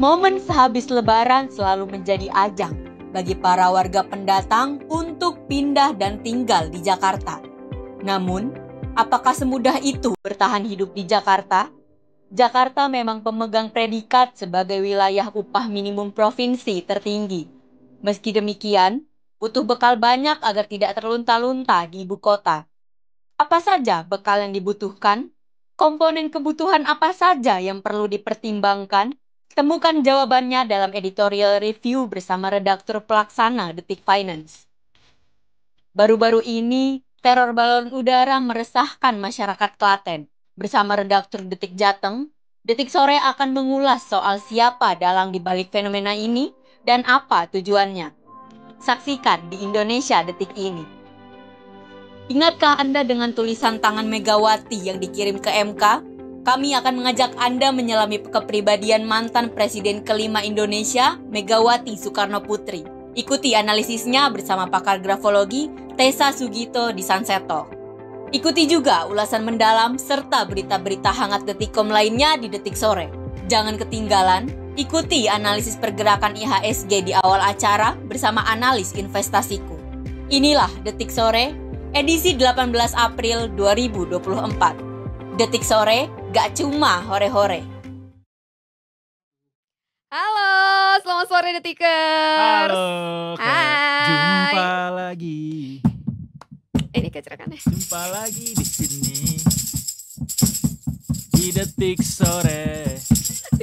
Momen sehabis lebaran selalu menjadi ajang bagi para warga pendatang untuk pindah dan tinggal di Jakarta. Namun, apakah semudah itu bertahan hidup di Jakarta? Jakarta memang pemegang predikat sebagai wilayah upah minimum provinsi tertinggi. Meski demikian, butuh bekal banyak agar tidak terlunta-lunta di ibu kota. Apa saja bekal yang dibutuhkan? Komponen kebutuhan apa saja yang perlu dipertimbangkan? Temukan jawabannya dalam editorial review bersama redaktur pelaksana Detik Finance. Baru-baru ini, teror balon udara meresahkan masyarakat Klaten. Bersama redaktur Detik Jateng, Detik Sore akan mengulas soal siapa dalang dibalik fenomena ini dan apa tujuannya. Saksikan di Indonesia Detik ini. Ingatkah Anda dengan tulisan tangan Megawati yang dikirim ke MK kami akan mengajak Anda menyelami kepribadian mantan Presiden kelima Indonesia, Megawati Soekarno Putri. Ikuti analisisnya bersama pakar grafologi Tessa Sugito di Sunset Talk. Ikuti juga ulasan mendalam serta berita-berita hangat Detikom lainnya di Detik Sore. Jangan ketinggalan, ikuti analisis pergerakan IHSG di awal acara bersama analis investasiku. Inilah Detik Sore, edisi 18 April 2024. Detik Sore, gak cuma hore-hore. Halo, selamat sore Detikers. Halo, Hai. jumpa lagi. Ini kecerakannya. Jumpa lagi di sini. Di Detik Sore.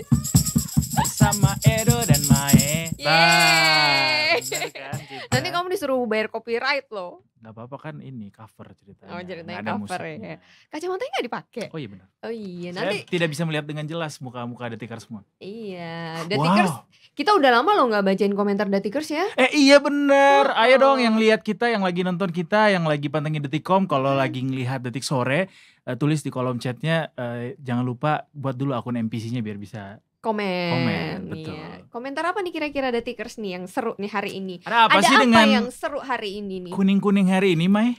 bersama Edo dan Mae. Yeay. Nah, Nanti iya. kamu disuruh bayar copyright loh. Gak apa-apa kan ini cover ceritanya. Oh ceritanya gak ada cover ya. musiknya. ya. Kacamatanya gak dipakai. Oh iya benar. Oh iya Saya nanti. tidak bisa melihat dengan jelas muka-muka ada tikers semua. Iya. ada Wow. Kita udah lama loh gak bacain komentar ada tikers ya. Eh iya bener. Oh. Ayo dong yang lihat kita, yang lagi nonton kita, yang lagi pantengin Detikom. Kalau hmm. lagi ngelihat Detik Sore. Uh, tulis di kolom chatnya uh, jangan lupa buat dulu akun MPC-nya biar bisa komen. Iya. Komen, Komentar apa nih kira-kira ada tickers nih yang seru nih hari ini? Ada apa ada sih apa dengan yang seru hari ini nih? Kuning-kuning hari ini, Mai?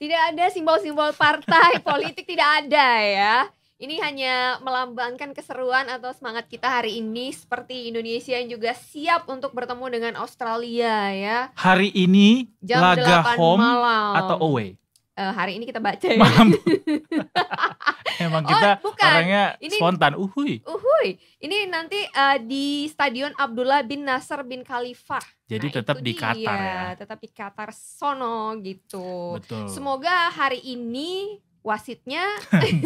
Tidak ada simbol-simbol partai politik tidak ada ya. Ini hanya melambangkan keseruan atau semangat kita hari ini seperti Indonesia yang juga siap untuk bertemu dengan Australia ya. Hari ini Jam laga home malam. atau away? uh, hari ini kita baca ya. Emang oh, kita oh, bukan. orangnya ini, spontan. Uhuy. Uhuy. Ini nanti uh, di Stadion Abdullah bin Nasser bin Khalifah. Jadi nah, tetap di dia. Qatar ya. Tetap di Qatar sono gitu. Betul. Semoga hari ini wasitnya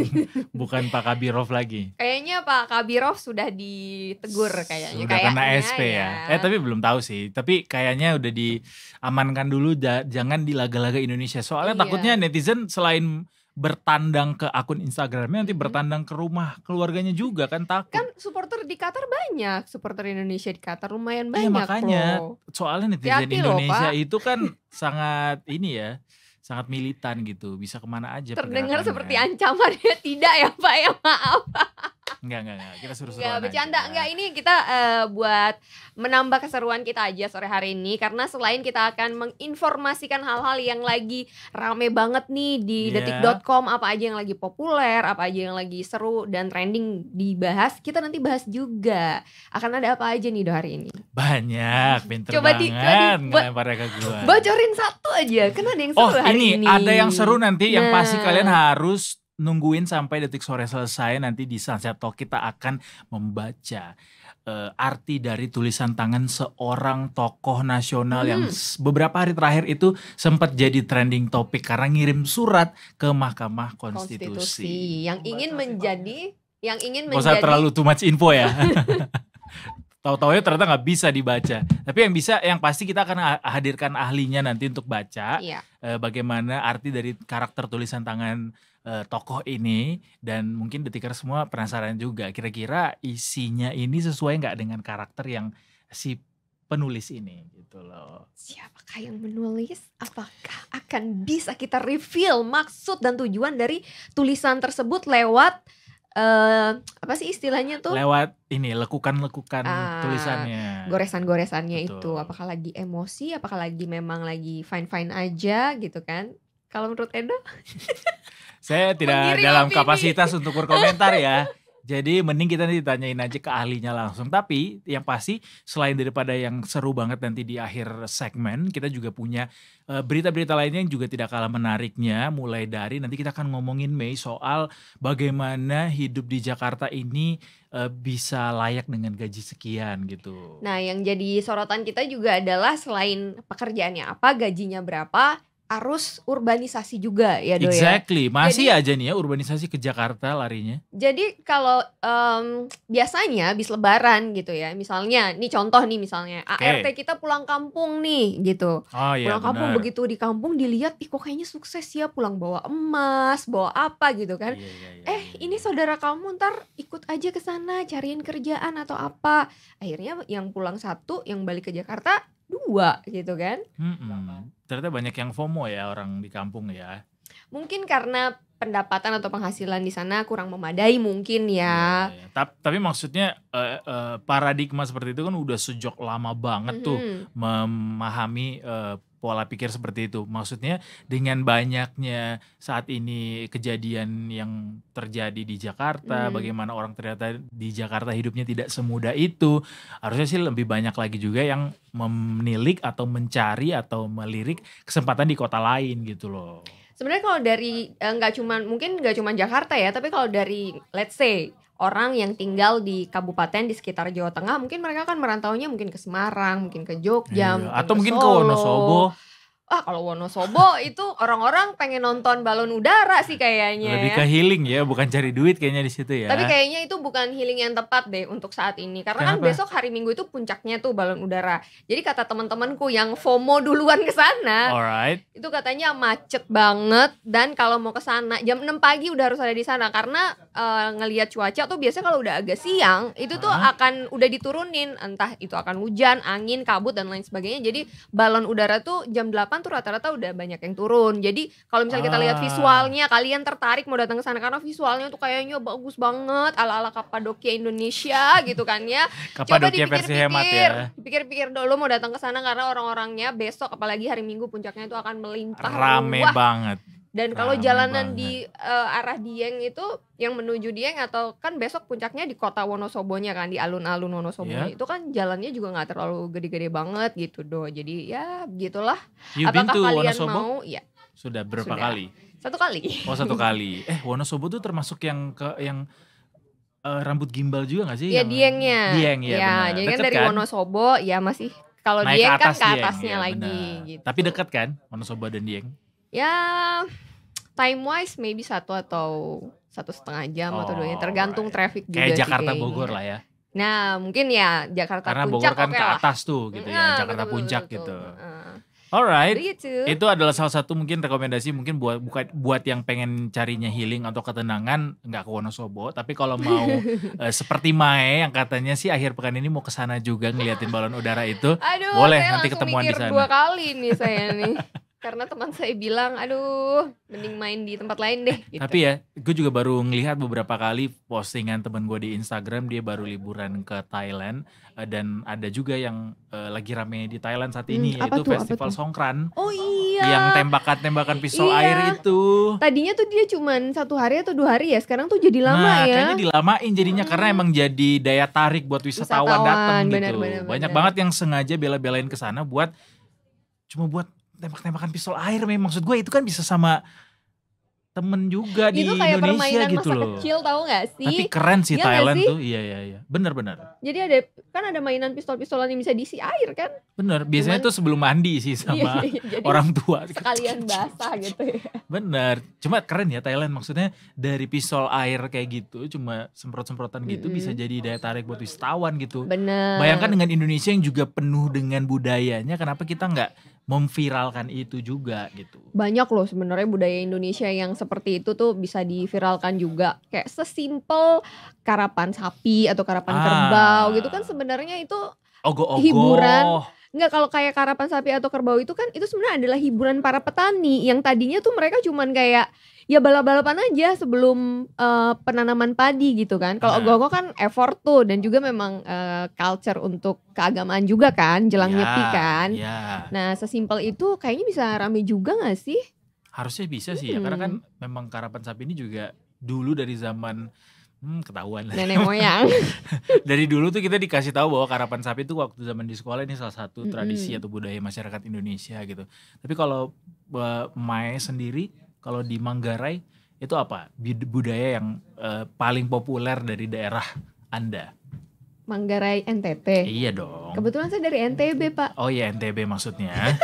bukan Pak Kabirov lagi. Kayaknya Pak Kabirov sudah ditegur kayaknya. Sudah kena SP ya. ya. Eh tapi belum tahu sih. Tapi kayaknya udah diamankan dulu jangan di laga-laga Indonesia. Soalnya iya. takutnya netizen selain bertandang ke akun Instagramnya nanti bertandang ke rumah keluarganya juga kan takut. Kan supporter di Qatar banyak, supporter Indonesia di Qatar lumayan iya, banyak. Iya makanya, loh. soalnya netizen Hati Indonesia loh, itu kan sangat ini ya sangat militan gitu bisa kemana aja terdengar seperti ancaman ya tidak ya pak ya maaf Enggak, enggak, enggak. Kita suruh-suruan. Enggak bercanda, aja. enggak. Ini kita uh, buat menambah keseruan kita aja sore hari ini karena selain kita akan menginformasikan hal-hal yang lagi rame banget nih di yeah. detik.com apa aja yang lagi populer, apa aja yang lagi seru dan trending dibahas, kita nanti bahas juga. Akan ada apa aja nih do hari ini? Banyak, pinter Coba banget. Coba di, ya ke gua. Bocorin satu aja. Kenapa ada yang seru oh, hari ini. Oh, ini ada yang seru nanti nah. yang pasti nah. kalian harus nungguin sampai detik sore selesai nanti di Sunset Talk kita akan membaca uh, arti dari tulisan tangan seorang tokoh nasional hmm. yang beberapa hari terakhir itu sempat jadi trending topik karena ngirim surat ke Mahkamah Konstitusi, Konstitusi yang ingin menjadi apa? yang ingin Gak menjadi terlalu too much info ya. tahu tahu ya ternyata nggak bisa dibaca. Tapi yang bisa, yang pasti kita akan hadirkan ahlinya nanti untuk baca iya. Eh, bagaimana arti dari karakter tulisan tangan uh, tokoh ini dan mungkin detikar semua penasaran juga kira-kira isinya ini sesuai nggak dengan karakter yang si penulis ini gitu loh. Siapakah yang menulis? Apakah akan bisa kita reveal maksud dan tujuan dari tulisan tersebut lewat uh, apa sih istilahnya tuh? Lewat ini lekukan-lekukan uh, tulisannya. Goresan-goresannya itu apakah lagi emosi, apakah lagi memang lagi fine-fine aja gitu kan? Kalau menurut Edo? saya tidak dalam opini. kapasitas untuk berkomentar ya. Jadi mending kita nanti tanyain aja ke ahlinya langsung. Tapi yang pasti selain daripada yang seru banget nanti di akhir segmen, kita juga punya eh, berita-berita lainnya yang juga tidak kalah menariknya. Mulai dari nanti kita akan ngomongin Mei soal bagaimana hidup di Jakarta ini eh, bisa layak dengan gaji sekian gitu. Nah yang jadi sorotan kita juga adalah selain pekerjaannya apa, gajinya berapa, arus urbanisasi juga ya do ya? Exactly, ya? masih jadi, aja nih ya urbanisasi ke Jakarta larinya. Jadi kalau um, biasanya habis lebaran gitu ya, misalnya, ini contoh nih misalnya, okay. ART kita pulang kampung nih gitu. Oh, iya, pulang kampung kampung begitu di kampung dilihat, ih kok kayaknya sukses ya pulang bawa emas, bawa apa gitu kan. Iya, iya, iya, eh iya. ini iya. saudara kamu ntar ikut aja ke sana cariin kerjaan atau apa. Akhirnya yang pulang satu, yang balik ke Jakarta dua gitu kan. Mm -mm. Ternyata banyak yang FOMO ya orang di kampung ya. Mungkin karena pendapatan atau penghasilan di sana kurang memadai mungkin ya. ya, ya. Tapi, tapi maksudnya uh, uh, paradigma seperti itu kan udah sejak lama banget mm -hmm. tuh mhm. memahami uh, pola pikir seperti itu. Maksudnya dengan banyaknya saat ini kejadian yang terjadi di Jakarta, mm. bagaimana orang ternyata di Jakarta hidupnya tidak semudah itu, harusnya sih lebih banyak lagi juga yang menilik atau mencari atau melirik kesempatan di kota lain gitu loh sebenarnya kalau dari eh, nggak uh, cuman mungkin nggak cuman Jakarta ya tapi kalau dari let's say orang yang tinggal di kabupaten di sekitar Jawa Tengah mungkin mereka kan merantaunya mungkin ke Semarang mungkin ke Jogja iya, mungkin atau ke mungkin Solo, ke Wonosobo ah kalau Wonosobo itu orang-orang pengen nonton balon udara sih kayaknya lebih ya. ke healing ya bukan cari duit kayaknya di situ ya tapi kayaknya itu bukan healing yang tepat deh untuk saat ini karena kan Kenapa? kan besok hari Minggu itu puncaknya tuh balon udara jadi kata teman-temanku yang FOMO duluan ke sana right. itu katanya macet banget dan kalau mau ke sana jam 6 pagi udah harus ada di sana karena uh, ngelihat cuaca tuh biasanya kalau udah agak siang itu tuh huh? akan udah diturunin entah itu akan hujan, angin, kabut dan lain sebagainya. Jadi balon udara tuh jam 8 tuh rata-rata udah banyak yang turun. Jadi kalau misalnya kita lihat ah. visualnya kalian tertarik mau datang ke sana karena visualnya tuh kayaknya bagus banget ala-ala Kapadokia Indonesia gitu kan ya. Kapadokia Coba versi hemat ya. Pikir-pikir dulu mau datang ke sana karena orang-orangnya besok apalagi hari Minggu puncaknya itu akan melimpah rame banget dan kalau jalanan banget. di uh, eh, arah Dieng itu yang menuju Dieng atau kan besok puncaknya di kota Wonosobo Wonosobonya kan di alun-alun Wonosobo yeah. itu kan jalannya juga nggak terlalu gede-gede banget gitu do. Jadi ya gitulah. You've Apakah kalian Wonosobo? mau? Ya. Sudah berapa Sudah. kali? Satu kali. Oh satu kali. Eh Wonosobo tuh termasuk yang ke yang uh, rambut gimbal juga gak sih? Iya, yang, Diengnya. Dieng ya. ya jadi kan dari kan? Wonosobo ya masih kalau Dieng kan ke atasnya Dieng, iya, lagi. Ya, Gitu. Tapi dekat kan Wonosobo dan Dieng? ya time wise maybe satu atau satu setengah jam oh, atau dua jam oh, tergantung right. Iya. traffic juga kayak Jakarta sih, Bogor lah ya nah mungkin ya Jakarta karena Puncak Bogor kan okay ke atas tuh gitu nah, ya Jakarta betul, Puncak betul, gitu uh, Alright, begitu. itu adalah salah satu mungkin rekomendasi mungkin buat buat yang pengen carinya healing atau ketenangan nggak ke Wonosobo, tapi kalau mau uh, seperti Mae yang katanya sih akhir pekan ini mau ke sana juga ngeliatin balon udara itu, Aduh, boleh nanti ketemuan di sana. Dua kali nih saya nih. karena teman saya bilang aduh mending main di tempat lain deh gitu. tapi ya gue juga baru ngelihat beberapa kali postingan teman gue di Instagram dia baru liburan ke Thailand eh, dan ada juga yang uh, lagi rame di Thailand saat ini hmm, yaitu tuh, festival Songkran oh iya yang tembakan-tembakan pisau iya. air itu tadinya tuh dia cuman satu hari atau dua hari ya sekarang tuh jadi lama nah, ya kayaknya dilamain jadinya hmm. karena emang jadi daya tarik buat wisatawan, wisatawan datang gitu bener, bener, banyak bener. banget yang sengaja bela-belain ke sana buat cuma buat tembak-tembakan pistol air memang maksud gue itu kan bisa sama temen juga itu di kayak Indonesia gitu loh. kecil tahu nggak sih? Tapi keren sih ya Thailand sih? tuh. Iya iya iya. Bener bener. Jadi ada kan ada mainan pistol-pistolan yang bisa diisi air kan? Bener. Biasanya Cuman, tuh sebelum mandi sih iya, sama iya, iya, orang tua. Sekalian basah gitu ya. Bener. Cuma keren ya Thailand maksudnya dari pistol air kayak gitu cuma semprot-semprotan gitu mm -hmm. bisa jadi daya tarik buat wisatawan gitu. Bener. Bayangkan dengan Indonesia yang juga penuh dengan budayanya kenapa kita nggak memviralkan itu juga gitu. Banyak loh sebenarnya budaya Indonesia yang seperti itu tuh bisa diviralkan juga. Kayak sesimpel karapan sapi atau karapan ah. kerbau gitu kan sebenarnya itu Ogo-ogo. hiburan. Enggak kalau kayak karapan sapi atau kerbau itu kan itu sebenarnya adalah hiburan para petani yang tadinya tuh mereka cuman kayak ya balap-balapan aja sebelum uh, penanaman padi gitu kan. Kalau nah. ogoh-ogoh kan effort tuh dan juga memang uh, culture untuk keagamaan juga kan, jelang ya, nyepi kan. Ya. Nah, sesimpel itu kayaknya bisa rame juga gak sih? Harusnya bisa sih ya, karena kan hmm. memang karapan sapi ini juga dulu dari zaman Hmm, ketahuan lah. Nenek moyang. Dari dulu tuh kita dikasih tahu bahwa karapan sapi itu waktu zaman di sekolah ini salah satu mm -hmm. tradisi hmm. atau budaya masyarakat Indonesia gitu. Tapi kalau uh, Mae sendiri kalau di Manggarai itu apa budaya yang uh, paling populer dari daerah Anda? Manggarai NTT. Iya dong. Kebetulan saya dari NTB, Pak. Oh iya NTB maksudnya.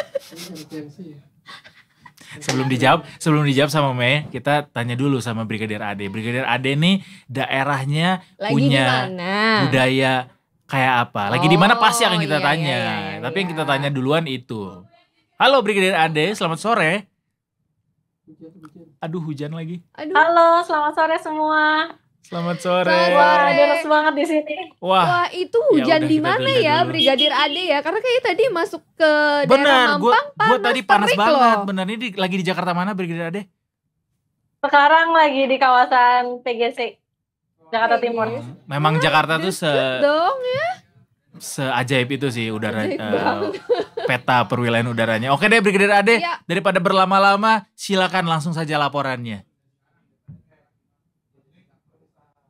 sebelum dijawab, sebelum dijawab sama Mei, kita tanya dulu sama Brigadir Ade. Brigadir Ade ini daerahnya Lagi punya budaya kayak apa? Lagi oh, di mana pasti akan oh, kita iya, tanya. Iya, iya, iya, Tapi yang kita tanya duluan itu. Halo Brigadir Ade, selamat sore. Aduh hujan lagi. Aduh. Halo, selamat sore semua. Selamat sore. Wah, deras banget di sini. Wah, Wah itu ya hujan ya di mana ya, dulu. Brigadir Ade ya? Karena kayaknya tadi masuk ke Benar, daerah gua, panas tadi panas banget. Loh. Benar, ini di, lagi di Jakarta mana Brigadir Ade? Sekarang lagi di kawasan PGC, Jakarta iya. Timur. Memang nah, Jakarta tuh se dong ya seajaib itu sih udara uh, peta perwilayahan udaranya. Oke deh Brigadir Ade, ya. daripada berlama-lama silakan langsung saja laporannya.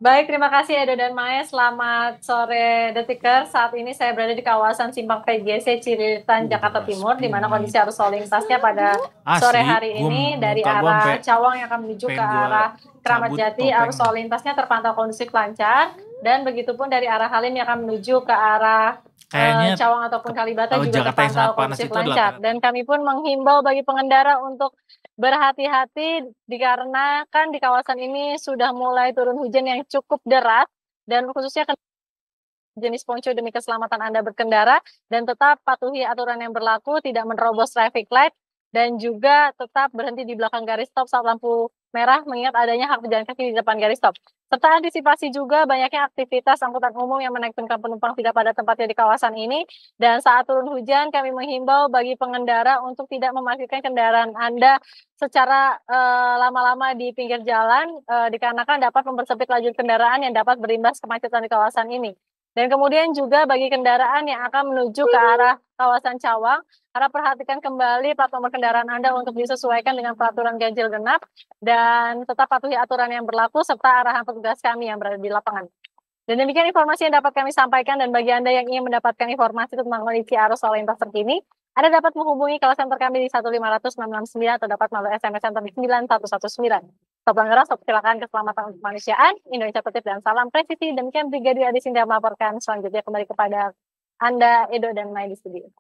Baik, terima kasih Edo dan Maya Selamat sore Detiker. Saat ini saya berada di kawasan Simpang PGC Ciritan, uh, Jakarta Timur, di mana kondisi arus lalu lintasnya pada Asli, sore hari ini dari arah Cawang yang akan menuju ke arah Keramat Jati. Arus lalu lintasnya terpantau kondusif lancar dan begitupun dari arah Halim yang akan menuju ke arah eh, Kayaknya, uh, Cawang ataupun Kalibata juga Jakarta terpantau kondusif lancar. Dan kami pun menghimbau bagi pengendara untuk berhati-hati dikarenakan di kawasan ini sudah mulai turun hujan yang cukup deras dan khususnya jenis ponco demi keselamatan Anda berkendara dan tetap patuhi aturan yang berlaku, tidak menerobos traffic light dan juga tetap berhenti di belakang garis stop saat lampu merah mengingat adanya hak pejalan kaki di depan garis stop. Serta antisipasi juga banyaknya aktivitas angkutan umum yang menaikkan penumpang tidak pada tempatnya di kawasan ini. Dan saat turun hujan, kami menghimbau bagi pengendara untuk tidak memarkirkan kendaraan Anda secara eh, lama-lama uh, di pinggir jalan uh, dikarenakan dapat mempersempit lajur kendaraan yang dapat berimbas kemacetan di kawasan ini. Dan kemudian juga bagi kendaraan yang akan menuju ke arah kawasan Cawang, harap perhatikan kembali plat nomor kendaraan Anda untuk disesuaikan dengan peraturan ganjil genap dan tetap patuhi aturan yang berlaku serta arahan petugas kami yang berada di lapangan. Dan demikian informasi yang dapat kami sampaikan dan bagi Anda yang ingin mendapatkan informasi tentang kondisi arus lalu lintas terkini, Anda dapat menghubungi call center kami di 15669 atau dapat melalui SMS center di 9119. Top Tangerang, Sob Silakan Keselamatan untuk Kemanusiaan, Indonesia Tertib dan Salam Presisi, demikian Brigadir Adi Sinda melaporkan selanjutnya kembali kepada Anda, Edo dan Mai di studio.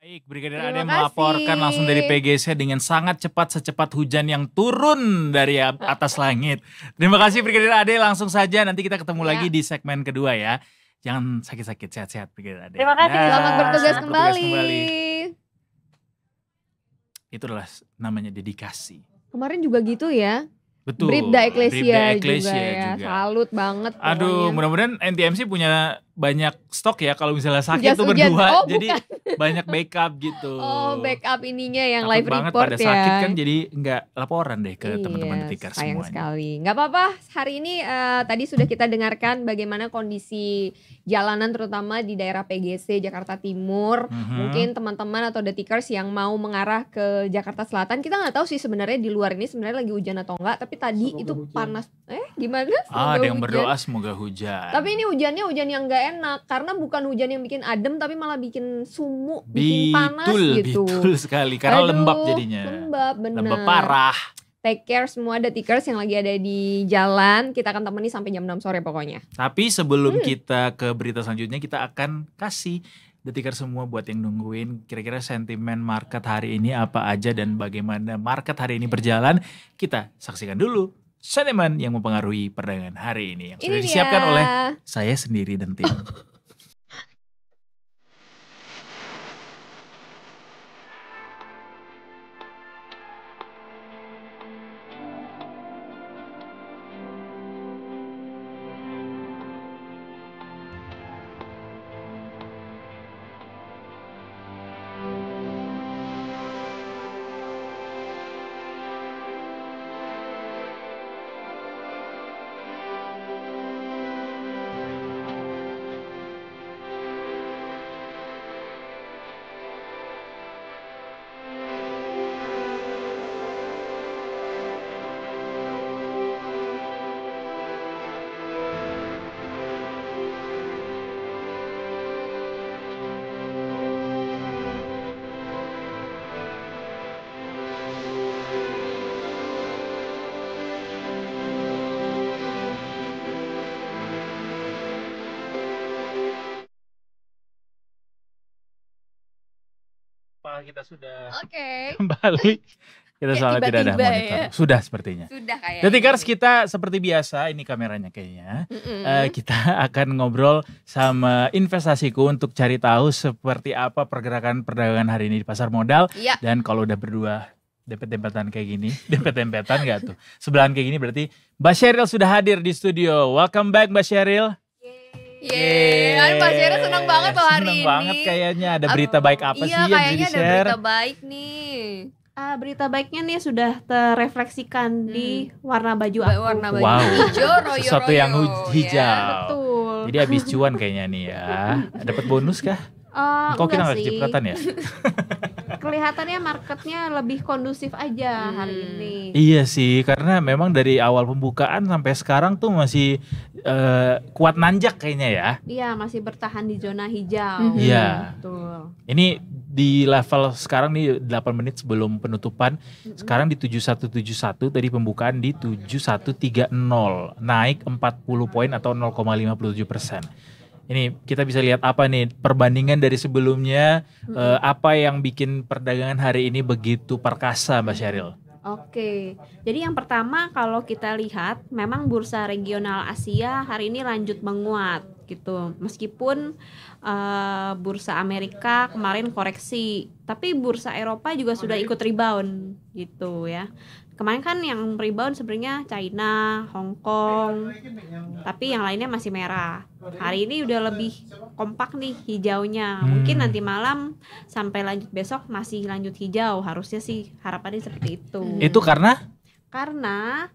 Baik, Brigadir Ade melaporkan langsung dari PGC dengan sangat cepat secepat hujan yang turun dari iya. atas langit. Terima kasih Brigadir Ade, langsung saja nanti kita ketemu ya. lagi di segmen kedua ya. Jangan sakit-sakit, sehat-sehat Brigadir Ade. Terima kasih, ya, selamat bertugas selamat kembali. Itu kembali. Itulah namanya dedikasi. Kemarin juga gitu ya, Betul. Bribda Eklesia, Bribda juga, ya. juga. Salut banget. Aduh, mudah-mudahan NTMC punya banyak stok ya kalau misalnya sakit Just tuh berdua oh, jadi bukan. banyak backup gitu oh backup ininya yang Takut live banget report pada ya. sakit kan jadi nggak laporan deh ke teman iya, teman-teman detikar sayang sekali nggak apa-apa hari ini uh, tadi sudah kita dengarkan bagaimana kondisi jalanan terutama di daerah PGC Jakarta Timur mm-hmm. mungkin teman-teman atau detikers yang mau mengarah ke Jakarta Selatan kita nggak tahu sih sebenarnya di luar ini sebenarnya lagi hujan atau enggak tapi tadi semoga itu hujan. panas eh gimana semoga ah ada yang hujan. berdoa semoga hujan tapi ini hujannya hujan yang enggak enak karena bukan hujan yang bikin adem tapi malah bikin sumuk, bikin panas gitu. Betul sekali karena Aduh, lembab jadinya. Lembab benar. Lembab parah. Take care semua ada tickers yang lagi ada di jalan. Kita akan temani sampai jam 6 sore pokoknya. Tapi sebelum hmm. kita ke berita selanjutnya kita akan kasih detikar semua buat yang nungguin kira-kira sentimen market hari ini apa aja dan bagaimana market hari ini berjalan. Kita saksikan dulu sentimen yang mempengaruhi perdagangan hari ini yang ini sudah disiapkan dia. oleh saya sendiri dan tim. kita sudah okay. kembali. Kita ya, eh, soalnya tidak ada monitor. Ya. Sudah sepertinya. Sudah kayak. Detikers kita seperti biasa, ini kameranya kayaknya. Mm -mm. Uh, kita akan ngobrol sama investasiku untuk cari tahu seperti apa pergerakan perdagangan hari ini di pasar modal. Ya. Dan kalau udah berdua dempet-dempetan kayak gini, dempet-dempetan gak tuh? Sebelahan kayak gini berarti Mbak Sheryl sudah hadir di studio. Welcome back Mbak Sheryl. Yeay, Pak pastinya senang banget loh hari seneng ini. banget kayaknya ada berita baik apa iya, sih yang kayaknya ada berita baik nih. Ah, berita baiknya nih sudah terrefleksikan hmm. di warna baju aku. Warna baju wow. hijau, royo, Sesuatu royo, yang iya. hijau. Yeah, betul. Jadi habis cuan kayaknya nih ya. Dapat bonus kah? Uh, Kok kita nggak jepretan ya? kelihatannya marketnya lebih kondusif aja hmm. hari ini. Iya sih, karena memang dari awal pembukaan sampai sekarang tuh masih uh, kuat nanjak kayaknya ya. Iya, masih bertahan di zona hijau. Hmm. Iya. Mm Ini di level sekarang nih 8 menit sebelum penutupan. Mm -hmm. Sekarang di 7171 tadi pembukaan di 7130. Naik 40 poin atau 0,57 persen ini kita bisa lihat apa nih perbandingan dari sebelumnya hmm. eh, apa yang bikin perdagangan hari ini begitu perkasa Mbak Syaril? Oke, jadi yang pertama kalau kita lihat memang bursa regional Asia hari ini lanjut menguat gitu. Meskipun uh, bursa Amerika kemarin koreksi, tapi bursa Eropa juga sudah ikut rebound gitu ya kemarin kan yang rebound sebenarnya China, Hong Kong, tapi yang lainnya masih merah. Hari ini udah lebih kompak nih hijaunya. Hmm. Mungkin nanti malam sampai lanjut besok masih lanjut hijau. Harusnya sih harapannya seperti itu. Itu karena? Karena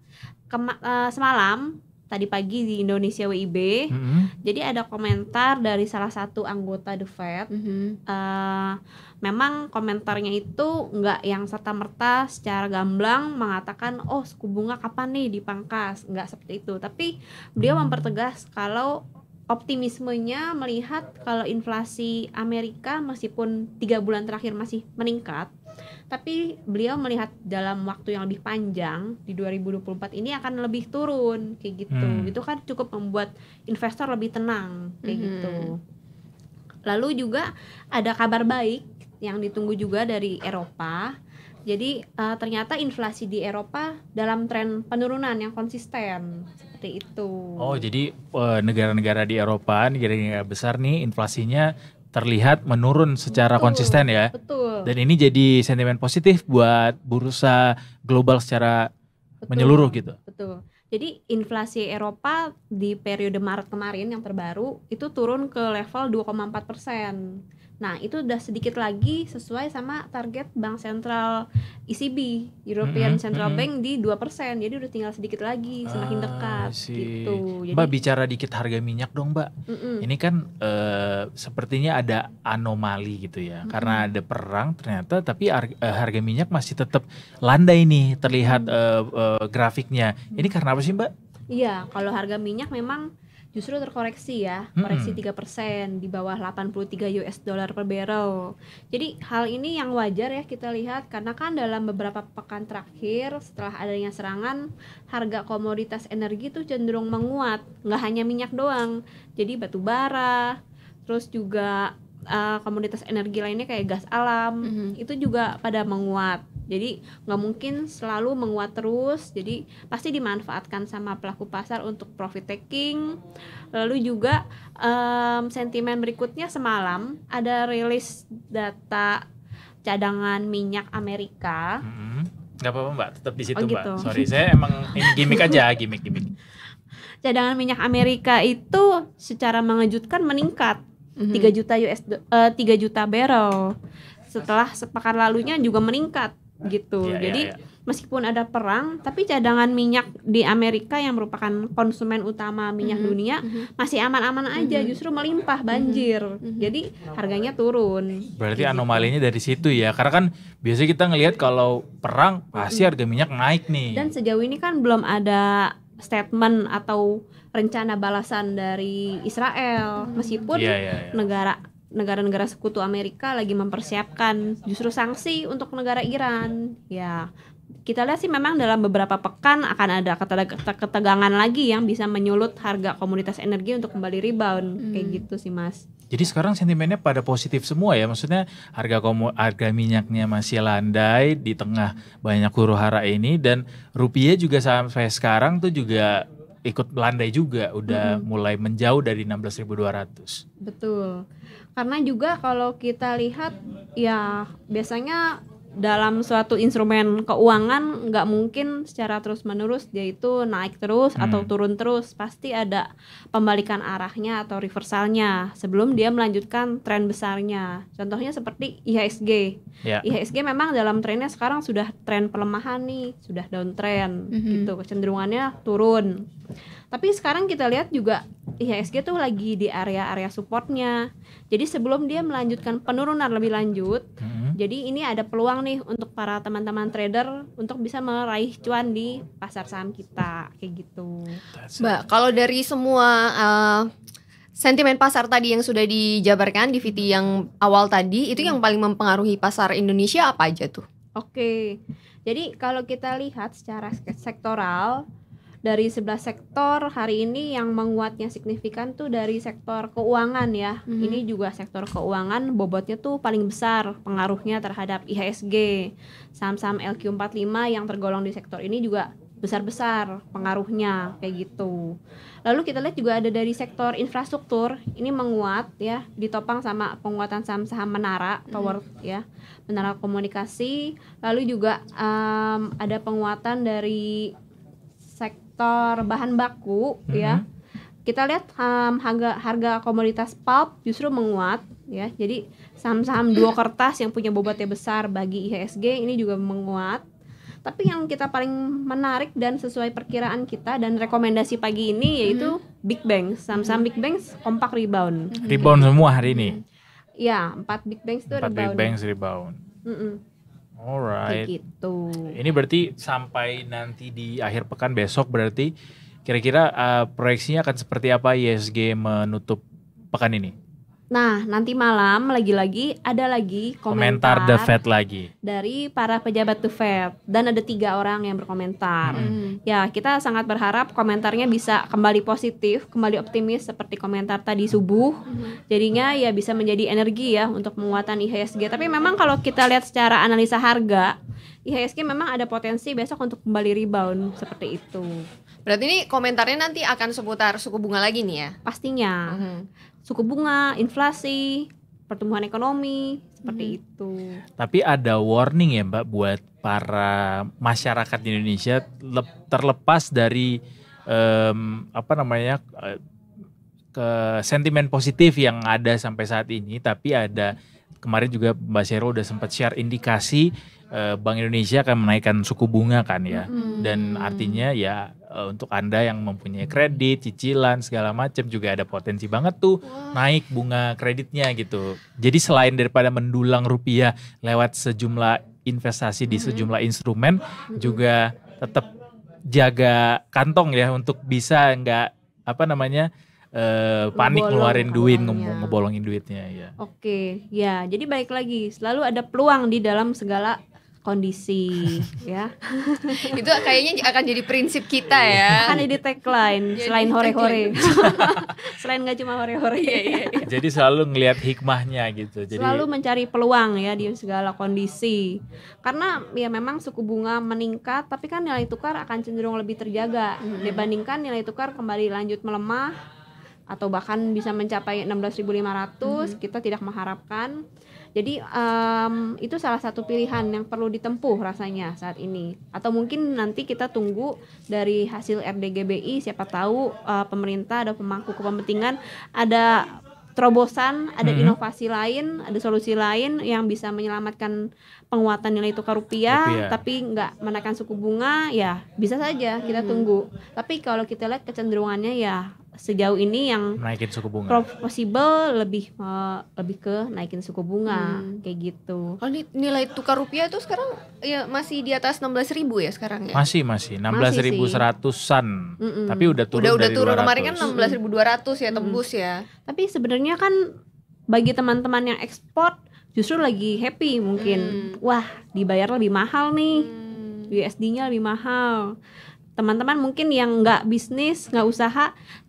uh, semalam tadi pagi di Indonesia WIB. Mm -hmm. Jadi ada komentar dari salah satu anggota The Fed. Mm -hmm. uh, memang komentarnya itu nggak yang serta merta secara gamblang mengatakan oh suku bunga kapan nih dipangkas, nggak seperti itu. Tapi beliau mm-hmm. mempertegas kalau optimismenya melihat kalau inflasi Amerika meskipun tiga bulan terakhir masih meningkat, tapi beliau melihat dalam waktu yang lebih panjang di 2024 ini akan lebih turun kayak gitu. Hmm. Itu kan cukup membuat investor lebih tenang kayak hmm. gitu. Lalu juga ada kabar baik yang ditunggu juga dari Eropa. Jadi uh, ternyata inflasi di Eropa dalam tren penurunan yang konsisten seperti itu. Oh, jadi eh, negara-negara di Eropa, negara-negara besar nih inflasinya terlihat menurun secara betul, konsisten ya. Betul. Dan ini jadi sentimen positif buat bursa global secara betul, menyeluruh gitu. Betul. Jadi inflasi Eropa di periode Maret kemarin yang terbaru itu turun ke level 2,4 persen. Nah, itu udah sedikit lagi sesuai sama target Bank Sentral ECB, European mm -hmm. Central mm -hmm. Bank di 2%. Jadi udah tinggal sedikit lagi, semakin ah, dekat si. gitu. Jadi, Mbak bicara dikit harga minyak dong, Mbak. Mm -mm. Ini kan uh, sepertinya ada anomali gitu ya. Mm -hmm. Karena ada perang ternyata tapi harga, uh, eh, harga minyak masih tetap landai nih terlihat mm -hmm. uh, uh, grafiknya. Ini karena apa sih, Mbak? Iya, kalau harga minyak memang justru terkoreksi ya, koreksi hmm. tiga persen di bawah 83 US dollar per barrel. Jadi hal ini yang wajar ya kita lihat karena kan dalam beberapa pekan terakhir setelah adanya serangan harga komoditas energi tuh cenderung menguat, nggak hanya minyak doang, jadi batu bara, terus juga uh, komoditas energi lainnya kayak gas alam -hmm. itu juga pada menguat jadi nggak mungkin selalu menguat terus jadi pasti dimanfaatkan sama pelaku pasar untuk profit taking lalu juga um, sentimen berikutnya semalam ada rilis data cadangan minyak Amerika mm-hmm. nggak mm-hmm. apa-apa mbak tetap di situ oh, gitu. mbak sorry saya emang ini gimmick aja gimmick gimmick cadangan minyak Amerika itu secara mengejutkan meningkat mm-hmm. juta US uh, 3 juta barrel setelah sepekan lalunya juga meningkat gitu. Yeah, iya, Jadi yeah, yeah. meskipun ada perang, tapi cadangan minyak di Amerika yang merupakan konsumen utama minyak mm -hmm. dunia mm -hmm. masih aman-aman aja, mm -hmm. justru melimpah mhm, banjir. Mm -hmm. Jadi harganya turun. Berarti anomali gitu. anomalinya dari situ ya. Karena kan biasanya kita ngelihat kalau perang pasti mhm. harga minyak naik nih. Dan sejauh ini kan belum ada statement atau rencana balasan dari Israel meskipun yeah, yeah, yeah. negara negara-negara sekutu Amerika lagi mempersiapkan justru sanksi untuk negara Iran. Ya, kita lihat sih memang dalam beberapa pekan akan ada ketegangan lagi yang bisa menyulut harga komunitas energi untuk kembali rebound hmm. kayak gitu sih Mas. Jadi sekarang sentimennya pada positif semua ya, maksudnya harga komo, harga minyaknya masih landai di tengah banyak huru hara ini dan rupiah juga sampai sekarang tuh juga ikut landai juga, udah hmm. mulai menjauh dari 16.200. Betul. Karena juga kalau kita lihat ya biasanya dalam suatu instrumen keuangan nggak mungkin secara terus menerus dia itu naik terus hmm. atau turun terus pasti ada pembalikan arahnya atau reversalnya sebelum dia melanjutkan tren besarnya contohnya seperti IHSG yeah. IHSG memang dalam trennya sekarang sudah tren pelemahan nih sudah downtrend mm -hmm. gitu kecenderungannya turun tapi sekarang kita lihat juga IHSG tuh lagi di area-area supportnya. Jadi sebelum dia melanjutkan penurunan lebih lanjut, hmm. jadi ini ada peluang nih untuk para teman-teman trader untuk bisa meraih cuan di pasar saham kita kayak gitu. Mbak, kalau dari semua uh, sentimen pasar tadi yang sudah dijabarkan di VT yang awal tadi itu yang paling mempengaruhi pasar Indonesia apa aja tuh? Oke. Jadi kalau kita lihat secara sektoral dari 11 sektor hari ini yang menguatnya signifikan tuh dari sektor keuangan ya. Mm-hmm. Ini juga sektor keuangan bobotnya tuh paling besar pengaruhnya terhadap IHSG. Saham-saham LQ45 yang tergolong di sektor ini juga besar-besar pengaruhnya kayak gitu. Lalu kita lihat juga ada dari sektor infrastruktur ini menguat ya ditopang sama penguatan saham-saham menara mhm. tower mm. ya menara komunikasi. Lalu juga um, ada penguatan dari sektor bahan baku ya. mm-hmm. ya kita lihat um, harga harga komoditas pulp justru menguat ya jadi saham-saham dua kertas yang punya bobotnya besar bagi IHSG ini juga menguat tapi yang kita paling menarik dan sesuai perkiraan kita dan rekomendasi pagi ini mm-hmm. yaitu hmm. Big Bang saham-saham Big Bang kompak rebound rebound semua hari ini ya empat Big Bangs itu empat rebound. Big rebound mm hmm Alright. gitu. Ini berarti sampai nanti di akhir pekan besok berarti kira-kira uh, proyeksinya akan seperti apa ISG menutup pekan ini? Nah, nanti malam lagi-lagi ada lagi komentar, komentar The Fed lagi dari para pejabat The Fed dan ada tiga orang yang berkomentar. Hmm. hmm. Ya, kita sangat berharap komentarnya bisa kembali positif, kembali optimis seperti komentar tadi subuh. Hmm. Jadinya ya bisa menjadi energi ya untuk penguatan IHSG. Tapi memang kalau kita lihat secara analisa harga, IHSG memang ada potensi besok untuk kembali rebound seperti itu. Berarti ini komentarnya nanti akan seputar suku bunga lagi nih ya? Pastinya. -hmm suku bunga, inflasi, pertumbuhan ekonomi seperti hmm. itu. Tapi ada warning ya Mbak buat para masyarakat di Indonesia terlepas dari um, apa namanya eh, ke sentimen positif yang ada sampai saat ini, tapi ada kemarin juga Mbak Sero udah sempat share indikasi uh, Bank Indonesia akan menaikkan suku bunga kan ya. Hmm. Dan artinya ya eh, untuk Anda yang mempunyai kredit, cicilan segala macam juga ada potensi banget tuh wow. naik bunga kreditnya gitu. Jadi selain daripada mendulang rupiah lewat sejumlah investasi di sejumlah instrumen hmm. juga tetap jaga kantong ya untuk bisa nggak apa namanya Uh, panik ngeluarin duit ya. ngebolongin, ngebolongin duitnya ya. Oke, okay. ya jadi baik lagi selalu ada peluang di dalam segala kondisi ya itu kayaknya akan jadi prinsip kita ya akan jadi tagline jadi selain hore-hore selain nggak cuma hore-hore ya jadi selalu ngelihat hikmahnya gitu jadi selalu mencari peluang ya di segala kondisi karena ya memang suku bunga meningkat tapi kan nilai tukar akan cenderung lebih terjaga hmm. dibandingkan nilai tukar kembali lanjut melemah atau bahkan bisa mencapai 16.500 mm -hmm. kita tidak mengharapkan jadi um, itu salah satu pilihan yang perlu ditempuh rasanya saat ini. Atau mungkin nanti kita tunggu dari hasil RDGBI siapa tahu uh, pemerintah ada pemangku kepentingan ada terobosan, ada hmm. inovasi lain, ada solusi lain yang bisa menyelamatkan penguatan nilai tukar rupiah, rupiah. tapi nggak menekan suku bunga, ya bisa saja kita hmm. tunggu. Tapi kalau kita lihat kecenderungannya ya sejauh ini yang naikin suku bunga. Possible lebih uh, lebih ke naikin suku bunga hmm. kayak gitu. Kalau oh, nilai tukar rupiah itu sekarang ya masih di atas 16 ribu ya sekarang ya? Masih masih 16 masih ribu seratusan. Tapi udah turun udah, udah dari turun 200. kemarin kan 16 ribu dua ratus ya tembus mm. ya. Tapi sebenarnya kan bagi teman-teman yang ekspor justru lagi happy mungkin. hmm. Wah, dibayar lebih mahal nih. hmm. USD-nya lebih mahal teman-teman mungkin yang nggak bisnis, nggak usaha,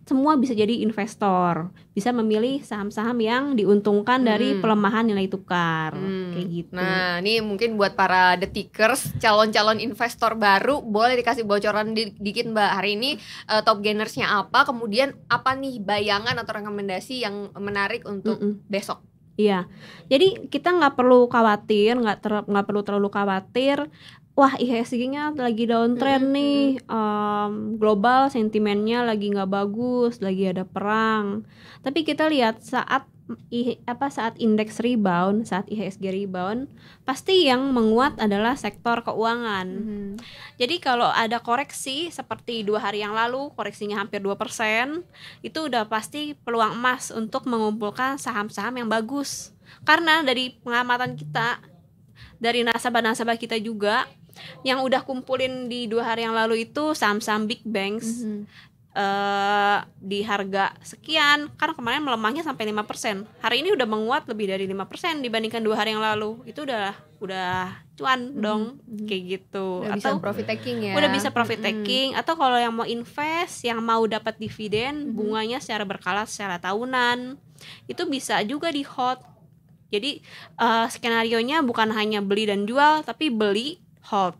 semua bisa jadi investor, bisa memilih saham-saham yang diuntungkan hmm. dari pelemahan nilai tukar, hmm. kayak gitu. Nah, ini mungkin buat para detikers, calon-calon investor baru, boleh dikasih bocoran di dikit mbak hari ini uh, top gainersnya apa, kemudian apa nih bayangan atau rekomendasi yang menarik untuk mm -mm. besok? Iya, jadi kita nggak perlu khawatir, nggak ter perlu terlalu khawatir wah IHSG-nya lagi downtrend nih, um, global sentimennya lagi nggak bagus, lagi ada perang. Tapi kita lihat saat I, apa saat indeks rebound, saat IHSG rebound, pasti yang menguat adalah sektor keuangan. Mm-hmm. Jadi kalau ada koreksi seperti dua hari yang lalu koreksinya hampir 2%, itu udah pasti peluang emas untuk mengumpulkan saham-saham yang bagus. Karena dari pengamatan kita, dari nasabah-nasabah kita juga yang udah kumpulin di dua hari yang lalu itu saham-saham big banks mm -hmm. Uh, eh, di harga sekian karena kemarin melemahnya sampai lima persen hari ini udah menguat lebih dari lima persen dibandingkan dua hari yang lalu itu udah udah cuan hmm. dong hmm. kayak gitu udah atau bisa profit taking ya udah bisa profit mhm. taking hmm. atau kalau yang mau invest yang mau dapat dividen hmm. bunganya secara berkala secara tahunan itu bisa juga di hot jadi uh, eh, skenario nya bukan hanya beli dan jual tapi beli hold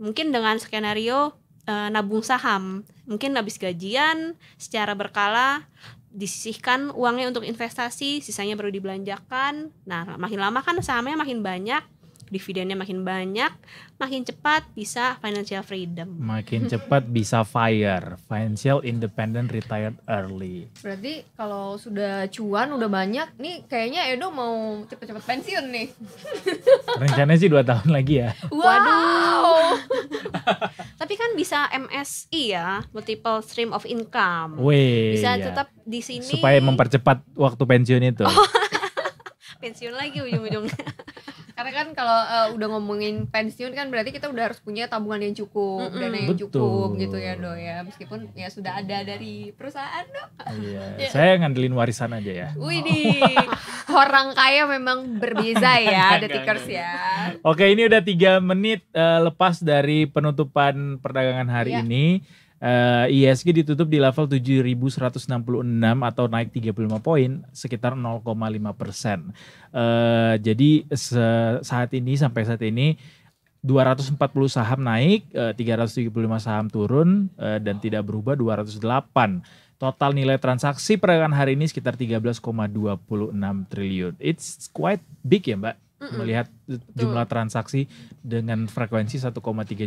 mungkin dengan skenario uh, nabung saham mungkin habis gajian secara berkala disisihkan uangnya untuk investasi sisanya baru dibelanjakan nah makin lama kan sahamnya makin banyak dividennya makin banyak, makin cepat bisa financial freedom. Makin cepat bisa fire, financial independent retired early. Berarti kalau sudah cuan udah banyak, nih kayaknya Edo mau cepet-cepet pensiun nih. Rencananya sih dua tahun lagi ya. Wow. Waduh. Tapi kan bisa MSI ya, multiple stream of income. Wih, bisa iya. tetap di sini. Supaya mempercepat waktu pensiun itu. Oh pensiun lagi ujung-ujungnya karena kan kalau uh, udah ngomongin pensiun kan berarti kita udah harus punya tabungan yang cukup mm -hmm. dana yang Betul. cukup gitu ya do ya meskipun ya sudah ada dari perusahaan do iya. yeah. saya ngandelin warisan aja ya wih orang kaya memang berbeza ya detikers ya oke ini udah tiga menit uh, lepas dari penutupan perdagangan hari yeah. ini Uh, eh, ISG e ditutup di level 7.166 atau naik 35 poin sekitar 0,5 persen. Uh, jadi saat ini sampai saat ini 240 saham naik, eh, uh, 375 saham turun uh, dan tidak berubah 208 total nilai transaksi perdagangan hari ini sekitar 13,26 triliun. It's quite big ya, Mbak. Mm-mm. Melihat jumlah transaksi dengan frekuensi 1,3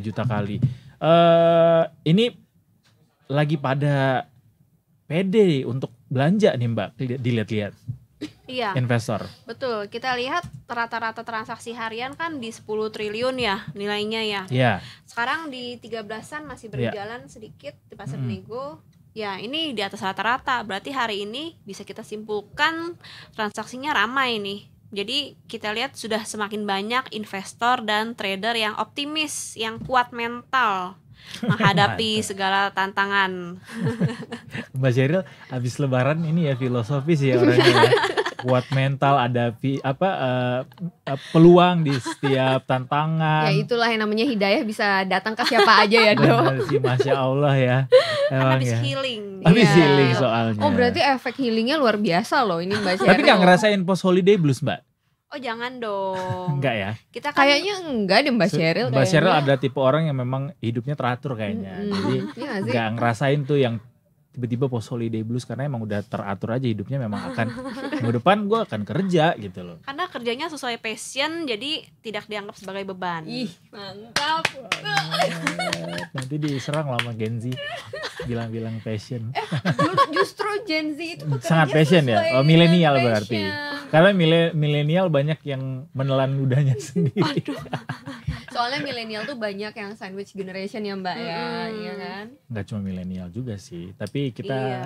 juta kali. Uh, ini lagi pada pede untuk belanja nih Mbak dilihat-lihat. Iya. Investor. Betul. Kita lihat rata-rata transaksi harian kan di 10 triliun ya nilainya ya. Iya. Sekarang di 13-an masih iya. berjalan iya. sedikit di pasar hmm. nego. Ya, ini di atas rata-rata. Berarti hari ini bisa kita simpulkan transaksinya ramai nih. Jadi kita lihat sudah semakin banyak investor dan trader yang optimis, yang kuat mental menghadapi segala tantangan. Mbak Sheryl, habis lebaran ini ya filosofis ya orangnya. Ya. Kuat mental hadapi apa uh, uh, peluang di setiap tantangan. Ya itulah yang namanya hidayah bisa datang ke siapa aja ya, Dok. sih Masya Allah ya. Emang habis ya. healing. Habis yeah. healing soalnya. Oh, berarti efek healingnya luar biasa loh ini Mbak Sheryl. Tapi gak ngerasain post holiday blues, Mbak? Oh jangan dong. enggak ya? Kita kan kayaknya enggak deh Mbak Cheryl. Mbak Cheryl ada tipe orang yang memang hidupnya teratur kayaknya. -hmm. Jadi enggak iya ngerasain tuh yang tiba-tiba post holiday blues karena emang udah teratur aja hidupnya memang akan minggu depan gue akan kerja gitu loh karena kerjanya sesuai passion jadi tidak dianggap sebagai beban ih mantap nanti diserang lama Gen Z bilang-bilang passion eh, justru Gen Z itu sangat passion ya oh, milenial berarti karena milenial banyak yang menelan ludahnya sendiri Aduh soalnya milenial tuh banyak yang sandwich generation ya mbak hmm. ya iya kan nggak cuma milenial juga sih tapi kita iya.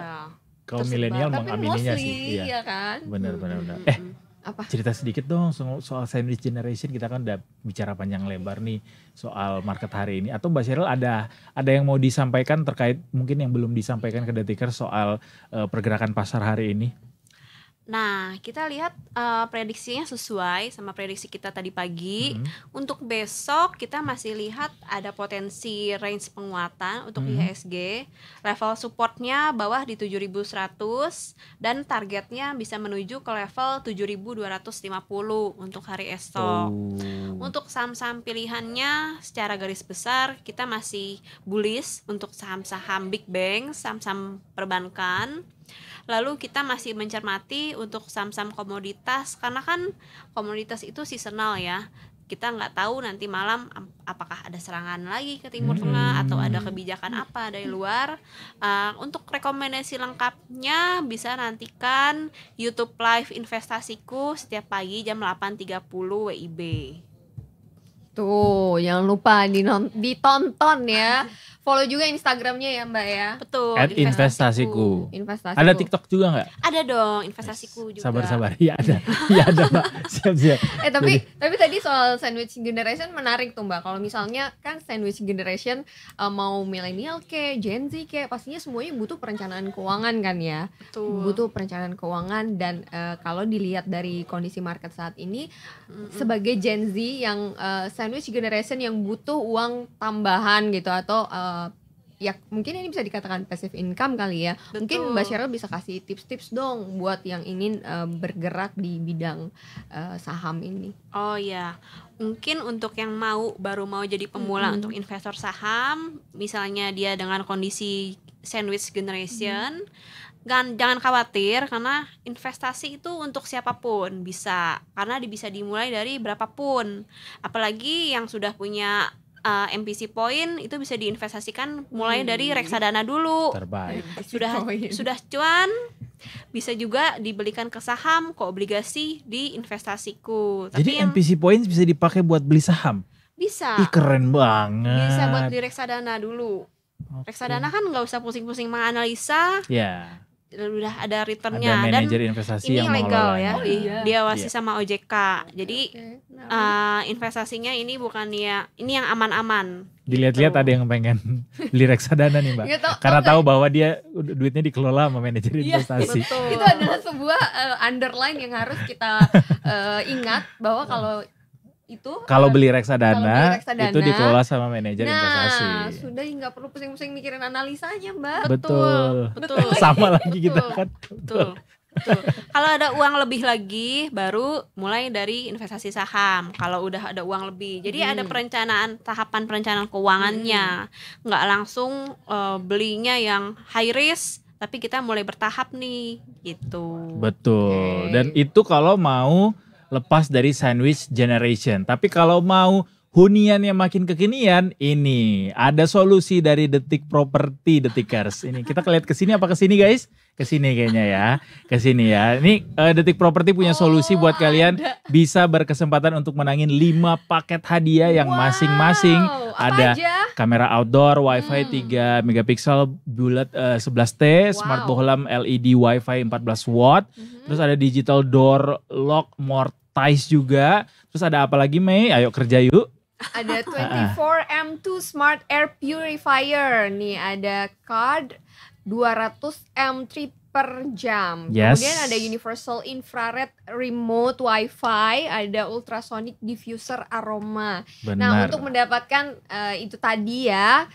kalau milenial mengamininya sih iya, iya kan bener bener, bener. eh apa cerita sedikit dong soal sandwich generation kita kan udah bicara panjang lebar nih soal market hari ini atau Mbak Cheryl ada ada yang mau disampaikan terkait mungkin yang belum disampaikan ke Detikers soal uh, pergerakan pasar hari ini Nah, kita lihat uh, prediksinya sesuai sama prediksi kita tadi pagi. Hmm. Untuk besok kita masih lihat ada potensi range penguatan untuk hmm. IHSG. Level supportnya bawah di 7100 dan targetnya bisa menuju ke level 7250 untuk hari esok. Oh. Untuk saham-saham pilihannya secara garis besar kita masih bullish untuk saham-saham big bank, saham-saham perbankan lalu kita masih mencermati untuk saham-saham komoditas karena kan komoditas itu seasonal ya kita nggak tahu nanti malam apakah ada serangan lagi ke Timur hmm. Tengah atau ada kebijakan apa dari luar. Uh, untuk rekomendasi lengkapnya bisa nantikan YouTube Live Investasiku setiap pagi jam 8.30 WIB. Tuh, jangan lupa ditonton ya. Follow juga Instagramnya ya Mbak ya. Betul. At investasiku. investasiku. Ada TikTok juga nggak? Ada dong, investasiku juga. Sabar-sabar, ya ada, ya ada Mbak. Siap-siap. Eh tapi Jadi. tapi tadi soal sandwich generation menarik tuh Mbak. Kalau misalnya kan sandwich generation uh, mau milenial ke Gen Z ke, pastinya semuanya butuh perencanaan keuangan kan ya. Betul. Butuh perencanaan keuangan dan uh, kalau dilihat dari kondisi market saat ini, mm -hmm. sebagai Gen Z yang uh, sandwich generation yang butuh uang tambahan gitu atau uh, Eh, ya mungkin ini bisa dikatakan passive income kali ya. Betul. Mungkin Mbak Cheryl bisa kasih tips-tips dong buat yang ingin uh, bergerak di bidang uh, saham ini. Oh ya, mungkin untuk yang mau baru mau jadi pemula mm -hmm. untuk investor saham, misalnya dia dengan kondisi sandwich generation, mm -hmm jangan khawatir karena investasi itu untuk siapapun bisa karena bisa dimulai dari berapapun apalagi yang sudah punya uh, eh, MPC point itu bisa diinvestasikan mulai hmm. dari reksadana dulu. Terbaik. Sudah point. sudah cuan bisa juga dibelikan ke saham, ke obligasi di investasiku. Tapi Jadi yang, MPC point bisa dipakai buat beli saham. Bisa. Ih, keren banget. Bisa buat di reksadana dulu. Okay. Reksadana kan nggak usah pusing-pusing menganalisa. Yeah udah ada returnnya ada manajer dan investasi ini yang legal ya oh, iya. diawasi iya. sama OJK jadi okay. nah, uh, investasinya ini bukan ya ini yang aman-aman dilihat-lihat gitu. ada yang pengen beli reksadana nih mbak gitu, karena okay. tahu bahwa dia duitnya dikelola sama manajer iya, investasi itu adalah sebuah uh, underline yang harus kita uh, ingat bahwa iya. kalau itu eh, kalau beli reksadana, itu dikelola sama manajer nah, investasi. Nah, sudah nggak perlu pusing-pusing mikirin analisanya, Mbak. Betul. Betul. Betul. sama lagi Betul. kita kan. Betul. Betul. Kalau ada uang lebih lagi baru mulai dari investasi saham. Kalau udah ada uang lebih. Jadi hmm. ada perencanaan tahapan perencanaan keuangannya. Hmm. nggak hmm. langsung uh, belinya yang high risk tapi kita mulai bertahap nih gitu. Betul. Okay. Dan itu kalau mau lepas dari sandwich generation. Tapi kalau mau hunian yang makin kekinian ini ada solusi dari detik properti detikers ini kita lihat ke sini apa ke sini guys ke sini kayaknya ya. Ke sini ya. Ini uh, Detik Properti punya oh, solusi buat kalian bisa berkesempatan untuk menangin lima paket hadiah yang masing-masing wow, ada aja? kamera outdoor, wifi hmm. 3 megapiksel bulat uh, eh, 11T, wow. smart bohlam LED wifi 14 watt, hmm. terus ada digital door lock mortise juga. Terus ada apa lagi Mei? Ayo kerja yuk ada 24M2 ah, ah. Smart Air Purifier nih ada card 200 M3 per jam. Yes. Kemudian ada universal infrared remote wifi, ada ultrasonic diffuser aroma. Nah, Benar. Nah, untuk mendapatkan uh, itu tadi ya,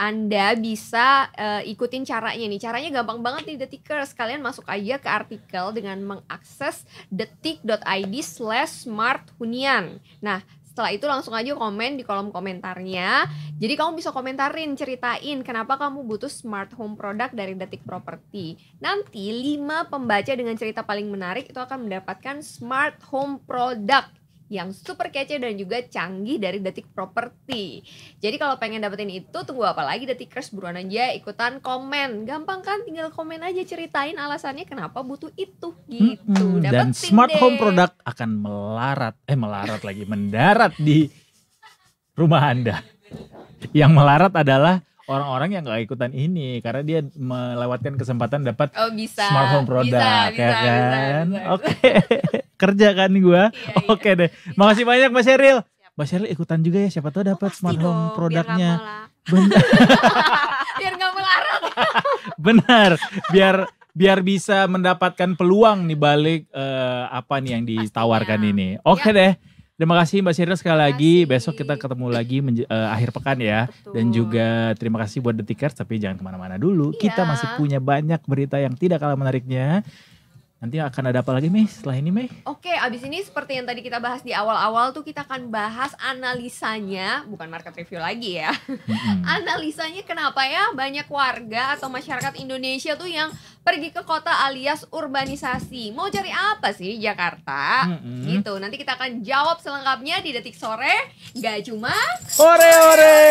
anda bisa uh, ikutin caranya nih. Caranya gampang banget nih Detikers. Kalian masuk aja ke artikel dengan mengakses detik.id slash smart hunian. Nah, setelah itu langsung aja komen di kolom komentarnya. Jadi kamu bisa komentarin, ceritain kenapa kamu butuh smart home product dari Detik Property. Nanti 5 pembaca dengan cerita paling menarik itu akan mendapatkan smart home product yang super kece dan juga canggih dari Detik properti. Jadi kalau pengen dapetin itu tunggu apa lagi Detikers buruan aja ikutan komen. Gampang kan tinggal komen aja ceritain alasannya kenapa butuh itu gitu. Hmm, hmm. Dan smart deh. home product akan melarat eh melarat lagi mendarat di rumah Anda. Yang melarat adalah orang-orang yang gak ikutan ini karena dia melewatkan kesempatan dapat oh, bisa. smartphone produk ya kan oke kerja kan gue iya, iya, oke okay deh bisa. makasih banyak mas Sheryl mas Sheryl ikutan juga ya siapa tahu dapat oh, smartphone produknya benar biar nggak melarang. benar biar biar bisa mendapatkan peluang nih balik uh, apa nih yang ditawarkan Pastinya. ini oke okay ya. deh Terima kasih Mbak Sirna sekali lagi. Besok kita ketemu lagi uh, akhir pekan ya. Betul. Dan juga terima kasih buat The Tapi jangan kemana-mana dulu. Iya. Kita masih punya banyak berita yang tidak kalah menariknya. Nanti akan ada apa lagi Mei setelah ini Mei? Oke, abis ini seperti yang tadi kita bahas di awal-awal tuh kita akan bahas analisanya, bukan market review lagi ya. Hmm. analisanya kenapa ya banyak warga atau masyarakat Indonesia tuh yang pergi ke kota alias urbanisasi. Mau cari apa sih Jakarta? Hmm. Gitu. Nanti kita akan jawab selengkapnya di detik sore. Gak cuma ore. ore.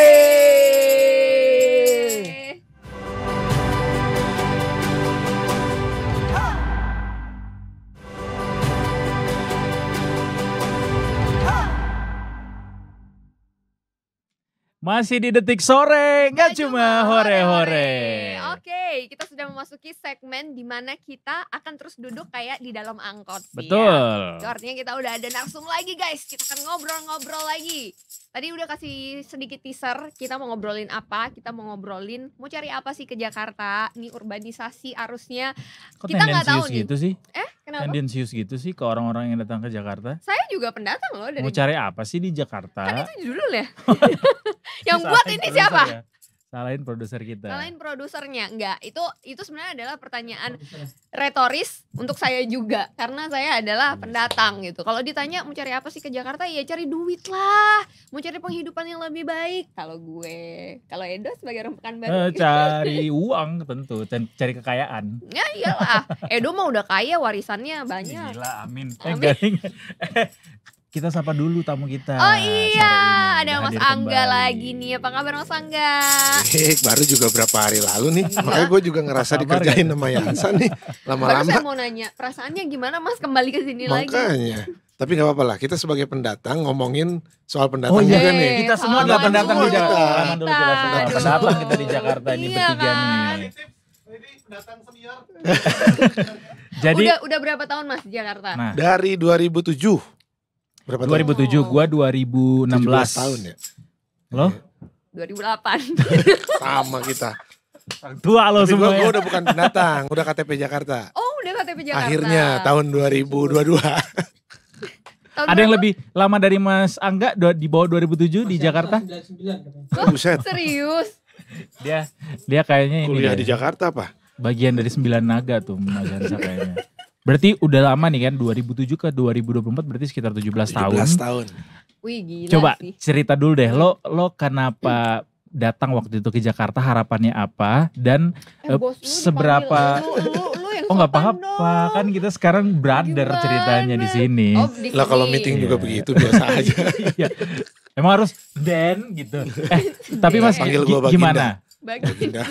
Masih di detik sore, nggak cuma hore-hore. Oke, kita sudah memasuki segmen di mana kita akan terus duduk kayak di dalam angkot. Iya. Betul. Ya. artinya kita udah ada narsum lagi guys, kita akan ngobrol-ngobrol lagi. Tadi udah kasih sedikit teaser, kita mau ngobrolin apa? Kita mau ngobrolin mau cari apa sih ke Jakarta? nih urbanisasi arusnya Kok kita nggak tahu gitu nih. sih? Eh, kenapa? Tendensius gitu sih ke orang-orang yang datang ke Jakarta? Saya juga pendatang loh dari Mau cari apa sih di Jakarta? Kan itu judul ya. yang buat ini siapa? Ya? Salahin produser kita. Salahin produsernya, enggak. Itu itu sebenarnya adalah pertanyaan retoris untuk saya juga karena saya adalah iya. pendatang gitu. Kalau ditanya mau cari apa sih ke Jakarta? Ya cari duit lah. Mau cari penghidupan yang lebih baik. Kalau gue, kalau Edo sebagai orang Pekanbaru eh, cari uang tentu, dan cari kekayaan. Ya iyalah. Edo mah udah kaya, warisannya banyak. Gila, amin. Eh, amin. Eh, kita sapa dulu tamu kita. Oh iya, ada Mas Angga kembali. lagi nih. Apa kabar Mas Angga? Hei, eh, baru juga berapa hari lalu nih. Iya. Makanya gue juga ngerasa dikerjain ya? sama Yansa nih. Lama-lama. Baru saya mau nanya, perasaannya gimana Mas kembali ke sini lagi? Makanya. Tapi gak apa-apa lah, kita sebagai pendatang ngomongin soal pendatang oh, iya, juga iya. nih. Kita semua adalah pendatang di Jakarta. Dulu kita pendatang kita di Jakarta ini iya, bertiga nih. pendatang senior. Jadi udah udah berapa tahun Mas di Jakarta? Nah. Dari 2007. Berapa 2007, tahun? gua 2016. 17 tahun ya? Lo? 2008. Iya. Sama kita. Tua lo Tapi semua. Gue ya. udah bukan binatang, udah KTP Jakarta. Oh, udah KTP Jakarta. Akhirnya tahun 2022. Tahun ada yang lebih lama dari Mas Angga di bawah 2007 Mas di Jakarta? 99 Serius? Dia dia kayaknya ini Kuliah di Jakarta apa? Bagian dari sembilan naga tuh Mas Hansa kayaknya. Berarti udah lama nih kan 2007 ke 2024 berarti sekitar 17, tahun. 17 tahun. Wih gila Coba sih. cerita dulu deh lo lo kenapa datang waktu itu ke Jakarta harapannya apa dan eh, eh bos, seberapa Oh nggak apa-apa kan kita sekarang brother Gimana? ceritanya di sini. Oh, Lah kalau meeting yeah. juga iya. begitu biasa aja. Iya. Emang harus dan gitu. Eh, tapi iya. Mas gimana? Baginda. Baginda.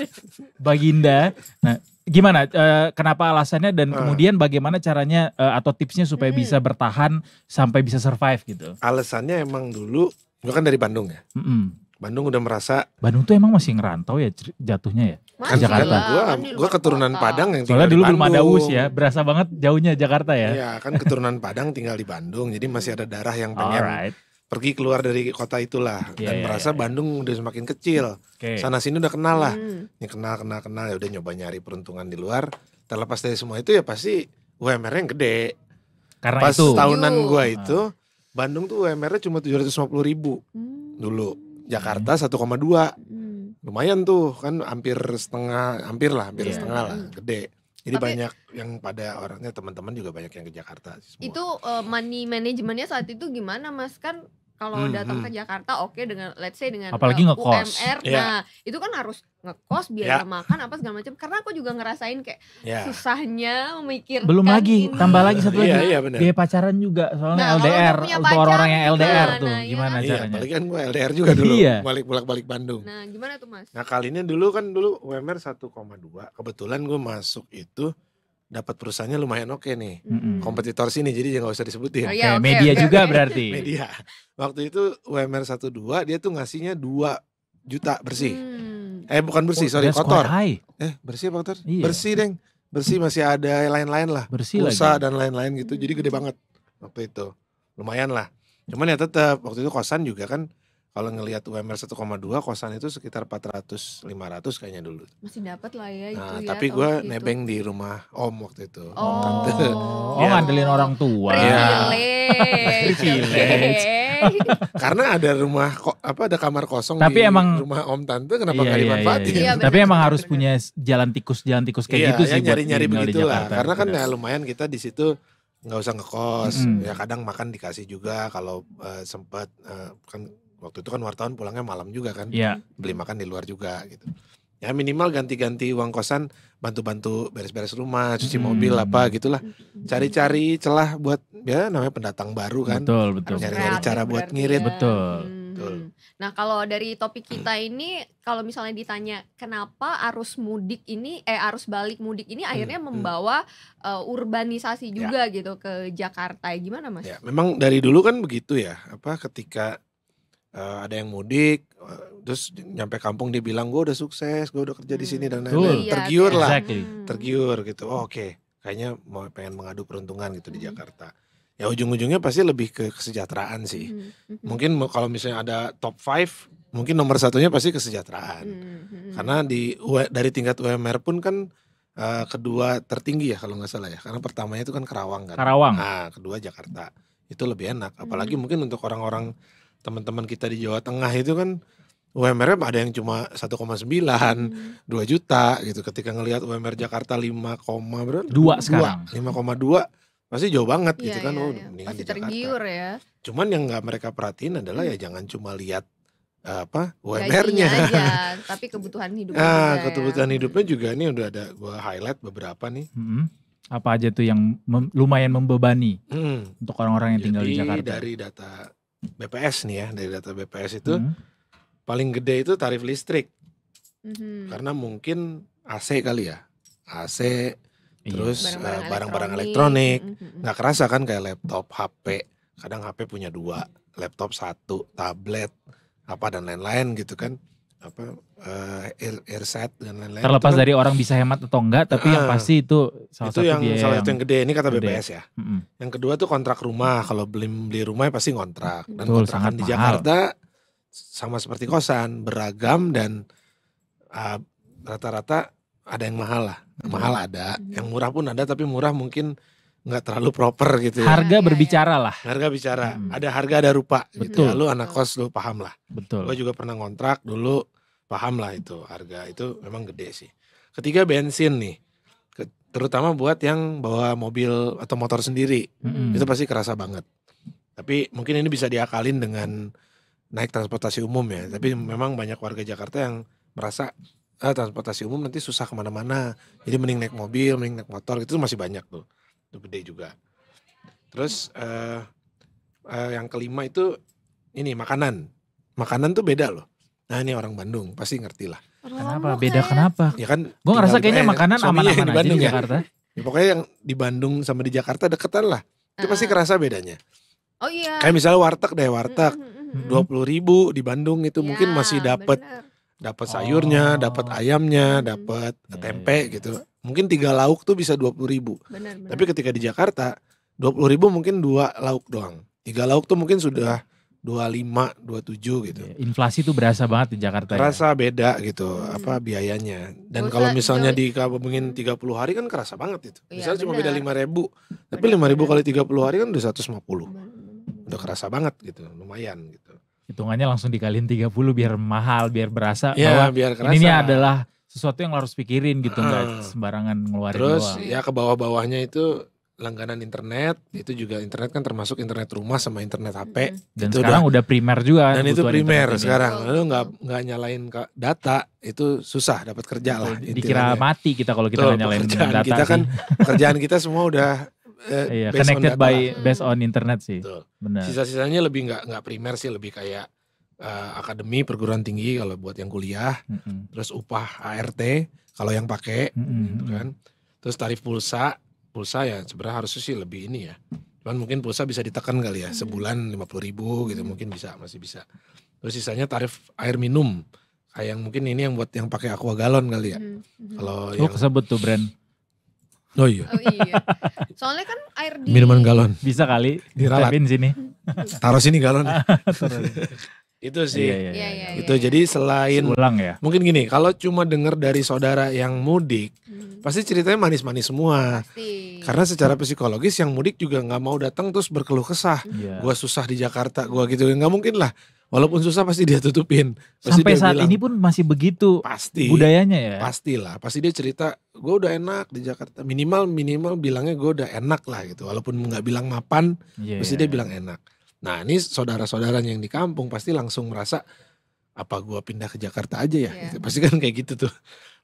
Baginda. Nah, gimana uh, kenapa alasannya dan uh. kemudian bagaimana caranya uh, atau tipsnya supaya hmm. bisa bertahan sampai bisa survive gitu alasannya emang dulu gue kan dari Bandung ya mm -hmm. Bandung udah merasa Bandung tuh emang masih ngerantau ya jatuhnya ya Mas, Jakarta gue gue kan keturunan kota. Padang yang tinggal soalnya di Bandung. belum ada us ya berasa banget jauhnya Jakarta ya Iya kan keturunan Padang tinggal di Bandung jadi masih ada darah yang pengen Alright pergi keluar dari kota itulah yeah, dan iya, merasa iya. Bandung udah semakin kecil. Okay. Sana sini udah kenal lah. Hmm. Ya kenal kenal kenal ya udah nyoba nyari peruntungan di luar. Terlepas dari semua itu ya pasti UMR-nya yang gede. Karena Pas itu. tahunan gue itu ah. Bandung tuh UMR-nya cuma tujuh 750 ribu hmm. dulu. Jakarta satu koma dua hmm. Lumayan tuh kan hampir setengah, hampir lah, hampir yeah. setengah lah, hmm. gede. Jadi Tapi, banyak yang pada orangnya teman-teman juga banyak yang ke Jakarta. semua. Itu uh, money manajemennya saat itu gimana Mas? Kan kalau hmm, datang hmm. ke Jakarta oke okay, dengan let's say dengan Apalagi uh, ngekos. UMR. Yeah. Nah, itu kan harus ngekos, biaya yeah. makan apa segala macam. Karena aku juga ngerasain kayak yeah. susahnya memikirkan. Belum lagi, ini. tambah lagi satu lagi. Yeah, yeah, bener. biaya pacaran juga soalnya nah, LDR untuk orang orang yang LDR nah, tuh iya. gimana iya, caranya? Apalagi kan gue LDR juga dulu, iya. balik bolak-balik Bandung. Nah, gimana tuh Mas? Nah, kali ini dulu kan dulu UMR 1,2. Kebetulan gue masuk itu dapat perusahaannya lumayan oke okay nih. Mm-hmm. Kompetitor sini jadi nggak usah disebutin. Oh, ya, okay, media okay, juga berarti. Media. Waktu itu UMR 12 dia tuh ngasihnya 2 juta bersih. Hmm. Eh bukan bersih, oh, sorry kotor. Eh bersih apa kotor? Iya. Bersih, Deng. Bersih masih ada lain-lain lah. Bersih Usaha lagi. dan lain-lain gitu. Jadi gede hmm. banget waktu itu. Lumayan lah. Cuman ya tetap waktu itu kosan juga kan kalau ngelihat UMR 1,2 kosan itu sekitar 400 500 kayaknya dulu. Masih dapat lah ya nah, ya. tapi gue nebeng di rumah om waktu itu. Oh, om tante. Oh, ya. ngandelin orang tua. Iya. Karena ada rumah kok apa ada kamar kosong tapi di emang, rumah om tante kenapa iya, gak iya, iya, dimanfaatin? Iya, iya, iya. tapi emang harus punya jalan tikus jalan tikus kayak iya, gitu sih nyari-nyari begitulah. Karena kan ya lumayan kita di situ nggak usah ngekos. -hmm. Ya kadang makan dikasih juga kalau uh, eh, sempat uh, eh, kan waktu itu kan wartawan pulangnya malam juga kan ya. beli makan di luar juga gitu ya minimal ganti-ganti uang kosan bantu-bantu beres-beres rumah cuci hmm. mobil apa gitulah cari-cari celah buat ya namanya pendatang baru kan betul betul cari-cari cara buat ngirit ya. hmm. betul nah kalau dari topik hmm. kita ini kalau misalnya ditanya kenapa arus mudik ini eh arus balik mudik ini akhirnya hmm. membawa hmm. uh, urbanisasi ya. juga ya. gitu ke Jakarta gimana mas? Ya, memang dari dulu kan begitu ya apa ketika uh, ada yang mudik eh, terus nyampe kampung dia bilang gue udah sukses gue udah kerja hmm. di sini dan lain-lain iya, tergiur lah exactly. Hmm. tergiur gitu oh, oke okay. kayaknya mau pengen mengadu peruntungan gitu hmm. di Jakarta ya ujung-ujungnya pasti lebih ke kesejahteraan sih hmm. hmm. mungkin kalau misalnya ada top five mungkin nomor satunya pasti kesejahteraan hmm. hmm karena di dari tingkat UMR pun kan uh, kedua tertinggi ya kalau nggak salah ya karena pertamanya itu kan Karawang kan Karawang nah kedua Jakarta itu lebih enak apalagi hmm. mungkin untuk orang-orang teman-teman kita di Jawa Tengah itu kan UMR-nya ada yang cuma 1,9, hmm. 2 juta gitu. Ketika ngelihat UMR Jakarta 5, berapa? 2 sekarang. 5,2 pasti jauh banget ya, gitu iya, kan. Ya, oh, ya. Pasti tergiur ya. Cuman yang nggak mereka perhatiin adalah ya hmm. ya jangan cuma lihat eh, apa UMR-nya tapi kebutuhan hidupnya. Nah, kebutuhan ya. hidupnya juga ini udah ada gua highlight beberapa nih. Hmm. Apa aja tuh yang mem lumayan membebani hmm. untuk orang-orang yang Jadi, tinggal di Jakarta? Dari data BPS nih ya dari data BPS itu hmm. paling gede itu tarif listrik hmm. karena mungkin AC kali ya AC iya. terus eh, barang-barang, uh, elektronik mm-hmm. nggak kerasa kan kayak laptop HP kadang HP punya dua laptop satu tablet apa dan lain-lain gitu kan apa uh, eh, air, set dan lain-lain. Terlepas kan, dari orang bisa hemat atau enggak, tapi uh, yang eh, pasti itu salah itu satu yang biaya salah yang gede ini kata gede. BPS ya. Mm-hmm. Yang kedua tuh kontrak rumah. Kalau beli beli rumah ya pasti kontrak dan Betul, kontrakan di mahal. Jakarta sama seperti kosan beragam dan uh, rata-rata ada yang mahal lah. Mm-hmm. Mahal ada, yang murah pun ada tapi murah mungkin nggak terlalu proper gitu ya. Harga berbicara lah. Harga bicara. Hmm. Ada harga ada rupa Betul. gitu ya. anak kos lu paham lah. Betul. Gue juga pernah ngontrak dulu paham lah itu harga itu memang gede sih. Ketiga bensin nih. Terutama buat yang bawa mobil atau motor sendiri. Hmm. Itu pasti kerasa banget. Tapi mungkin ini bisa diakalin dengan naik transportasi umum ya. Tapi hmm. memang banyak warga Jakarta yang merasa ah, transportasi umum nanti susah kemana-mana. Jadi mending naik mobil, mending naik motor gitu masih banyak tuh itu gede juga terus uh, uh, yang kelima itu ini makanan makanan tuh beda loh nah ini orang Bandung pasti ngerti lah kenapa beda eh. kenapa ya kan gue ngerasa kayaknya eh, makanan aman-aman aja Bandung ya Jakarta ya. pokoknya yang di Bandung sama di Jakarta deketan lah itu uh. pasti ah. kerasa bedanya oh iya kayak misalnya warteg deh warteg mm-hmm, mm-hmm, mm-hmm. dua puluh ribu di Bandung itu ya, mungkin masih dapat dapat sayurnya, oh. dapat ayamnya, dapat iya, tempe iya, iya. gitu mungkin tiga lauk tuh bisa dua puluh ribu Benar, benar. tapi ketika di Jakarta dua puluh ribu mungkin dua lauk doang tiga lauk tuh mungkin sudah dua lima dua tujuh gitu iya, inflasi tuh berasa banget di Jakarta Rasa ya? beda gitu hmm. apa biayanya dan kalau misalnya di mungkin tiga puluh hari kan kerasa banget itu iya, misalnya ya, cuma beda lima ribu tapi lima ribu kali tiga puluh hari kan udah seratus lima puluh udah kerasa banget gitu lumayan gitu hitungannya langsung dikaliin 30 biar mahal biar berasa ya, bahwa biar kerasa. ini adalah sesuatu yang harus pikirin gitu nggak hmm. sembarangan ngeluarin terus doang. ya ke bawah-bawahnya itu langganan internet itu juga internet kan termasuk internet rumah sama internet HP dan itu sekarang udah, udah primer juga dan itu primer sekarang lo nggak nggak nyalain data itu susah dapat kerja lah dikira intinya. mati kita kalau kita nggak nyalain data kita kan, sih. kan kerjaan kita semua udah eh, iya, connected by based on internet sih sisa-sisanya lebih nggak nggak primer sih lebih kayak uh, akademi perguruan tinggi kalau buat yang kuliah, mm -hmm. terus upah ART kalau yang pakai, mm -hmm. gitu kan. Terus tarif pulsa, pulsa ya sebenarnya harusnya sih lebih ini ya. Cuman mungkin pulsa bisa ditekan kali ya, sebulan lima puluh ribu gitu mungkin bisa masih bisa. Terus sisanya tarif air minum kayak yang mungkin ini yang buat yang pakai aqua galon kali ya. Mm-hmm. Kalau oh, yang tersebut tuh brand. Oh iya. Oh iya. Soalnya kan air di minuman galon. Bisa kali. Diralat. sini. Mm-hmm. Taruh sini galon. Itu sih. Iya iya iya, iya, iya, iya, itu iya. jadi selain ya. Mungkin gini, kalau cuma dengar dari saudara yang mudik, hmm. pasti ceritanya manis-manis semua. Pasti. Karena secara psikologis yang mudik juga nggak mau datang terus berkeluh kesah. Hmm. Yeah. Gua susah di Jakarta, gua gitu. nggak mungkin lah. Walaupun susah pasti dia tutupin. Pasti Sampai dia saat bilang, ini pun masih begitu. Pasti. Budayanya ya. Pastilah. Pasti dia cerita, gue udah enak di Jakarta. Minimal minimal bilangnya gue udah enak lah gitu. Walaupun nggak bilang mapan, yeah. pasti dia bilang enak. Nah ini saudara-saudara yang di kampung pasti langsung merasa apa gua pindah ke Jakarta aja ya? Yeah. Pasti kan kayak gitu tuh.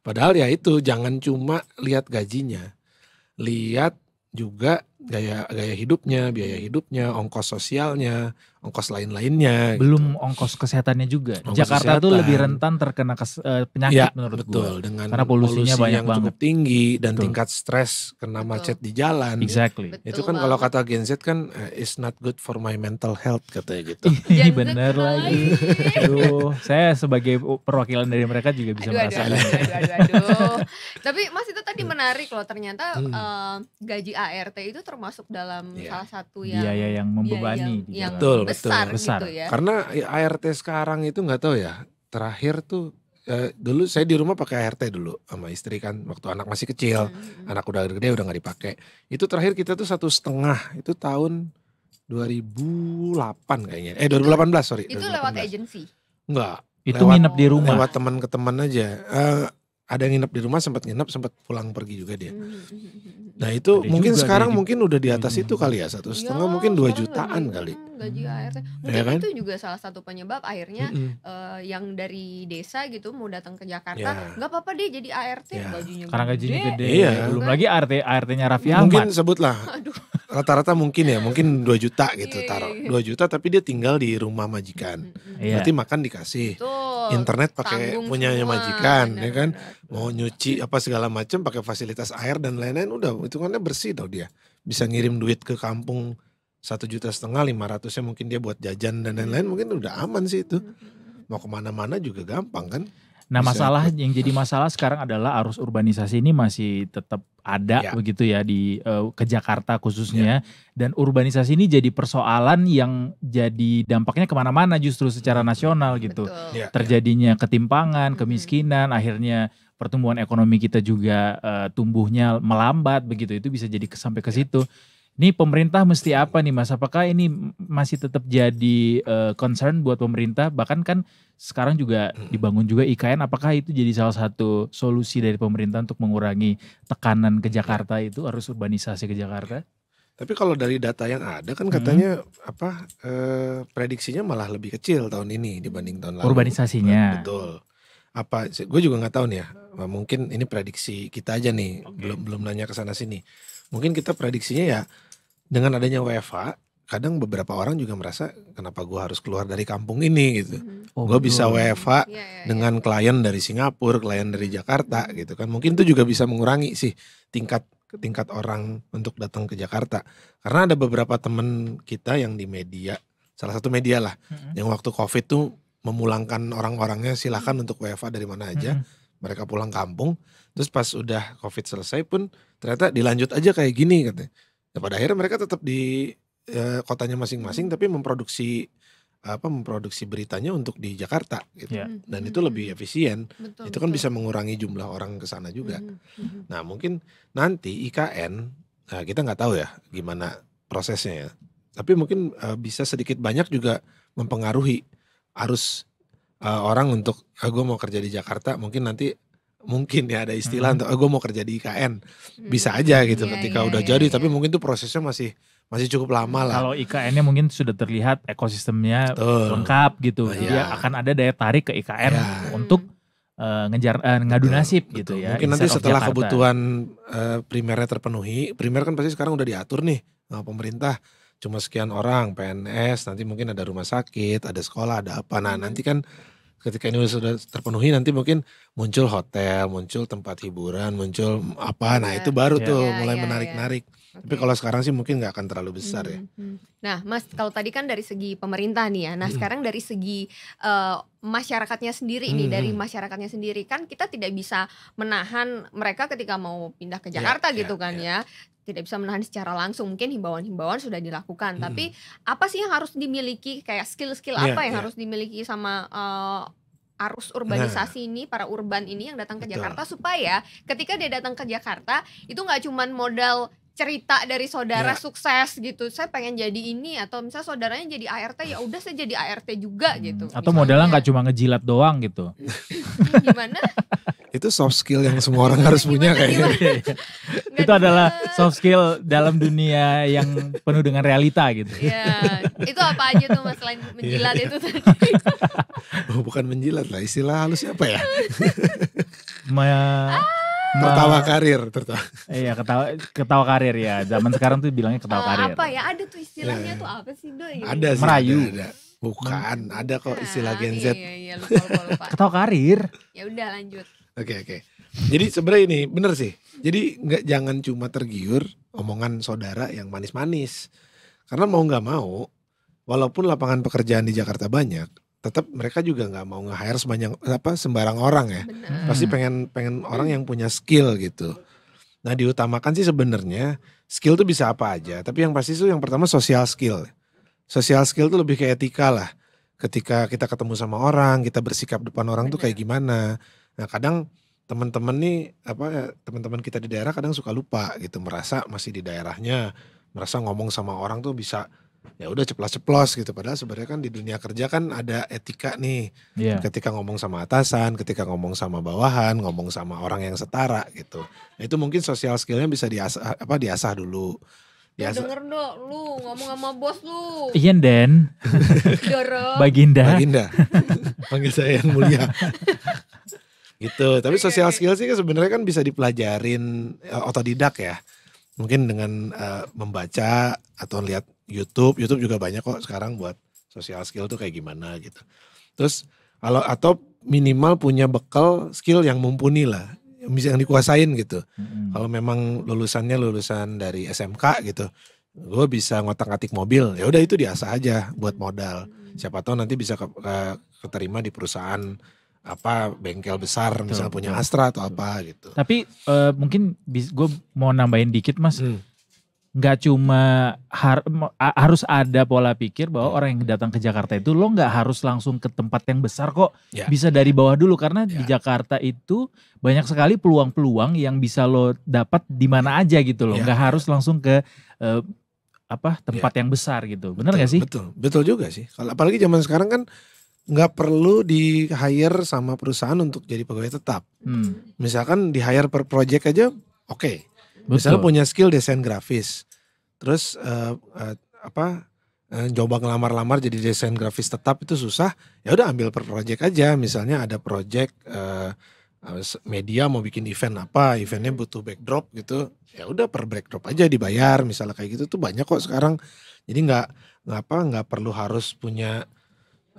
Padahal ya itu jangan cuma lihat gajinya, lihat juga gaya gaya hidupnya, biaya hidupnya, ongkos sosialnya, ongkos lain-lainnya. Gitu. Belum gitu. ongkos kesehatannya juga. Ongkos Jakarta kesehatan. tuh lebih rentan terkena kes, uh, penyakit ya, menurut betul, gue. dengan karena polusinya polusi banyak yang banget. cukup tinggi dan betul. tingkat stres kena betul. macet di jalan. Exactly. Ya. Itu kan kalau kata Gen Z kan eh, is not good for my mental health katanya gitu. Iya benar lagi. aduh, saya sebagai perwakilan dari mereka juga bisa aduh, merasakan. Aduh, ya. aduh, aduh, aduh, Tapi Mas itu tadi iya. menarik loh ternyata hmm. uh, gaji ART itu termasuk dalam yeah. salah satu yang biaya yang membebani. Yang, yang, yang, betul besar, Betul. besar gitu ya. Karena ART ya, sekarang itu nggak tahu ya. Terakhir tuh Uh, dulu saya di rumah pakai ART dulu sama istri kan waktu anak masih kecil, hmm, hmm. anak udah gede udah nggak dipakai. Itu terakhir kita tuh satu setengah itu tahun 2008 kayaknya. Eh 2018 sorry. Itu 2018. lewat agensi? Enggak. Itu lewat, nginep di rumah. Lewat teman ke teman aja. Uh, ada yang nginep di rumah sempat nginep sempat pulang pergi juga dia. Hmm, hmm, Nah itu Ada mungkin sekarang mungkin udah di atas itu kali ya satu setengah ya, mungkin dua jutaan gaji, kali. Gaji ART ya mungkin ya kan? itu juga salah satu penyebab akhirnya uh, yang dari desa gitu mau datang ke Jakarta ya. nggak ya. apa-apa deh jadi ART ya. gajinya Karena gajinya gede. Iya. Belum lagi ART ART-nya Raffi Ahmad. Mungkin sebutlah. Rata-rata mungkin ya mungkin 2 juta gitu iya, taruh 2 iya, iya. juta tapi dia tinggal di rumah majikan. Berarti makan dikasih. Betul. Internet pakai punyanya majikan ya kan mau nyuci apa segala macam pakai fasilitas air dan lain-lain udah hitungannya bersih tau dia bisa ngirim duit ke kampung satu juta setengah lima ratusnya mungkin dia buat jajan dan lain-lain mungkin udah aman sih itu mau kemana-mana juga gampang kan nah masalah bisa. yang jadi masalah sekarang adalah arus urbanisasi ini masih tetap ada ya. begitu ya di uh, ke Jakarta khususnya ya. dan urbanisasi ini jadi persoalan yang jadi dampaknya kemana-mana justru secara nasional gitu Betul. Ya, ya. terjadinya ketimpangan hmm. kemiskinan akhirnya pertumbuhan ekonomi kita juga uh, tumbuhnya melambat begitu itu bisa jadi sampai ke iya. situ. Ini pemerintah mesti apa nih Mas? Apakah ini masih tetap jadi uh, concern buat pemerintah? Bahkan kan sekarang juga dibangun juga IKN. Apakah itu jadi salah satu solusi dari pemerintah untuk mengurangi tekanan ke Jakarta itu harus urbanisasi ke Jakarta? Tapi kalau dari data yang ada kan mm-hmm. katanya hmm. apa eh, prediksinya malah lebih kecil tahun ini dibanding tahun lalu. Urbanisasinya. Betul apa gue juga nggak tahu nih ya mungkin ini prediksi kita aja nih okay. belum belum nanya ke sana sini mungkin kita prediksinya ya dengan adanya WFH kadang beberapa orang juga merasa kenapa gue harus keluar dari kampung ini gitu mm-hmm. oh, gue bisa WFH yeah, yeah, yeah. dengan klien dari Singapura klien dari Jakarta mm-hmm. gitu kan mungkin itu juga bisa mengurangi sih tingkat tingkat orang untuk datang ke Jakarta karena ada beberapa temen kita yang di media salah satu media lah mm-hmm. yang waktu covid tuh memulangkan orang-orangnya silahkan untuk WFA dari mana aja. Hmm. Mereka pulang kampung. Terus pas udah COVID selesai pun ternyata dilanjut aja kayak gini katanya. pada akhirnya mereka tetap di e, kotanya masing-masing tapi memproduksi apa memproduksi beritanya untuk di Jakarta gitu. Yeah. Dan itu lebih efisien. Betul, itu kan bisa mengurangi jumlah orang ke sana juga. -hmm. Nah, mungkin nanti IKN nah eh, kita nggak tahu ya gimana prosesnya ya. Tapi mungkin e, bisa sedikit banyak juga mempengaruhi harus uh, orang untuk ah, eh, gue mau kerja di Jakarta mungkin nanti mungkin ya ada istilah hmm. untuk eh, gue mau kerja di IKN hmm. bisa aja gitu yeah, ketika yeah, udah yeah, jadi yeah. tapi iya. mungkin tuh prosesnya masih masih cukup lama lah. Kalau IKN-nya mungkin sudah terlihat ekosistemnya Betul. lengkap gitu, oh, dia iya. akan ada daya tarik ke IKN yeah. untuk uh, ngejar uh, ngadu betul, nasib betul. gitu ya. Mungkin nanti setelah Jakarta. kebutuhan uh, primernya terpenuhi, primer kan pasti sekarang udah diatur nih sama pemerintah cuma sekian orang PNS nanti mungkin ada rumah sakit ada sekolah ada apa nah nanti hmm. kan ketika ini sudah terpenuhi nanti mungkin muncul hotel muncul tempat hiburan muncul apa nah itu iya. baru iya, tuh iya, mulai menarik-narik yeah, Okay. Tapi kalau sekarang sih mungkin nggak akan terlalu besar ya. hmm, ya. Nah, Mas, kalau tadi kan dari segi pemerintah nih ya. Nah, hmm. sekarang dari segi uh, masyarakatnya sendiri hmm. nih, dari hmm. masyarakatnya sendiri kan kita tidak bisa menahan mereka ketika mau pindah ke ya, Jakarta yeah, gitu yeah, kan yeah. ya tidak bisa menahan secara langsung mungkin himbauan-himbauan sudah dilakukan hmm. tapi apa sih yang harus dimiliki kayak skill-skill yeah, apa yang yeah. harus dimiliki sama uh, arus urbanisasi nah. ini para urban ini yang datang ke Betul. Jakarta supaya ketika dia datang ke Jakarta itu nggak cuman modal cerita dari saudara yeah. sukses gitu saya pengen jadi ini atau misalnya saudaranya jadi ART ya udah saya jadi ART juga hmm. gitu atau modalnya nggak cuma ngejilat doang gitu gimana itu soft skill yang semua orang harus punya kayaknya iya, iya. itu adalah soft skill dalam dunia yang penuh dengan realita gitu ya itu apa aja tuh mas selain iya. menjilat itu tadi oh, bukan menjilat lah istilah halus apa ya Maya. ah ketawa karir, tertawa. Iya, ketawa ketawa karir ya. Zaman sekarang tuh bilangnya ketawa karir. Apa ya? Ada tuh istilahnya tuh apa sih, Doi? Ada sih. Merayu. Bukan, ada kok istilah Gen Z. Iya, iya, iya, ketawa karir. Ya udah lanjut. Oke, oke. Jadi sebenarnya ini bener sih. Jadi nggak jangan cuma tergiur omongan saudara yang manis-manis. Karena mau nggak mau, walaupun lapangan pekerjaan di Jakarta banyak, tetap mereka juga nggak mau nge-hire sebanyak apa sembarang orang ya. Pasti pengen pengen orang yang punya skill gitu. Nah, diutamakan sih sebenarnya skill tuh bisa apa aja, tapi yang pasti tuh yang pertama sosial skill. Sosial skill tuh lebih ke etika lah. Ketika kita ketemu sama orang, kita bersikap depan orang Benar. tuh kayak gimana. Nah, kadang teman-teman nih apa teman-teman kita di daerah kadang suka lupa gitu merasa masih di daerahnya, merasa ngomong sama orang tuh bisa ya udah ceplos-ceplos gitu padahal sebenarnya kan di dunia kerja kan ada etika nih yeah. ketika ngomong sama atasan ketika ngomong sama bawahan ngomong sama orang yang setara gitu nah, itu mungkin sosial skillnya bisa diasah apa diasah dulu Ya, Denger dong lu ngomong sama bos lu. Iya Den. Baginda. Iya, Baginda. Panggil saya yang mulia. gitu. Tapi sosial skill sih sebenarnya kan bisa dipelajarin eh, otodidak ya mungkin dengan uh, membaca atau lihat YouTube, YouTube juga banyak kok sekarang buat social skill tuh kayak gimana gitu. Terus kalau atau minimal punya bekal skill yang mumpuni lah, yang dikuasain gitu. Hmm. Kalau memang lulusannya lulusan dari SMK gitu, gue bisa ngotak atik mobil, ya udah itu diasah aja buat modal. Siapa tahu nanti bisa ke, ke, keterima di perusahaan apa bengkel besar misalnya punya Astra atau apa gitu. Tapi uh, mungkin gue mau nambahin dikit mas. Hmm nggak cuma har, harus ada pola pikir bahwa hmm. orang yang datang ke Jakarta itu lo nggak harus langsung ke tempat yang besar kok yeah. bisa dari bawah dulu karena yeah. di ya. Jakarta itu banyak sekali peluang-peluang yang bisa lo dapat di mana ya. aja gitu ya. nggak yeah. harus langsung ke uh, apa tempat yeah. yang besar gitu benar nggak sih betul betul juga sih kalau apalagi zaman sekarang kan nggak perlu di hire sama perusahaan untuk jadi pegawai tetap hmm. misalkan di hire per project aja oke okay Betul. Misalnya punya skill desain grafis, terus uh, uh, apa uh, eh, coba ngelamar-lamar jadi desain grafis tetap itu susah, ya udah ambil per project aja. Misalnya ada proyek uh, media mau bikin event apa, eventnya butuh backdrop gitu, ya udah per backdrop aja dibayar. Misalnya kayak gitu tuh banyak kok sekarang. Jadi nggak ngapa nggak perlu harus punya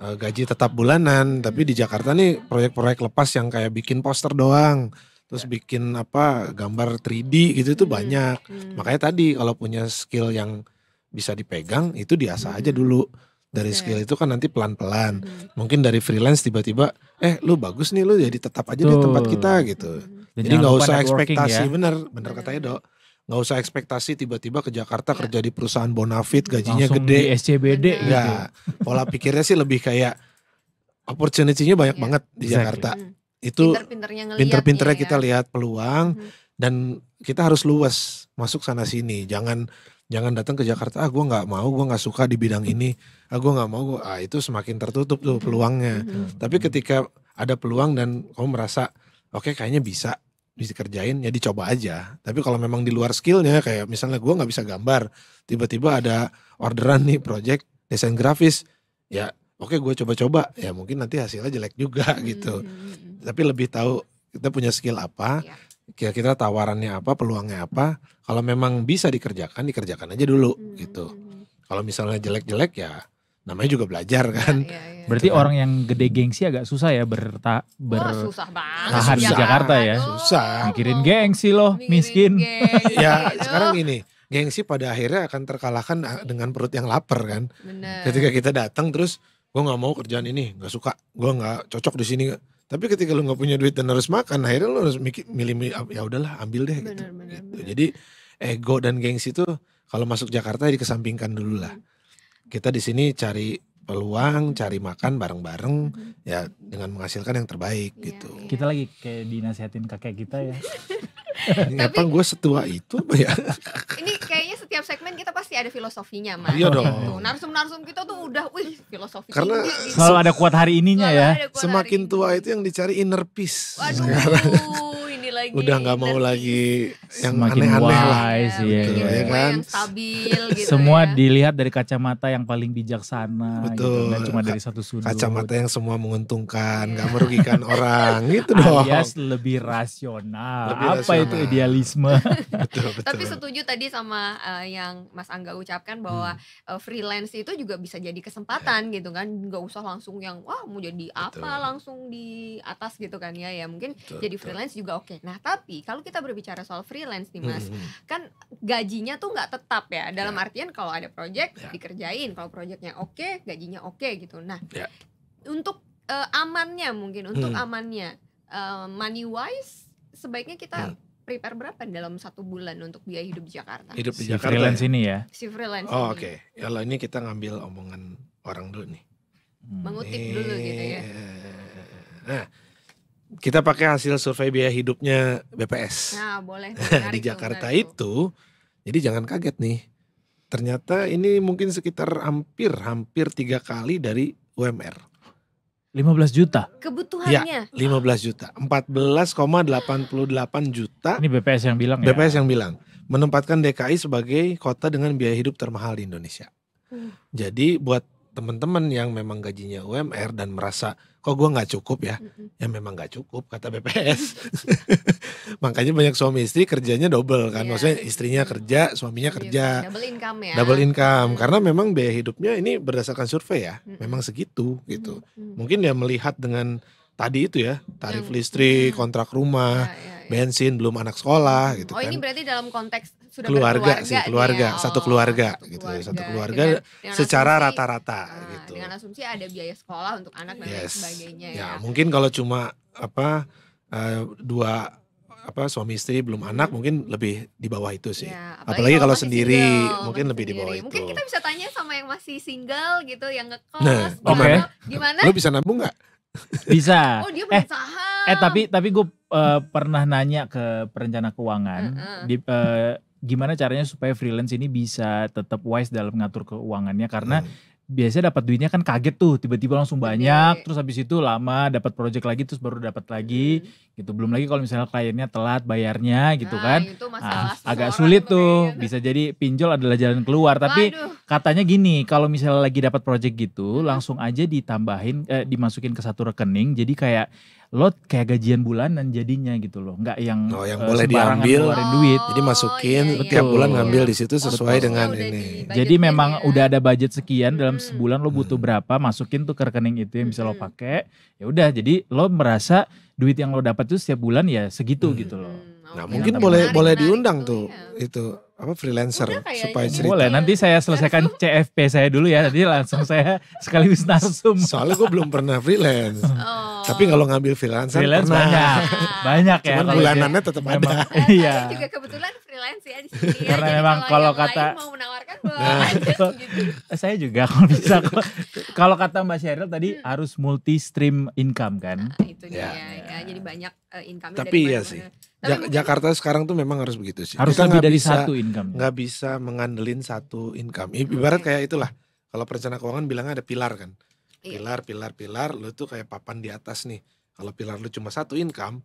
uh, gaji tetap bulanan. Tapi di Jakarta nih proyek-proyek lepas yang kayak bikin poster doang terus iya. bikin apa gambar 3D gitu itu mm. banyak Mm. makanya tadi kalau punya skill yang bisa dipegang itu diasah mm. aja hmm. dulu dari okay. skill itu kan nanti pelan-pelan Mm. mungkin dari freelance tiba-tiba eh lu bagus nih lu jadi tetap aja Tuh. di tempat kita gitu hmm. Dan jadi nggak usah ekspektasi ya. bener bener katanya dok nggak usah ekspektasi tiba-tiba ke Jakarta iya. kerja di perusahaan bonafit gajinya Langsung gede di SCBD gitu. Ya, pola pikirnya sih lebih kayak opportunity-nya banyak yeah. banget di exactly. Jakarta. Mm itu pinter-pinternya ya, kita ya. lihat peluang hmm. dan kita harus luas masuk sana sini jangan jangan datang ke Jakarta ah gue nggak mau gue nggak suka di bidang ini ah gue nggak mau ah itu semakin tertutup tuh mm-hmm. peluangnya hmm. tapi mm-hmm. ketika ada peluang dan kamu merasa oke okay, kayaknya bisa bisa dikerjain ya dicoba aja tapi kalau memang di luar skillnya kayak misalnya gue nggak bisa gambar tiba-tiba ada orderan nih project desain grafis ya oke gue coba-coba ya mungkin nanti hasilnya jelek juga mm-hmm. gitu tapi lebih tahu kita punya skill apa, iya. kira-kira tawarannya apa, peluangnya apa. Kalau memang bisa dikerjakan, dikerjakan aja dulu hmm. gitu. Hmm, hmm. Kalau misalnya jelek-jelek ya namanya juga belajar iya, kan. Yeah, yeah, yeah. Berarti gitu kan. orang yang gede gengsi agak susah ya berta ber oh, tahan Jakarta ya. susah. Mikirin gengsi loh, miskin. Gengsi. ya sekarang ini gengsi pada akhirnya akan terkalahkan eh, dengan perut yang lapar kan. Bener. Ketika kita datang terus gue nggak mau kerjaan ini, nggak suka, gue nggak cocok di sini tapi ketika lu nggak punya duit dan harus makan, akhirnya lu harus mikir milih-milih ah, ya udahlah ambil deh gitu. Bener, gitu. Bener. Jadi ego dan gengsi itu kalau masuk Jakarta dikesampingkan dulu lah. Hmm. Kita di sini cari peluang cari makan bareng-bareng hmm. ya dengan menghasilkan yang terbaik yeah. gitu. Iya. Kita lagi kayak dinasehatin kakek kita ya. apa gue setua itu ya? Ini kayaknya setiap segmen kita pasti ada filosofinya mas. Iya dong. Gitu. Narsum-narsum kita tuh udah, wih filosofi. Karena ini, selalu selalu ada kuat hari ininya selalu ya. Semakin tua ini. itu yang dicari inner peace. Waduh. lagi udah nggak mau lagi yang aneh-aneh lah iya, iya, ya, betul, ya, ya kan stabil gitu semua ya. dilihat dari kacamata yang paling bijaksana gitu, betul gitu, cuma dari satu sudut kacamata yang semua menguntungkan nggak merugikan orang gitu dong alias lebih rasional lebih apa itu idealisme betul, betul. tapi setuju tadi sama uh, yang Mas Angga ucapkan bahwa hmm. uh, freelance itu juga bisa jadi kesempatan yeah. gitu kan nggak usah langsung yang wah mau jadi apa betul. langsung di atas gitu kan ya ya mungkin betul, jadi freelance juga oke Nah, tapi kalau kita berbicara soal freelance nih Mas, hmm. kan gajinya tuh nggak tetap ya. Dalam yeah. artian kalau ada project yeah. dikerjain, kalau projectnya oke, okay, gajinya oke okay, gitu. Nah, yeah. untuk uh, amannya mungkin untuk mm. amannya uh, eh, money wise sebaiknya kita mm. prepare berapa dalam satu bulan untuk biaya hidup di Jakarta? Hidup di si Jakarta freelance ini ya. Si freelance. Oh, oke. Okay. Kalau ini kita ngambil omongan orang dulu nih. Hmm. Mengutip dulu gitu ya. Nah, kita pakai hasil survei biaya hidupnya BPS. Nah, boleh. di Jakarta itu, itu, jadi jangan kaget nih. Ternyata ini mungkin sekitar hampir hampir tiga kali dari UMR. 15 juta. Kebutuhannya. Ya, 15 juta. 14,88 juta. Ini BPS yang bilang BPS ya. BPS yang bilang menempatkan DKI sebagai kota dengan biaya hidup termahal di Indonesia. Hmm. Jadi buat teman-teman yang memang gajinya UMR dan merasa kok gue nggak cukup ya, ya memang nggak cukup kata BPS. Makanya banyak suami istri kerjanya double kan, yeah. maksudnya istrinya kerja, suaminya iya, kerja. Double income ya. Double income karena memang biaya hidupnya ini berdasarkan survei ya, memang segitu gitu. Mungkin dia melihat dengan tadi itu ya tarif listrik, kontrak rumah, iya, iya, bensin belum anak sekolah gitu kan. Oh ini kan. berarti dalam konteks sudah keluarga sih keluarga oh, satu keluarga satu gitu ya satu keluarga dengan, secara ah, rata-rata nah, gitu dengan asumsi ada biaya sekolah untuk anak dan yes. sebagainya ya, ya mungkin kalau cuma apa uh, dua apa suami istri belum anak mungkin lebih di bawah itu sih. Ya, apalagi, apalagi kalau, sendiri single, mungkin lebih sendiri. di bawah itu. Mungkin kita bisa tanya sama yang masih single gitu yang ngekos nah, okay. gimana? Lu bisa nabung nggak? Bisa. oh, dia punya eh, Eh tapi tapi gue uh, pernah nanya ke perencana keuangan uh -uh. di uh, gimana caranya supaya freelance ini bisa tetap wise dalam ngatur keuangannya karena hmm. Biasanya dapat duitnya kan kaget tuh, tiba-tiba langsung iya. banyak, terus habis itu lama dapat project lagi, terus baru dapat lagi, hmm. gitu. Belum lagi kalau misalnya kliennya telat bayarnya, gitu nah, kan, nah, agak sulit tuh. Bisa jadi pinjol adalah jalan keluar. Tapi Waduh. katanya gini, kalau misalnya lagi dapat project gitu, hmm. langsung aja ditambahin, eh, dimasukin ke satu rekening. Jadi kayak lo kayak gajian bulanan jadinya gitu loh nggak yang oh, yang uh, boleh diambil oh, jadi masukin oh, iya, iya. tiap iya. bulan ngambil di situ sesuai Betul. dengan ini jadi memang ya. udah ada budget sekian dalam hmm. sebulan lo butuh berapa masukin tuh ke rekening itu yang bisa hmm. lo pakai ya udah jadi lo merasa duit yang lo dapat tuh setiap bulan ya segitu hmm. gitu loh Nah, mungkin boleh boleh menarik diundang tuh, iya. itu apa freelancer supaya cerita. Boleh, nanti saya selesaikan CFP saya dulu ya. Tadi langsung saya sekaligus narsum. Soalnya gue belum pernah freelance. Oh. Tapi kalau ngambil freelancer freelance pernah. banyak. banyak ya. Cuman bulanannya tetap memang, ada. Iya. juga kebetulan freelance ya di sini. Ya. Karena ya. memang kalau, kata mau menawarkan Nah, gitu. Saya juga kalau bisa kalau kata Mbak Sheryl tadi hmm. harus multi stream income kan. Nah, itu dia ya. ya. Jadi banyak eh, income Tapi dari iya sih Ja Jakarta sekarang tuh memang harus begitu sih. Harus kita lebih dari bisa, satu income. Gak bisa mengandelin satu income. Ibarat kayak itulah. Kalau perencana keuangan bilangnya ada pilar kan. Iya. Pilar, pilar, pilar. Lu tuh kayak papan di atas nih. Kalau pilar lu cuma satu income,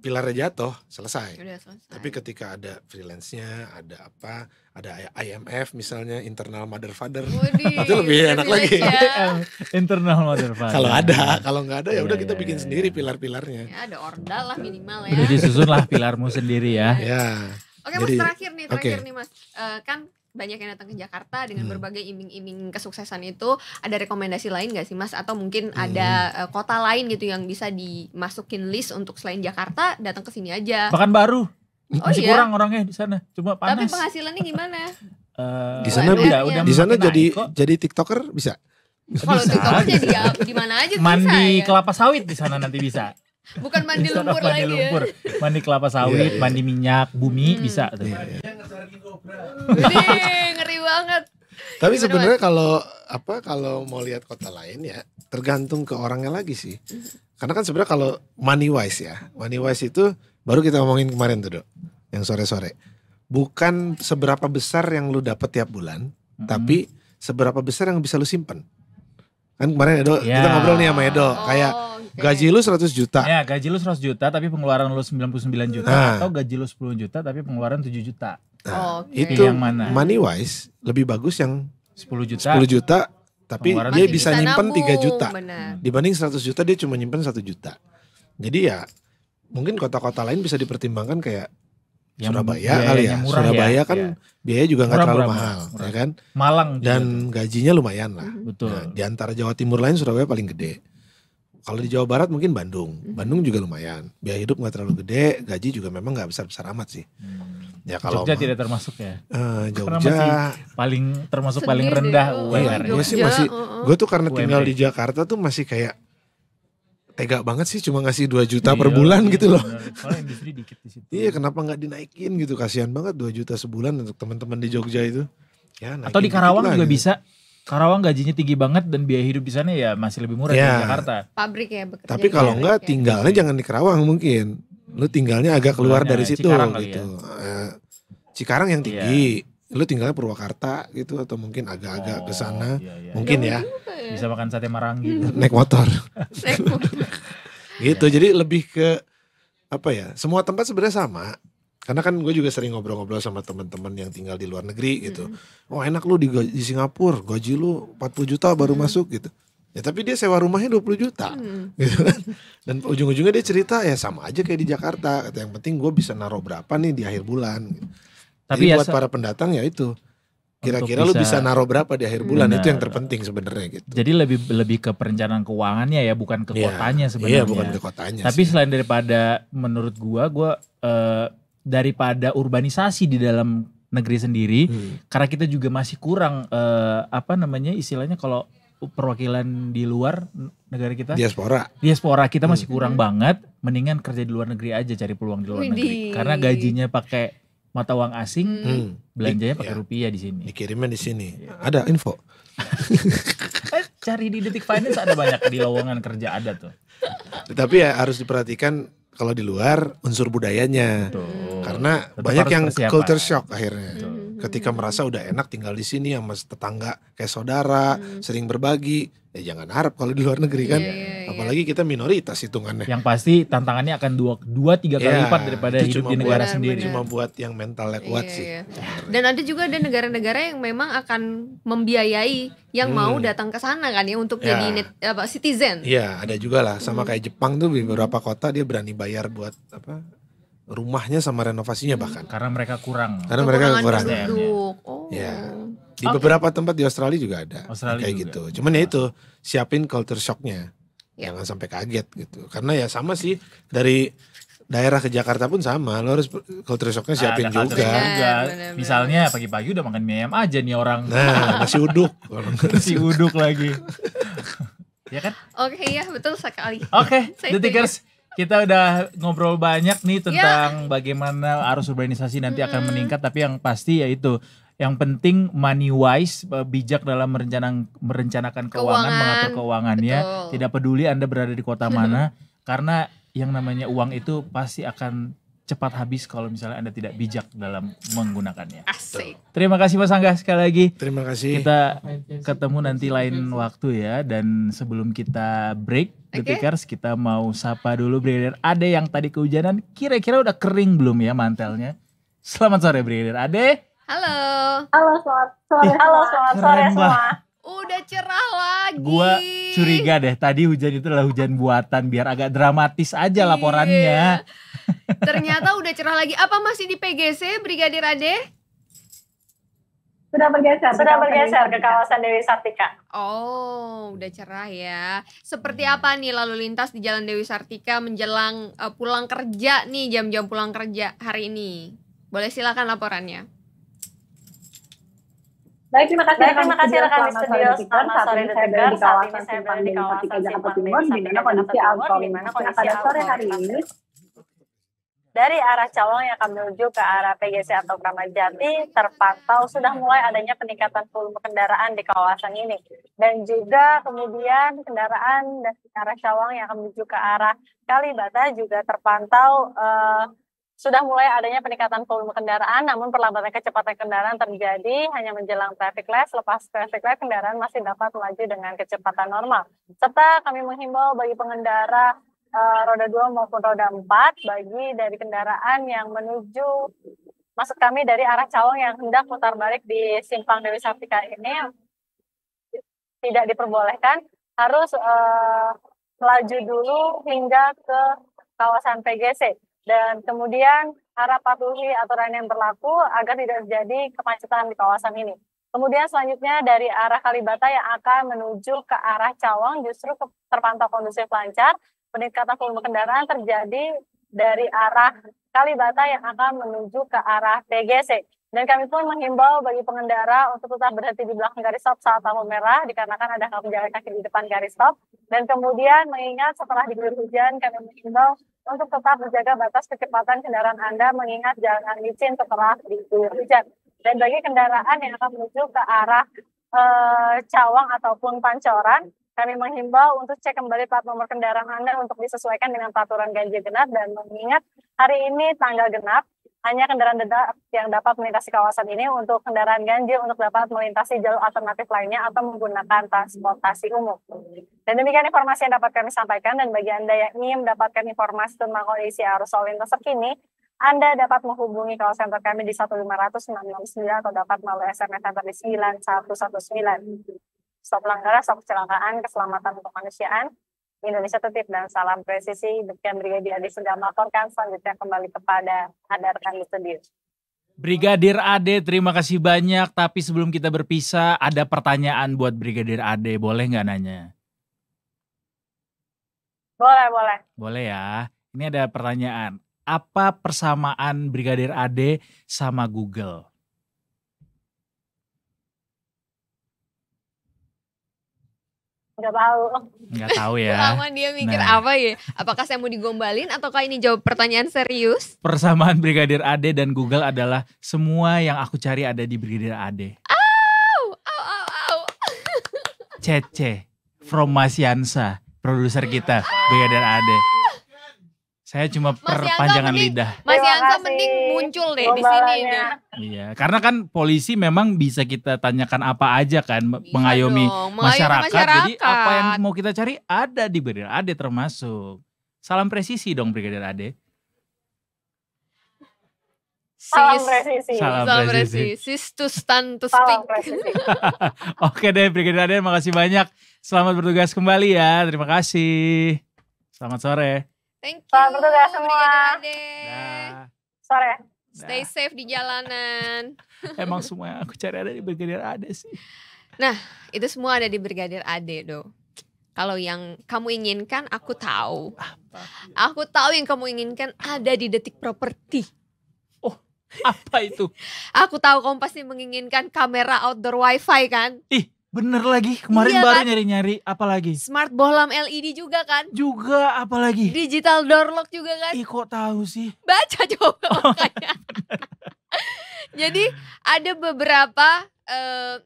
pilarnya jatuh selesai. Udah selesai. Tapi ketika ada freelance-nya, ada apa, ada IMF misalnya internal mother father. Wudih, itu lebih enak lagi. Ya. internal mother father. kalau ada, kalau nggak ada ya udah iya, kita bikin iya, sendiri iya. pilar-pilarnya. Ya ada orda lah minimal ya. Jadi susunlah pilarmu sendiri ya. ya. Oke Mas Jadi, terakhir nih, terakhir okay. nih Mas. Uh, kan banyak yang datang ke Jakarta dengan hmm. berbagai iming-iming kesuksesan itu ada rekomendasi lain gak sih mas atau mungkin hmm. ada uh, kota lain gitu yang bisa dimasukin list untuk selain Jakarta datang ke sini aja bahkan baru oh, masih iya? kurang orangnya di sana cuma panas tapi penghasilannya gimana uh, di sana udah, udah di sana jadi kok. jadi tiktoker bisa kalau tiktoker jadi ya, di aja mandi bisa, ya? kelapa sawit di sana nanti bisa Bukan mandi lumpur lumpur mandi lagi ya. lumpur. ya. Mandi kelapa sawit, yeah, yeah. mandi minyak bumi hmm. bisa tuh. Yeah, iya. yeah. ngeri banget. Tapi sebenarnya kalau apa kalau mau lihat kota lain ya tergantung ke orangnya lagi sih. Hmm. Karena kan sebenarnya kalau money wise ya, money wise itu baru kita ngomongin kemarin tuh, Dok. Yang sore-sore. Bukan seberapa besar yang lu dapat tiap bulan, hmm. tapi seberapa besar yang bisa lu simpen. Kan kemarin Edo yeah. kita iya. ngobrol nih sama Edo oh. kayak Gaji lu 100 juta. Ya, gaji lu 100 juta tapi pengeluaran lu 99 juta nah. atau gaji lu 10 juta tapi pengeluaran 7 juta. Nah, oh, okay. Itu yang mana? Money wise lebih bagus yang 10 juta. 10 juta tapi pengeluaran dia bisa, bisa nyimpen 3 juta. Bener. Dibanding 100 juta dia cuma nyimpen 1 juta. Jadi ya mungkin kota-kota lain bisa dipertimbangkan kayak yang Surabaya kali ya. Murah Surabaya ya, kan ya. biaya juga nggak terlalu murah, mahal, murah. ya kan? Malang dan juga. Gitu. gajinya lumayan lah. Betul. Nah, di antara Jawa Timur lain Surabaya paling gede kalau di Jawa Barat mungkin Bandung. Hmm. Bandung juga lumayan. Biaya hidup nggak terlalu gede, gaji juga memang nggak besar-besar amat sih. Hmm. Ya kalau Jogja tidak termasuk ya. Uh, Jogja paling termasuk paling rendah ya, UMR. Iya, ya. gue sih masih uh uh-uh. gue tuh karena tinggal di ya. Jakarta tuh masih kayak tega banget sih cuma ngasih 2 juta iya, per bulan iya, gitu loh. industri dikit di situ. iya, kenapa nggak dinaikin gitu? Kasihan banget 2 juta sebulan untuk teman-teman di Jogja itu. Ya, Atau di Karawang juga gitu. bisa Karawang gajinya tinggi banget dan biaya hidup di sana ya masih lebih murah yeah. dari ya. Jakarta. Pabrik ya bekerja. Tapi kalau enggak ya. tinggalnya jangan di Karawang mungkin. Lu tinggalnya agak keluar Sebenarnya dari situ Cikarang gitu. Ya. Eh, Cikarang yang tinggi. Yeah. Lu tinggalnya Purwakarta gitu atau mungkin agak-agak oh, ke sana. Yeah, yeah, iya. mungkin ya. ya. Bisa makan sate marangi. Gitu. Naik motor. Naik motor. gitu. Jadi lebih ke apa ya? Semua tempat sebenarnya sama karena kan gue juga sering ngobrol-ngobrol sama teman-teman yang tinggal di luar negeri gitu. Mm. Oh enak lu di, di Singapura, gaji lu 40 juta baru mm. masuk gitu. Ya tapi dia sewa rumahnya 20 juta mm. gitu kan. Dan ujung-ujungnya dia cerita ya sama aja kayak di Jakarta. Kata yang penting gue bisa naruh berapa nih di akhir bulan. Gitu. Tapi Jadi ya, buat para pendatang ya itu. Kira-kira lu bisa naruh berapa di akhir bulan benar. itu yang terpenting sebenarnya gitu. Jadi lebih lebih ke perencanaan keuangannya ya bukan ke ya, sebenarnya. Iya bukan ke kotanya. Tapi sih. selain daripada menurut gua gua uh, daripada urbanisasi di dalam negeri sendiri hmm. karena kita juga masih kurang uh, apa namanya istilahnya kalau perwakilan di luar negara kita diaspora diaspora kita masih hmm. kurang hmm. banget mendingan kerja di luar negeri aja cari peluang di luar Widih. negeri karena gajinya pakai mata uang asing hmm. hmm. belanjanya pakai ya. rupiah di sini dikirimnya di sini ya. ada info eh, cari di detik finance ada banyak di lowongan kerja ada tuh tapi ya harus diperhatikan kalau di luar unsur budayanya. Betul. Karena Tetap banyak yang culture shock akhirnya. Betul ketika hmm. merasa udah enak tinggal di sini sama tetangga kayak saudara hmm. sering berbagi ya jangan harap kalau di luar negeri kan yeah, yeah, yeah. apalagi kita minoritas hitungannya yang pasti tantangannya akan dua dua tiga kali yeah, lipat daripada hidup di negara buat, sendiri cuma buat yang mentalnya iya, kuat yeah, sih iya. dan ada juga ada negara-negara yang memang akan membiayai yang hmm. mau datang ke sana kan ya untuk yeah. jadi net, apa citizen ya yeah, ada juga lah sama hmm. kayak Jepang tuh beberapa kota dia berani bayar buat apa rumahnya sama renovasinya hmm. bahkan. Karena mereka kurang. Karena mereka kurang. Iya. Oh. Ya. Di okay. beberapa tempat di Australia juga ada. Australia kayak juga. gitu. Cuman ya itu siapin culture shocknya. Ya. Jangan sampai kaget gitu. Karena ya sama sih dari daerah ke Jakarta pun sama lo harus culture shocknya siapin ada juga, juga. Bener, misalnya pagi-pagi udah makan mie ayam aja nih orang nah masih uduk masih uduk lagi ya kan oke okay, ya betul sekali oke okay, the tickers kita udah ngobrol banyak nih iya. tentang yeah. bagaimana arus urbanisasi nanti mm. akan meningkat tapi yang pasti yaitu yang penting money wise e, bijak dalam merencanakan merencanakan keuangan, keuangan mengatur keuangannya Betul. tidak peduli Anda berada di kota mana karena yang namanya uang itu pasti akan cepat habis kalau misalnya Anda tidak bijak dalam menggunakannya. Asik. Terima kasih Mas Angga sekali lagi. Terima kasih. Kita ketemu nanti lain waktu ya dan sebelum kita break Detikers okay. kita mau sapa dulu Brilliant Ade yang tadi kehujanan kira-kira udah kering belum ya mantelnya. Selamat sore Brilliant Ade. Halo. Halo selamat sore. Halo selamat sore semua. Udah cerah lagi. Gua curiga deh tadi hujan itu adalah hujan buatan biar agak dramatis aja laporannya. Iya. Ternyata udah cerah lagi. Apa masih di PGC Brigadir Ade? Sudah bergeser, sudah bergeser ke kawasan Dewi Sartika. Oh, udah cerah ya. Seperti apa nih lalu lintas di Jalan Dewi Sartika menjelang uh, pulang kerja nih, jam-jam pulang kerja hari ini? Boleh silakan laporannya. Baik, terima kasih. Baik, terima kasih rekan di Studio. Selamat sore di Tegar. Saat ini saya berada di kawasan Simpang Timur, di mana kondisi arus lalu pada sore hari ini dari arah Cawang yang akan menuju ke arah PGC atau Kramat Jati terpantau sudah mulai adanya peningkatan volume kendaraan di kawasan ini dan juga kemudian kendaraan dari arah Cawang yang akan menuju ke arah Kalibata juga terpantau uh, sudah mulai adanya peningkatan volume kendaraan, namun perlambatan kecepatan kendaraan terjadi hanya menjelang traffic light. Selepas traffic light, kendaraan masih dapat melaju dengan kecepatan normal. Serta kami menghimbau bagi pengendara uh, roda 2 maupun roda 4, bagi dari kendaraan yang menuju masuk kami dari arah Cawang yang hendak putar balik di simpang Dewi Sartika ini tidak diperbolehkan harus uh, melaju dulu hingga ke kawasan PGC dan kemudian harap patuhi aturan yang berlaku agar tidak terjadi kemacetan di kawasan ini. Kemudian selanjutnya dari arah Kalibata yang akan menuju ke arah Cawang justru terpantau kondusif lancar. Peningkatan volume kendaraan terjadi dari arah Kalibata yang akan menuju ke arah TGC. Dan kami pun menghimbau bagi pengendara untuk tetap berhenti di belakang garis stop saat lampu merah dikarenakan ada hal pejalan kaki di depan garis stop. Dan kemudian mengingat setelah diguyur hujan, kami menghimbau untuk tetap menjaga batas kecepatan kendaraan Anda mengingat jalanan licin setelah diguyur hujan. Dan bagi kendaraan yang akan menuju ke arah e, Cawang ataupun Pancoran, kami menghimbau untuk cek kembali plat nomor kendaraan Anda untuk disesuaikan dengan peraturan ganjil genap dan mengingat hari ini tanggal genap hanya kendaraan yang dapat melintasi kawasan ini untuk kendaraan ganjil untuk dapat melintasi jalur alternatif lainnya atau menggunakan transportasi umum. Dan demikian informasi yang dapat kami sampaikan dan bagi Anda yang ingin mendapatkan informasi tentang kondisi arus lalu lintas terkini, Anda dapat menghubungi call center kami di 15669 atau dapat melalui SMS center di 9119. Stop pelanggaran, stop kecelakaan, keselamatan untuk kemanusiaan. Indonesia Tertib dan Salam Presisi. Demikian Brigadir Ade sudah melaporkan. Selanjutnya kembali kepada adar rekan di studio. Brigadir Ade, terima kasih banyak. Tapi sebelum kita berpisah, ada pertanyaan buat Brigadir Ade. Boleh nggak nanya? Boleh, boleh. Boleh ya. Ini ada pertanyaan. Apa persamaan Brigadir Ade sama Google? nggak tahu. nggak tahu ya. Lama dia mikir nah. apa ya? Apakah saya mau digombalin ataukah ini jawab pertanyaan serius? Persamaan Brigadir Ade dan Google adalah semua yang aku cari ada di Brigadir Ade. aw oh aw, oh Cece from Masiansa, produser kita Brigadir Ade. Saya cuma perpanjangan mending, lidah. Mas Yansa mending muncul deh di sini. Iya, karena kan polisi memang bisa kita tanyakan apa aja kan bisa mengayomi masyarakat. masyarakat. Jadi apa yang mau kita cari ada di Brigadir Ade termasuk. Salam presisi dong Brigadir Ade. Salam presisi. Salam, Salam presisi. Sis to stand to speak. Oke deh Brigadir Ade, makasih banyak. Selamat bertugas kembali ya. Terima kasih. Selamat sore. Thank you. Selamat bertugas semua. Nah. Sore. Stay nah. safe di jalanan. Emang semua yang aku cari ada di Brigadir Ade sih. Nah, itu semua ada di Brigadir Ade, Do. Kalau yang kamu inginkan, aku tahu. Aku tahu yang kamu inginkan ada di detik properti. Oh, apa itu? aku tahu kamu pasti menginginkan kamera outdoor wifi kan? Ih, Bener lagi, kemarin iya baru kan? nyari-nyari kan? apalagi? Smart bohlam LED juga kan? Juga apalagi? Digital door lock juga kan? Ih kok tahu sih? Baca coba oh, makanya. Jadi ada beberapa uh,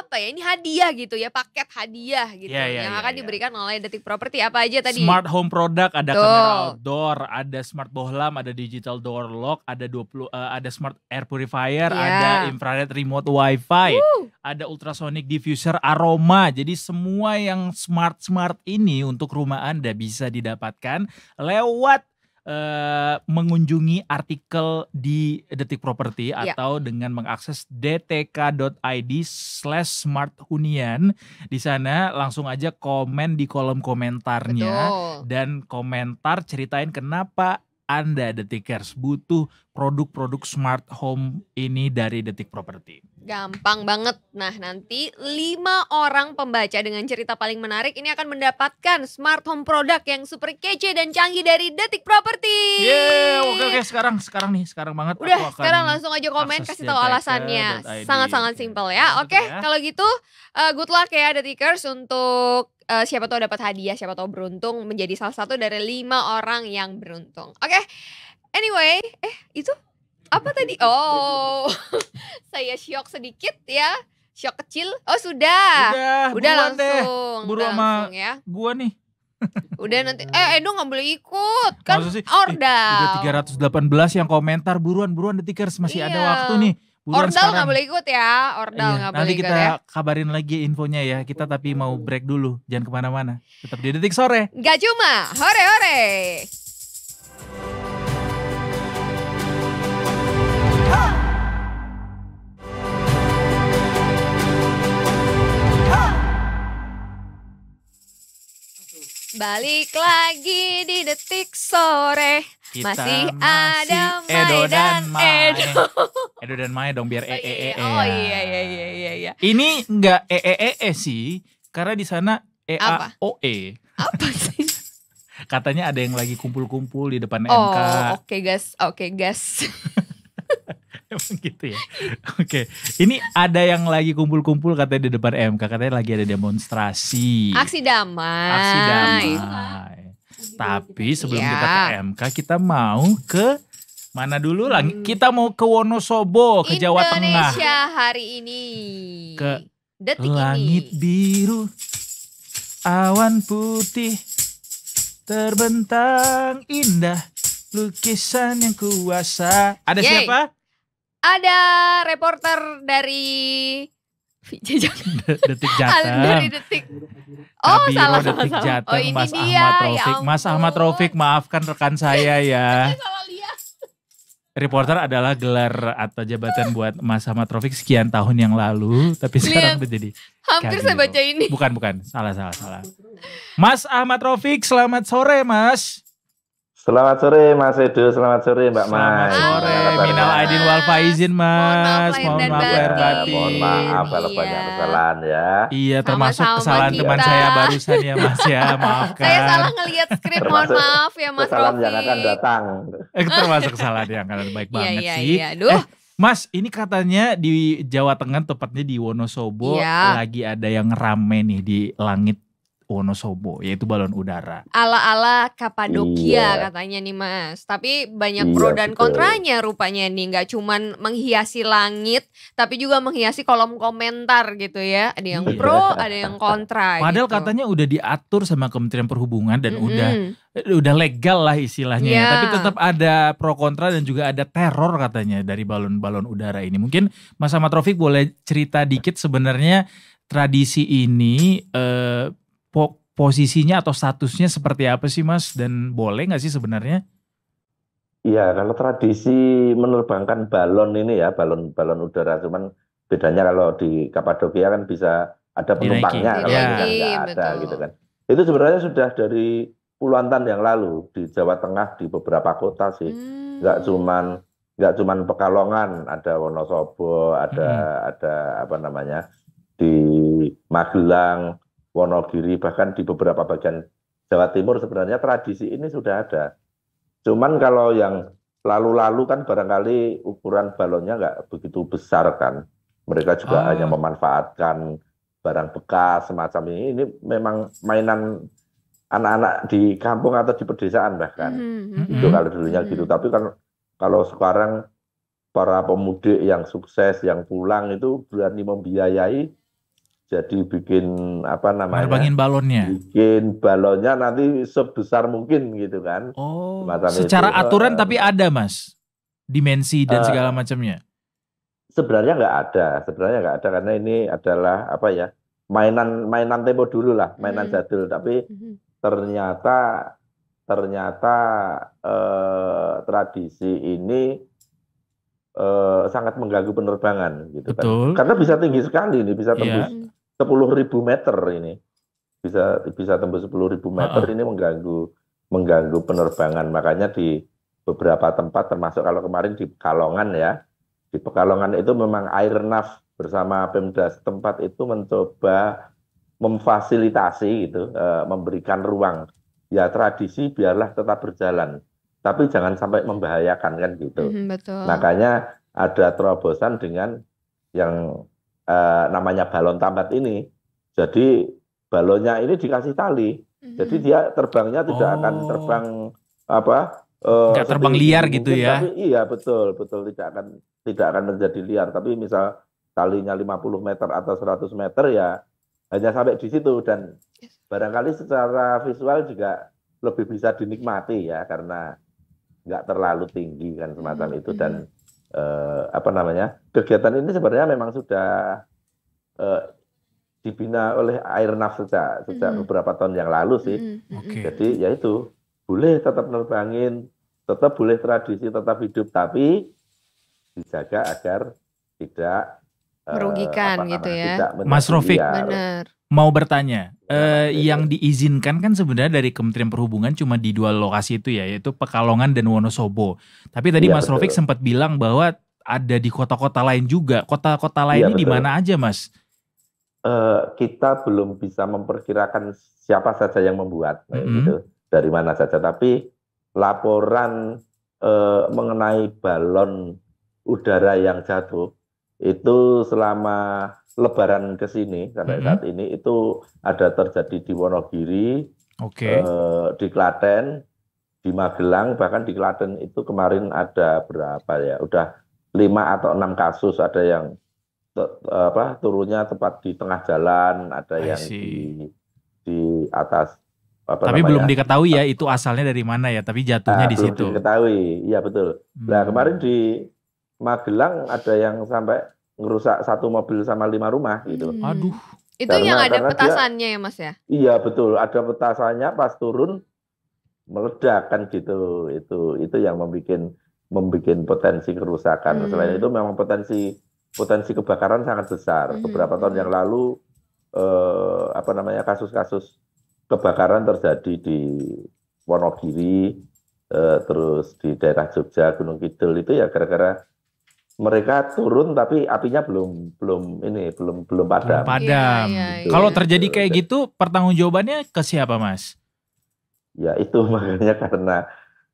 apa ya ini hadiah gitu ya paket hadiah gitu yeah, yeah, yang yeah, akan yeah. diberikan oleh detik properti apa aja tadi smart home product ada kamera outdoor ada smart bohlam ada digital door lock ada 20 uh, eh, ada smart air purifier yeah. ada infrared remote wifi Woo. ada ultrasonic diffuser aroma jadi semua yang smart smart ini untuk rumah anda bisa didapatkan lewat uh, mengunjungi artikel di Detik Property yeah. atau dengan mengakses dtk.id slash smart hunian di sana langsung aja komen di kolom komentarnya Betul. dan komentar ceritain kenapa anda Detikers butuh produk-produk smart home ini dari Detik Property. Gampang banget. Nah, nanti lima orang pembaca dengan cerita paling menarik ini akan mendapatkan smart home produk yang super kece dan canggih dari Detik Property. Yeah, oke okay, oke okay. sekarang sekarang nih, sekarang banget Udah, aku akan sekarang langsung aja komen kasih tahu alasannya. Sangat-sangat simpel ya. Oke, okay, ya. kalau gitu uh, good luck ya Detikers untuk uh, siapa tahu dapat hadiah, siapa tahu beruntung menjadi salah satu dari lima orang yang beruntung. Oke, okay. anyway, eh itu apa tadi? Oh, saya syok sedikit ya, syok kecil. Oh sudah, sudah udah langsung, deh. buru sama ya. gua nih. Udah nanti eh Edo nggak boleh ikut kan Maksud sih, order. Udah 318 yang komentar buruan buruan detikers masih iya. ada waktu nih. Buruan ordal nggak boleh ikut ya, ordal iya, nggak iya, boleh ikut ya. Nanti kita kabarin lagi infonya ya. Kita tapi mau break dulu, jangan kemana-mana. Tetap di detik sore. Gak cuma, hore hore. Balik lagi di detik sore. Kita masih, masih ada Mai Edo dan, Mai. Edo. Edo dan Mai dong biar ee oh e e. e, iya, e ya. Oh iya iya iya iya iya. Ini enggak ee e, e sih karena di sana e a o e. Apa, Apa sih? Katanya ada yang lagi kumpul-kumpul di depan oh, MK. Oh, oke okay, guys. Oke okay, guys. Emang gitu ya. Oke, okay. ini ada yang lagi kumpul-kumpul katanya di depan MK, katanya lagi ada demonstrasi. Aksi damai. Aksi damai. Iya. Tapi sebelum ya. kita ke MK, kita mau ke mana dulu lah? Hmm. Kita mau ke Wonosobo, ke Indonesia Jawa Tengah. Indonesia hari ini. Ke Detik langit ini. biru, awan putih terbentang indah lukisan yang kuasa. Ada Yay. siapa? ada reporter dari detik jateng dari detik oh Kabiro, salah detik salah oh, jateng, oh ini Mas dia Ahmad ya Rofik. Mas Ahmad Rofik maafkan rekan saya ya Reporter adalah gelar atau jabatan buat Mas Ahmad Rofik sekian tahun yang lalu, tapi sekarang menjadi Hampir Kadiro. saya baca ini. Bukan, bukan. Salah, salah, salah. Mas Ahmad Rofik, selamat sore, Mas. Selamat sore Mas Edo, selamat sore Mbak Mai. Selamat sore, minal aidin wal faizin Mas. Mohon maaf lahir batin. Mohon maaf kalau iya. banyak kesalahan ya. Iya, termasuk kesalahan kita. teman saya barusan ya Mas ya, maafkan. Saya kan. salah ngelihat skrip, mohon maaf ya Mas kesalahan Rofi. Kesalahan yang akan datang. Eh, termasuk kesalahan yang akan baik iya, banget iya, sih. Iya, iya. aduh. Eh, Mas, ini katanya di Jawa Tengah, tepatnya di Wonosobo, iya. lagi ada yang rame nih di langit Wonosobo yaitu balon udara. Ala-ala Kapadokia iya. katanya nih Mas. Tapi banyak iya, pro dan betul. kontranya rupanya nih nggak cuman menghiasi langit tapi juga menghiasi kolom komentar gitu ya. Ada yang iya. pro, ada yang kontra. Padahal gitu. katanya udah diatur sama Kementerian Perhubungan dan mm -hmm. udah eh, udah legal lah istilahnya yeah. ya. Iya. Tapi tetap ada pro kontra dan juga ada teror katanya dari balon-balon udara ini. Mungkin Mas Ahmad boleh cerita dikit sebenarnya tradisi ini eh, posisinya atau statusnya seperti apa sih Mas dan boleh nggak sih sebenarnya? Iya, kalau tradisi menerbangkan balon ini ya, balon balon udara cuman bedanya kalau di Kapadokia kan bisa ada penumpangnya kalau ya. kan nggak ada Betul. gitu kan. Itu sebenarnya sudah dari puluhan tahun yang lalu di Jawa Tengah di beberapa kota sih. Hmm. nggak hmm. cuman nggak cuman Pekalongan, ada Wonosobo, ada hmm. ada apa namanya? di Magelang, Wonogiri, bahkan di beberapa bagian Jawa Timur sebenarnya tradisi ini sudah ada. Cuman kalau yang lalu-lalu kan barangkali ukuran balonnya nggak begitu besar kan. Mereka juga ah. hanya memanfaatkan barang bekas semacam ini. Ini memang mainan anak-anak di kampung atau di pedesaan bahkan. Mm -hmm. Itu hmm. kalau dulunya mm -hmm. gitu. Hmm. Tapi kan kalau sekarang para pemudik yang sukses, yang pulang itu berani membiayai jadi bikin apa namanya Terbangin balonnya bikin balonnya nanti sebesar mungkin gitu kan oh Semacam secara itu. aturan uh, tapi ada mas dimensi dan uh, segala macamnya sebenarnya nggak ada sebenarnya nggak ada karena ini adalah apa ya mainan mainan tempo dulu lah mainan hmm. jadul tapi hmm. ternyata ternyata eh, tradisi ini uh, sangat mengganggu penerbangan gitu kan. Betul. kan karena bisa tinggi sekali ini bisa tembus yeah 10.000 meter ini bisa bisa tembus 10.000 meter ini mengganggu mengganggu penerbangan makanya di beberapa tempat termasuk kalau kemarin di Pekalongan ya di Pekalongan itu memang Airnav bersama Pemda setempat itu mencoba memfasilitasi gitu eh, memberikan ruang ya tradisi biarlah tetap berjalan tapi jangan sampai membahayakan kan gitu mm, betul. makanya ada terobosan dengan yang eh, namanya balon tambat ini. Jadi balonnya ini dikasih tali. Mm-hmm. Jadi dia terbangnya tidak oh. akan terbang apa? Eh, tidak terbang liar mungkin, gitu ya. Tapi, iya, betul, betul tidak akan tidak akan menjadi liar, tapi misal talinya 50 meter atau 100 meter ya hanya sampai di situ dan barangkali secara visual juga lebih bisa dinikmati ya karena nggak terlalu tinggi kan semacam mm -hmm. itu dan mhm eh, apa namanya kegiatan ini sebenarnya memang sudah eh, dibina oleh Airnav sejak sejak mm -hmm. beberapa tahun yang lalu sih. Mm mm-hmm. -hmm. okay. Jadi ya itu boleh tetap nerbangin, tetap boleh tradisi, tetap hidup tapi dijaga agar tidak eh, merugikan uh, gitu ya. Tidak Mas Rofiq, benar mau bertanya, eh, yang diizinkan kan sebenarnya dari Kementerian Perhubungan cuma di dua lokasi itu ya, yaitu Pekalongan dan Wonosobo. Tapi tadi ya, Mas betul. Rofik sempat bilang bahwa ada di kota-kota lain juga. Kota-kota iya, lain ya, ini di mana aja, Mas? Uh, kita belum bisa memperkirakan siapa saja yang membuat, mm -hmm. gitu, dari mana saja. Tapi laporan uh, mengenai balon udara yang jatuh itu selama Lebaran ke sini sampai mm -hmm. saat ini itu ada terjadi di Wonogiri, okay. eh, di Klaten, di Magelang bahkan di Klaten itu kemarin ada berapa ya? Udah lima atau enam kasus ada yang apa turunnya tepat di tengah jalan, ada yang di di atas apa Tapi namanya? belum diketahui ya nah. itu asalnya dari mana ya, tapi nah, jatuhnya nah, di belum situ. diketahui. Iya betul. Nah, hmm. Nah, kemarin di Magelang ada yang sampai ngerusak satu mobil sama lima rumah gitu. Hmm. Aduh. Itu karena, yang ada petasannya dia, ya mas ya? Iya betul, ada petasannya pas turun meledak kan gitu. Itu itu yang membuat membuat potensi kerusakan. Hmm. Selain itu memang potensi potensi kebakaran sangat besar. Hmm. Beberapa tahun yang lalu eh, apa namanya kasus-kasus kebakaran terjadi di Wonogiri, eh, terus di daerah Jogja, Gunung Kidul itu ya gara-gara mereka turun tapi apinya belum belum ini belum belum padam. Belum padam. Ya, ya, ya. Kalau terjadi gitu, kayak gitu pertanggungjawabannya ke siapa, Mas? Ya itu makanya karena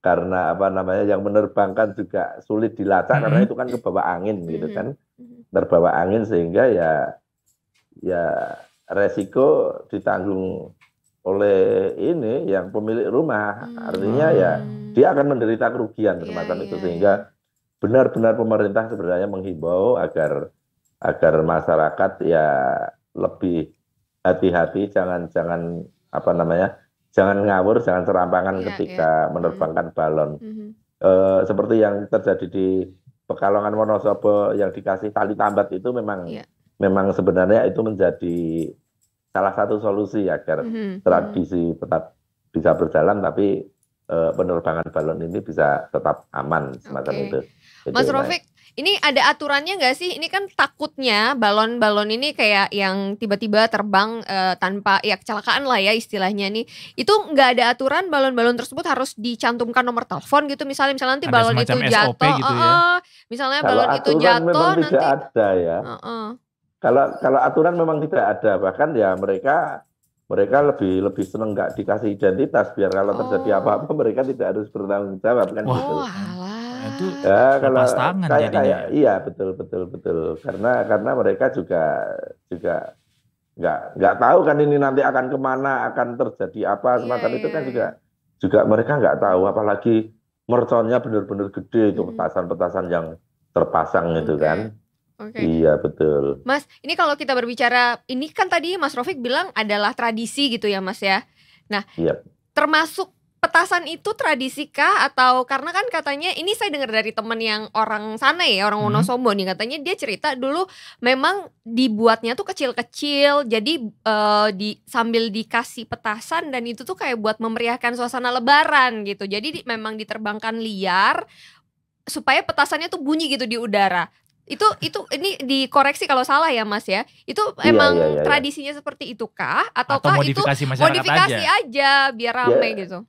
karena apa namanya yang menerbangkan juga sulit dilacak hmm. karena itu kan kebawa angin gitu mm-hmm. kan. Mm-hmm. Terbawa angin sehingga ya ya resiko ditanggung oleh ini yang pemilik rumah. Hmm. Artinya ya hmm. dia akan menderita kerugian iya, semacam itu iya, sehingga iya benar-benar pemerintah sebenarnya menghimbau agar agar masyarakat ya lebih hati-hati jangan jangan apa namanya jangan ngawur jangan serampangan yeah, ketika yeah. Hmm. menerbangkan balon mm -hmm. e, seperti yang terjadi di Pekalongan Wonosobo yang dikasih tali tambat itu memang yeah. memang sebenarnya itu menjadi salah satu solusi agar mm -hmm. tradisi tetap bisa berjalan tapi e, penerbangan balon ini bisa tetap aman semacam okay. itu. Mas Rofik, ini ada aturannya nggak sih? Ini kan takutnya balon-balon ini kayak yang tiba-tiba terbang e, tanpa ya kecelakaan lah ya istilahnya nih. Itu nggak ada aturan balon-balon tersebut harus dicantumkan nomor telepon gitu misalnya misalnya nanti ada balon itu jatuh, gitu ya? uh, misalnya Kalau balon itu jatuh nanti tidak ada ya. Uh -uh. Kalau kalau aturan memang tidak ada bahkan ya mereka mereka lebih lebih seneng nggak dikasih identitas biar kalau terjadi oh. apa-apa mereka tidak harus bertanggung jawab kan oh, gitu. Oh, alah. Nah, itu ya, kalau tangan kayak, jadinya. Kayak, iya betul betul betul karena karena mereka juga juga nggak nggak tahu kan ini nanti akan kemana akan terjadi apa iya, semacam yeah, itu kan iya, juga iya. juga mereka nggak tahu apalagi merconnya benar-benar gede itu petasan-petasan yang terpasang okay. itu kan Okay. Iya betul. Mas, ini kalau kita berbicara, ini kan tadi Mas Rofik bilang adalah tradisi gitu ya, Mas ya. Nah, yep. termasuk petasan itu tradisi kah atau karena kan katanya ini saya dengar dari teman yang orang sana ya orang hmm. Wonosobo nih katanya dia cerita dulu memang dibuatnya tuh kecil-kecil jadi uh, di sambil dikasih petasan dan itu tuh kayak buat memeriahkan suasana lebaran gitu jadi di, memang diterbangkan liar supaya petasannya tuh bunyi gitu di udara itu itu ini dikoreksi kalau salah ya mas ya itu iya, emang iya, iya, iya, tradisinya seperti itu kah ataukah atau modifikasi itu modifikasi aja. aja biar ya, ramai gitu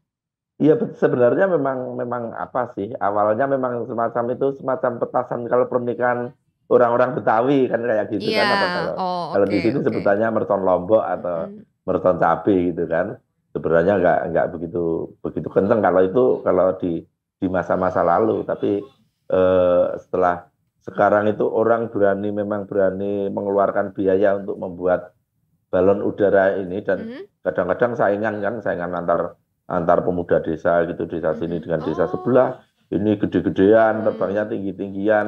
Iya, sebenarnya memang memang apa sih? Awalnya memang semacam itu semacam petasan kalau pernikahan orang-orang Betawi kan kayak gitu yeah. kan apa kalau oh, kalau di sini okay. sebutannya mercon lombok atau mm. mercon cabe gitu kan. Sebenarnya nggak nggak begitu begitu kenceng kalau itu kalau di di masa-masa lalu, tapi eh, setelah sekarang itu orang berani memang berani mengeluarkan biaya untuk membuat balon udara ini dan hmm. kadang-kadang mm -hmm. saingan kan saingan antar antar pemuda desa gitu desa sini mm-hmm. dengan desa oh. sebelah ini gede-gedean mm-hmm. terbangnya tinggi-tinggian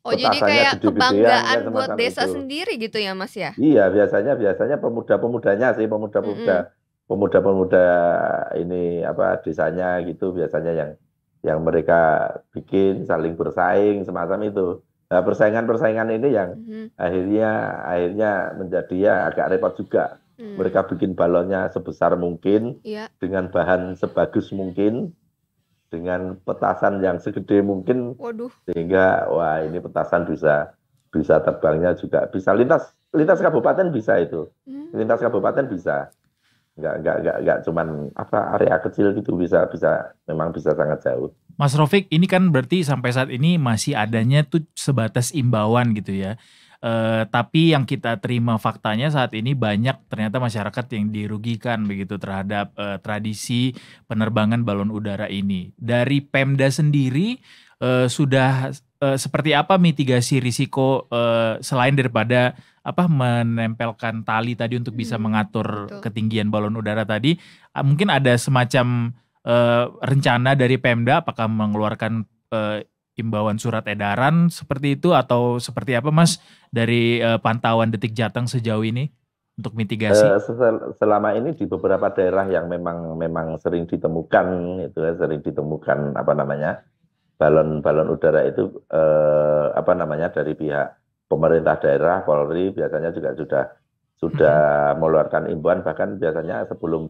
Oh jadi kayak gede kebanggaan ya, buat desa itu. sendiri gitu ya mas ya? Iya biasanya biasanya pemuda-pemudanya sih pemuda-pemuda mm -hmm. pemuda-pemuda ini apa desanya gitu biasanya yang yang mereka bikin saling bersaing semacam itu. persaingan nah, persaingan-persaingan ini yang mm -hmm. akhirnya akhirnya menjadi ya agak repot juga Hmm. Mereka bikin balonnya sebesar mungkin, yeah. dengan bahan sebagus mungkin, dengan petasan yang segede mungkin, Waduh. sehingga wah ini petasan bisa bisa terbangnya juga bisa lintas lintas kabupaten bisa itu, hmm. lintas kabupaten bisa, nggak nggak nggak nggak cuman apa area kecil gitu bisa bisa memang bisa sangat jauh. Mas Rofik, ini kan berarti sampai saat ini masih adanya tuh sebatas imbauan gitu ya Eh, tapi yang kita terima faktanya saat ini banyak ternyata masyarakat yang dirugikan begitu terhadap uh, tradisi penerbangan balon udara ini. Dari Pemda sendiri uh, sudah uh, seperti apa mitigasi risiko uh, selain daripada apa menempelkan tali tadi untuk bisa hmm, mengatur betul. ketinggian balon udara tadi, ah, mungkin ada semacam uh, rencana dari Pemda apakah mengeluarkan imbauan surat edaran seperti itu atau seperti apa Mas dari uh, pantauan Detik Jateng sejauh ini untuk mitigasi? Uh, selama ini di beberapa daerah yang memang memang sering ditemukan itu ya, sering ditemukan apa namanya balon-balon udara itu uh, apa namanya dari pihak pemerintah daerah Polri biasanya juga sudah sudah meluarkan mm-hmm. mengeluarkan imbauan bahkan biasanya sebelum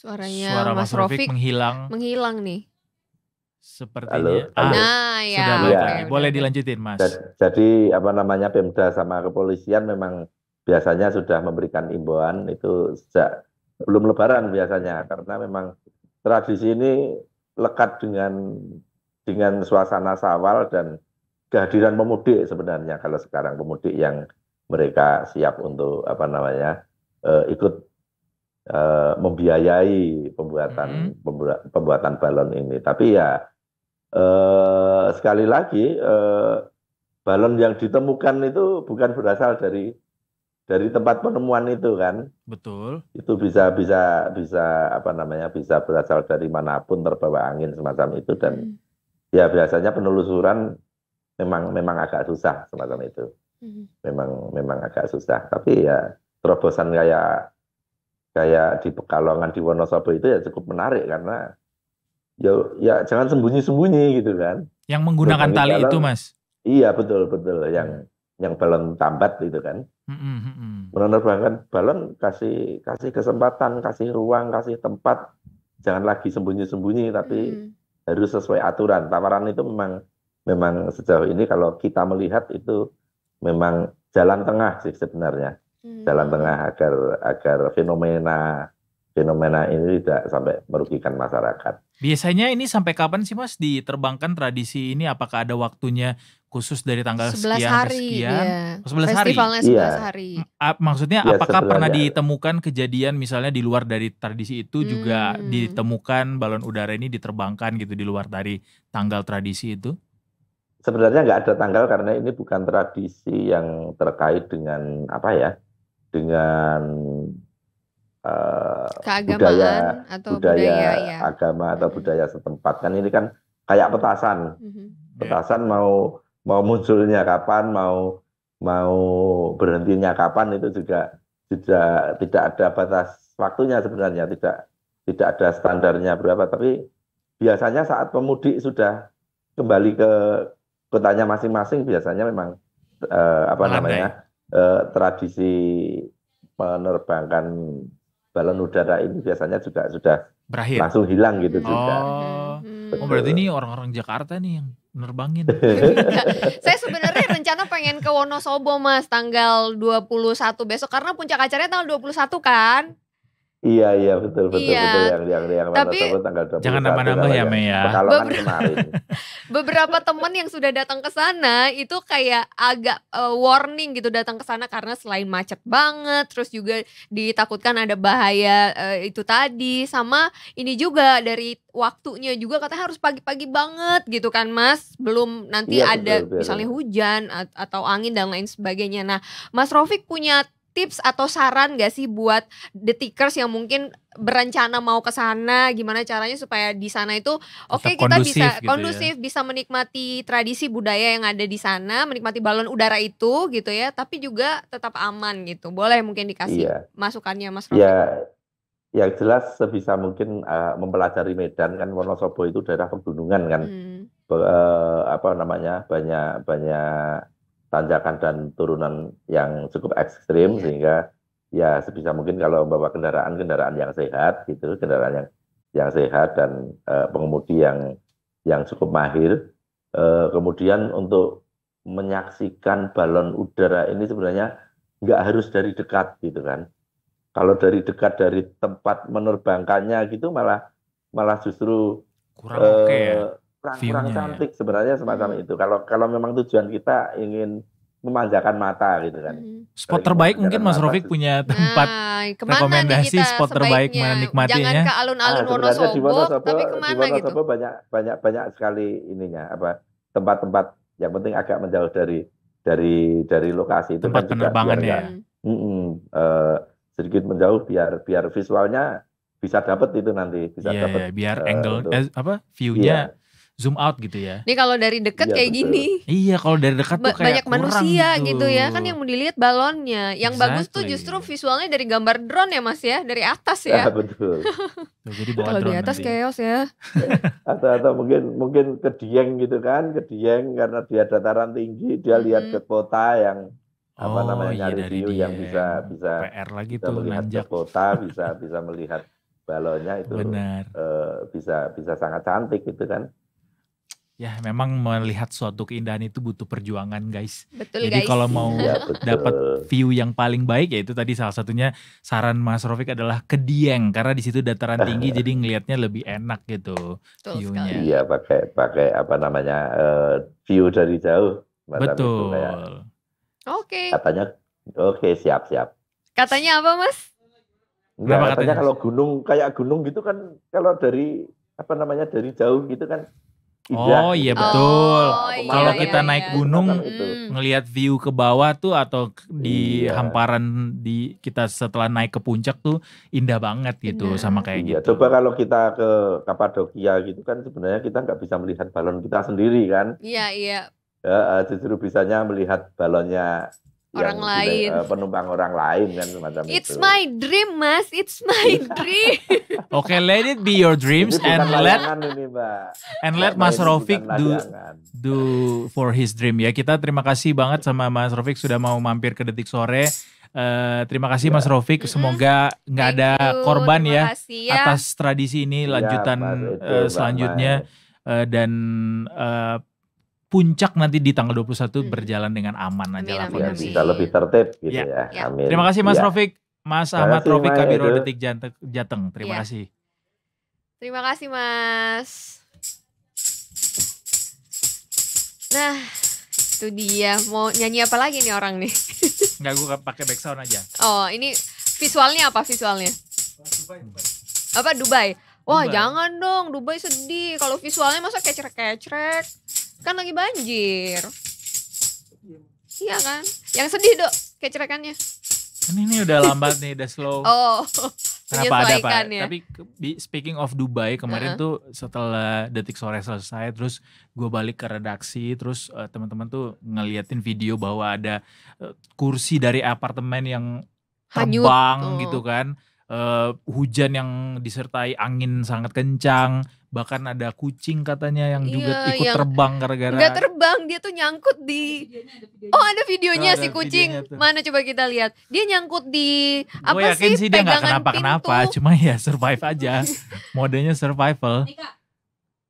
Suaranya Suara Mas, Mas Rofik, Rofik menghilang. Menghilang nih. Seperti Halo, halo. Nah, ya. Sudah ya. Boleh dilanjutin, Mas. Jadi apa namanya Pemda sama kepolisian memang biasanya sudah memberikan imbauan itu sejak belum lebaran biasanya karena memang tradisi ini lekat dengan dengan suasana sawal dan kehadiran pemudik sebenarnya kalau sekarang pemudik yang mereka siap untuk apa namanya eh, ikut uh, membiayai pembuatan hmm. pembuatan balon ini. Tapi ya uh, sekali lagi uh, balon yang ditemukan itu bukan berasal dari dari tempat penemuan itu kan betul itu bisa bisa bisa apa namanya bisa berasal dari manapun terbawa angin semacam itu dan hmm. ya biasanya penelusuran memang memang agak susah semacam itu hmm. memang memang agak susah tapi ya terobosan kayak kayak di Pekalongan di Wonosobo itu ya cukup menarik karena ya ya jangan sembunyi-sembunyi gitu kan. Yang menggunakan tali itu, Mas. Iya, betul betul yang iya. yang balon tambat gitu kan. Mm-hmm. Menerbangkan balon kasih kasih kesempatan, kasih ruang, kasih tempat. Jangan lagi sembunyi-sembunyi tapi mm harus sesuai aturan. Tawaran itu memang memang sejauh ini kalau kita melihat itu memang jalan tengah sih sebenarnya hmm. jalan tengah agar agar fenomena fenomena ini tidak sampai merugikan masyarakat. Biasanya ini sampai kapan sih Mas diterbangkan tradisi ini? Apakah ada waktunya khusus dari tanggal 11 sekian hari, sekian? Iya. 11 hari. Festivalnya 11 iya. hari. Maksudnya iya, apakah pernah ditemukan kejadian misalnya di luar dari tradisi itu hmm. juga ditemukan balon udara ini diterbangkan gitu di luar dari tanggal tradisi itu? Sebenarnya nggak ada tanggal karena ini bukan tradisi yang terkait dengan apa ya? dengan uh, Keagamaan budaya atau budaya, budaya ya. agama atau mm-hmm. budaya setempat kan ini kan kayak petasan hmm. petasan mau mau munculnya kapan mau mau berhentinya kapan itu juga tidak tidak ada batas waktunya sebenarnya tidak tidak ada standarnya berapa tapi biasanya saat pemudik sudah kembali ke kotanya masing-masing biasanya memang uh, apa Malam namanya eh, tradisi penerbangan balon udara ini biasanya juga sudah berakhir langsung hilang gitu oh. juga. Hmm. Oh berarti ini orang-orang Jakarta nih yang nerbangin. saya sebenarnya rencana pengen ke Wonosobo Mas tanggal 21 besok karena puncak acaranya tanggal 21 kan. Iya iya betul betul iya. betul yang yang yang Tapi, tanggal 21 jangan nambah-nambah ya Mei ya. Beber Beberapa teman yang sudah datang ke sana itu kayak agak uh, warning gitu datang ke sana karena selain macet banget terus juga ditakutkan ada bahaya uh, itu tadi sama ini juga dari waktunya juga katanya harus pagi-pagi banget gitu kan Mas. Belum nanti iya, ada betul, betul. misalnya hujan atau angin dan lain sebagainya. Nah, Mas Rofik punya tips atau saran gak sih buat the detikers yang mungkin berencana mau ke sana gimana caranya supaya di sana itu oke okay, kita bisa gitu ya? kondusif ya. bisa menikmati tradisi budaya yang ada di sana menikmati balon udara itu gitu ya tapi juga tetap aman gitu boleh mungkin dikasih yeah. masukannya Mas ya yang jelas sebisa mungkin uh, mempelajari Medan kan Wonosobo itu daerah pegunungan kan hmm. Be, uh, apa namanya banyak banyak tanjakan dan turunan yang cukup ekstrim yeah. sehingga ya sebisa mungkin kalau bawa kendaraan kendaraan yang sehat gitu kendaraan yang yang sehat dan uh, pengemudi yang yang cukup mahir uh, kemudian untuk menyaksikan balon udara ini sebenarnya nggak harus dari dekat gitu kan kalau dari dekat dari tempat menerbangkannya gitu malah malah justru kurang uh, oke okay ya eh, kurang, kurang ya. cantik ya. sebenarnya semacam hmm. itu. Kalau kalau memang tujuan kita ingin memanjakan mata gitu kan. Hmm. Nah, spot terbaik mungkin Mas Rofik punya tempat nah, rekomendasi spot terbaik menikmatinya. Jangan ke alun-alun nah, Wonosobo, di tapi kemana di gitu? banyak banyak banyak sekali ininya apa tempat-tempat yang penting agak menjauh dari dari dari lokasi itu kan tempat kan juga, ya. Mm -mm, uh, sedikit menjauh biar biar visualnya bisa dapat itu nanti bisa yeah, dapat yeah, biar uh, angle eh, apa view-nya yeah zoom out gitu ya. Ini kalau dari dekat ya, kayak betul. gini. Iya, kalau dari dekat tuh kayak banyak manusia gitu. gitu ya. Kan yang mau dilihat balonnya. Yang exactly. bagus tuh justru visualnya dari gambar drone ya Mas ya, dari atas ya. Ah, betul. jadi bawa kalau di atas chaos ya. atau atau mungkin mungkin ke Dieng gitu kan, ke Dieng karena dia dataran tinggi, dia hmm. lihat ke kota yang oh, apa namanya iya, nyari view yang bisa bisa PR lagi bisa tuh melihat nanjak. ke kota, bisa bisa melihat balonnya itu Benar. Uh, bisa bisa sangat cantik gitu kan ya memang melihat suatu keindahan itu butuh perjuangan guys. Betul Jadi kalau mau ya, dapat view yang paling baik yaitu tadi salah satunya saran Mas Rofik adalah ke Dieng karena di situ dataran tinggi jadi ngelihatnya lebih enak gitu viewnya. Iya pakai pakai apa namanya uh, view dari jauh. Betul. Oke. Okay. Katanya oke okay, siap siap. Katanya apa Mas? Enggak, katanya, katanya kalau gunung kayak gunung gitu kan kalau dari apa namanya dari jauh gitu kan Oh iya gitu. betul. Oh, iya, Kalau iya, kita iya, naik gunung hmm. ngelihat view ke bawah tuh atau di iya. hamparan di kita setelah naik ke puncak tuh indah banget gitu iya. sama kayak iya, gitu. Coba kalau kita ke Kapadokia gitu kan sebenarnya kita nggak bisa melihat balon kita sendiri kan. Iya iya. Ya, justru bisanya melihat balonnya orang lain eh, penumpang orang lain kan semacam it's itu. It's my dream mas, it's my iya. dream. Oke, okay, let it be your dreams and let ini, and let Mas Rofik do do for his dream ya. Kita terima kasih banget sama Mas Rofik sudah mau mampir ke detik sore. Uh, terima kasih ya. Mas Rofik, semoga nggak ada you. korban ya, ya atas tradisi ini iya, lanjutan ya, uh, selanjutnya uh, dan uh, puncak nanti di tanggal 21 hmm. berjalan dengan aman aja lah ya, gitu. bisa lebih tertib gitu ya. ya. ya. Amin. Terima kasih Mas ya. Rofik, Mas Terima Ahmad Rofik Kabiro Detik Jateng. Terima ya. kasih. Terima kasih Mas. Nah, itu dia mau nyanyi apa lagi nih orang nih? Enggak gue pakai background aja. Oh, ini visualnya apa visualnya? Dubai, Dubai. Apa Dubai? Wah Dubai. jangan dong, Dubai sedih. Kalau visualnya masa kecrek-kecrek. Kan lagi banjir. Iya. iya kan? Yang sedih, Dok, kecerakannya. Kan ini udah lambat nih, udah slow. Oh. Kenapa ada Pak? Ya? Tapi speaking of Dubai kemarin uh-huh. tuh setelah detik sore selesai, terus gue balik ke redaksi, terus uh, teman-teman tuh ngeliatin video bahwa ada uh, kursi dari apartemen yang terbang Hanyut. Gitu oh. gitu kan, uh, hujan yang disertai angin sangat kencang, bahkan ada kucing katanya yang iya, juga ikut yang terbang gara-gara nggak terbang dia tuh nyangkut di oh ada videonya oh, ada si kucing videonya mana coba kita lihat dia nyangkut di apa Gua yakin sih, sih dia nggak kenapa kenapa pintu. cuma ya survive aja modenya survival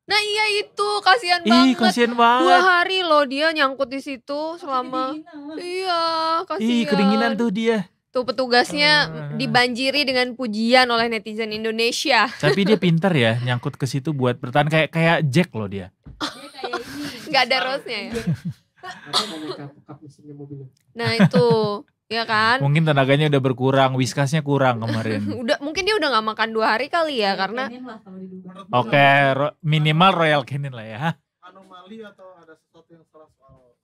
nah iya itu kasihan banget. Ih, kasihan banget dua hari loh dia nyangkut di situ selama iya kasihan ih kedinginan tuh dia Tuh petugasnya uh. dibanjiri dengan pujian oleh netizen Indonesia. Tapi dia pintar ya, nyangkut ke situ buat bertahan kayak kayak Jack loh dia. Gak ada rosnya ya. nah itu, ya kan? Mungkin tenaganya udah berkurang, whiskasnya kurang kemarin. udah, mungkin dia udah nggak makan dua hari kali ya, iya, karena. Oke, minimal Royal Canin lah ya. Anomali atau ada sesuatu yang salah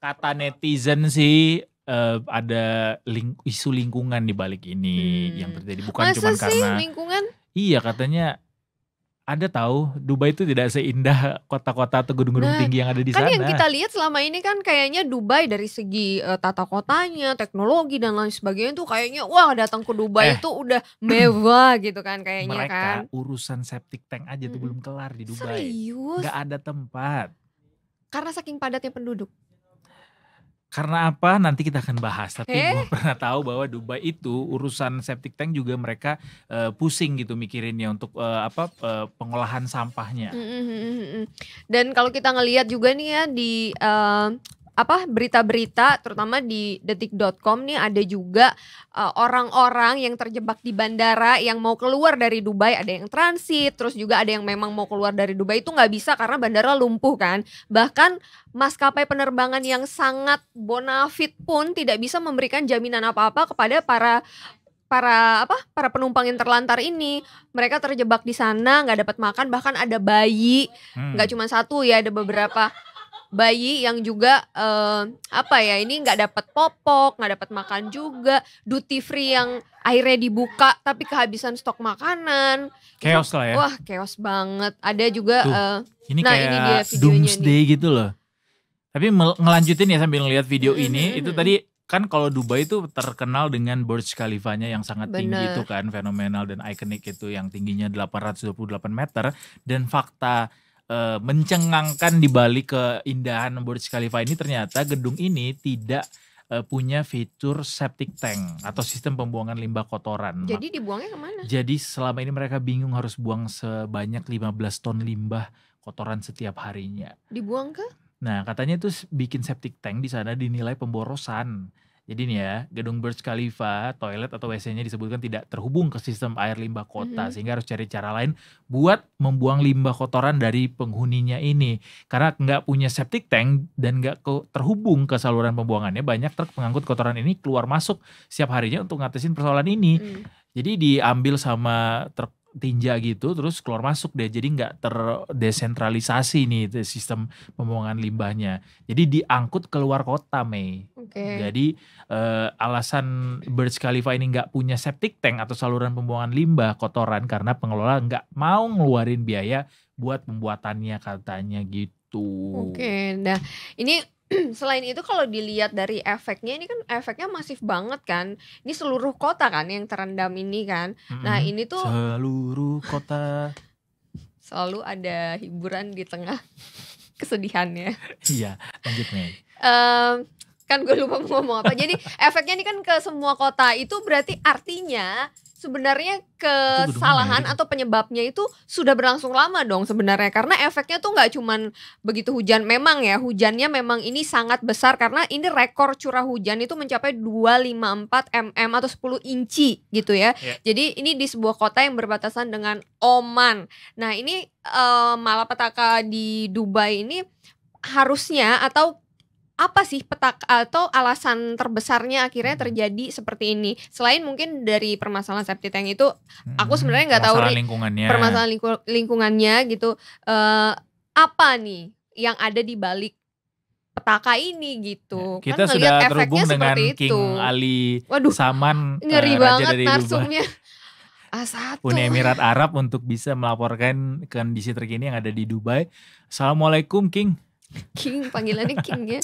Kata netizen sih uh, ada ling isu lingkungan di balik ini hmm. yang terjadi bukan cuma karena lingkungan? Iya katanya ada tahu Dubai itu tidak seindah kota-kota atau gedung-gedung nah, tinggi yang ada di kan sana. Kan yang kita lihat selama ini kan kayaknya Dubai dari segi uh, tata kotanya, teknologi dan lain sebagainya tuh kayaknya wah datang ke Dubai eh, itu udah mewah gitu kan kayaknya mereka, kan. Mereka urusan septic tank aja tuh hmm. belum kelar di Dubai. Serius? Gak ada tempat. Karena saking padatnya penduduk. Karena apa? Nanti kita akan bahas. Tapi hey. Eh? gue pernah tahu bahwa Dubai itu urusan septic tank juga mereka uh, pusing gitu mikirinnya untuk uh, apa uh, pengolahan sampahnya. Mm -hmm. Dan kalau kita ngelihat juga nih ya di uh, apa berita-berita terutama di detik.com nih ada juga eh, orang-orang uh, yang terjebak di bandara yang mau keluar dari Dubai ada yang transit terus juga ada yang memang mau keluar dari Dubai itu nggak bisa karena bandara lumpuh kan bahkan maskapai penerbangan yang sangat bonafit pun tidak bisa memberikan jaminan apa-apa kepada para para apa para penumpang yang terlantar ini mereka terjebak di sana nggak dapat makan bahkan ada bayi hmm. nggak hmm. cuma satu ya ada beberapa bayi yang juga uh, apa ya ini nggak dapat popok nggak dapat makan juga duty free yang akhirnya dibuka tapi kehabisan stok makanan chaos lah ya wah chaos banget ada juga Tuh, uh, ini nah kayak ini dia doomsday nih. gitu loh tapi ngelanjutin ya sambil ngeliat video ini itu tadi kan kalau Dubai itu terkenal dengan Burj Khalifa-nya yang sangat Bener. tinggi itu kan fenomenal dan ikonik itu yang tingginya 828 meter dan fakta uh, mencengangkan di balik keindahan Burj Khalifa ini ternyata gedung ini tidak eh, punya fitur septic tank atau sistem pembuangan limbah kotoran. Jadi dibuangnya kemana? Jadi selama ini mereka bingung harus buang sebanyak 15 ton limbah kotoran setiap harinya. Dibuang ke? Nah katanya itu bikin septic tank di sana dinilai pemborosan. Jadi nih ya, gedung Burj Khalifa, toilet atau WC-nya disebutkan tidak terhubung ke sistem air limbah kota mm -hmm. sehingga harus cari cara lain buat membuang limbah kotoran dari penghuninya ini. Karena nggak punya septic tank dan nggak terhubung ke saluran pembuangannya, banyak truk pengangkut kotoran ini keluar masuk setiap harinya untuk ngatasin persoalan ini. Mm. Jadi diambil sama truk tinja gitu terus keluar masuk deh jadi nggak terdesentralisasi nih sistem pembuangan limbahnya jadi diangkut keluar kota Mei okay. jadi uh, alasan Burj Khalifa ini nggak punya septic tank atau saluran pembuangan limbah kotoran karena pengelola nggak mau ngeluarin biaya buat pembuatannya katanya gitu Oke, okay, nah ini selain itu kalau dilihat dari efeknya ini kan efeknya masif banget kan ini seluruh kota kan yang terendam ini kan hmm nah ini tuh seluruh kota selalu ada hiburan di tengah kesedihannya iya lanjut um, kan gue lupa mau ngomong apa jadi efeknya ini kan ke semua kota itu berarti artinya sebenarnya ya, kesalahan gitu? atau penyebabnya itu sudah berlangsung lama dong sebenarnya karena efeknya tuh nggak cuman begitu hujan memang ya hujannya memang ini sangat besar karena ini rekor curah hujan itu mencapai 254 mm atau 10 inci gitu ya. Yeah. Jadi ini di sebuah kota yang berbatasan dengan Oman. Nah, ini uh, malapetaka di Dubai ini harusnya atau apa sih petak atau alasan terbesarnya akhirnya hmm. terjadi seperti ini selain mungkin dari permasalahan septic tank itu aku hmm, sebenarnya nggak tahu lingkungannya. permasalahan lingku lingkungannya gitu uh, apa nih yang ada di balik petaka ini gitu ya, kan kita kan sudah terhubung dengan itu. King Ali Waduh, Saman eh, ngeri uh, banget dari narsumnya Uni Emirat Arab untuk bisa melaporkan kondisi terkini yang ada di Dubai. Assalamualaikum King. King panggilannya King ya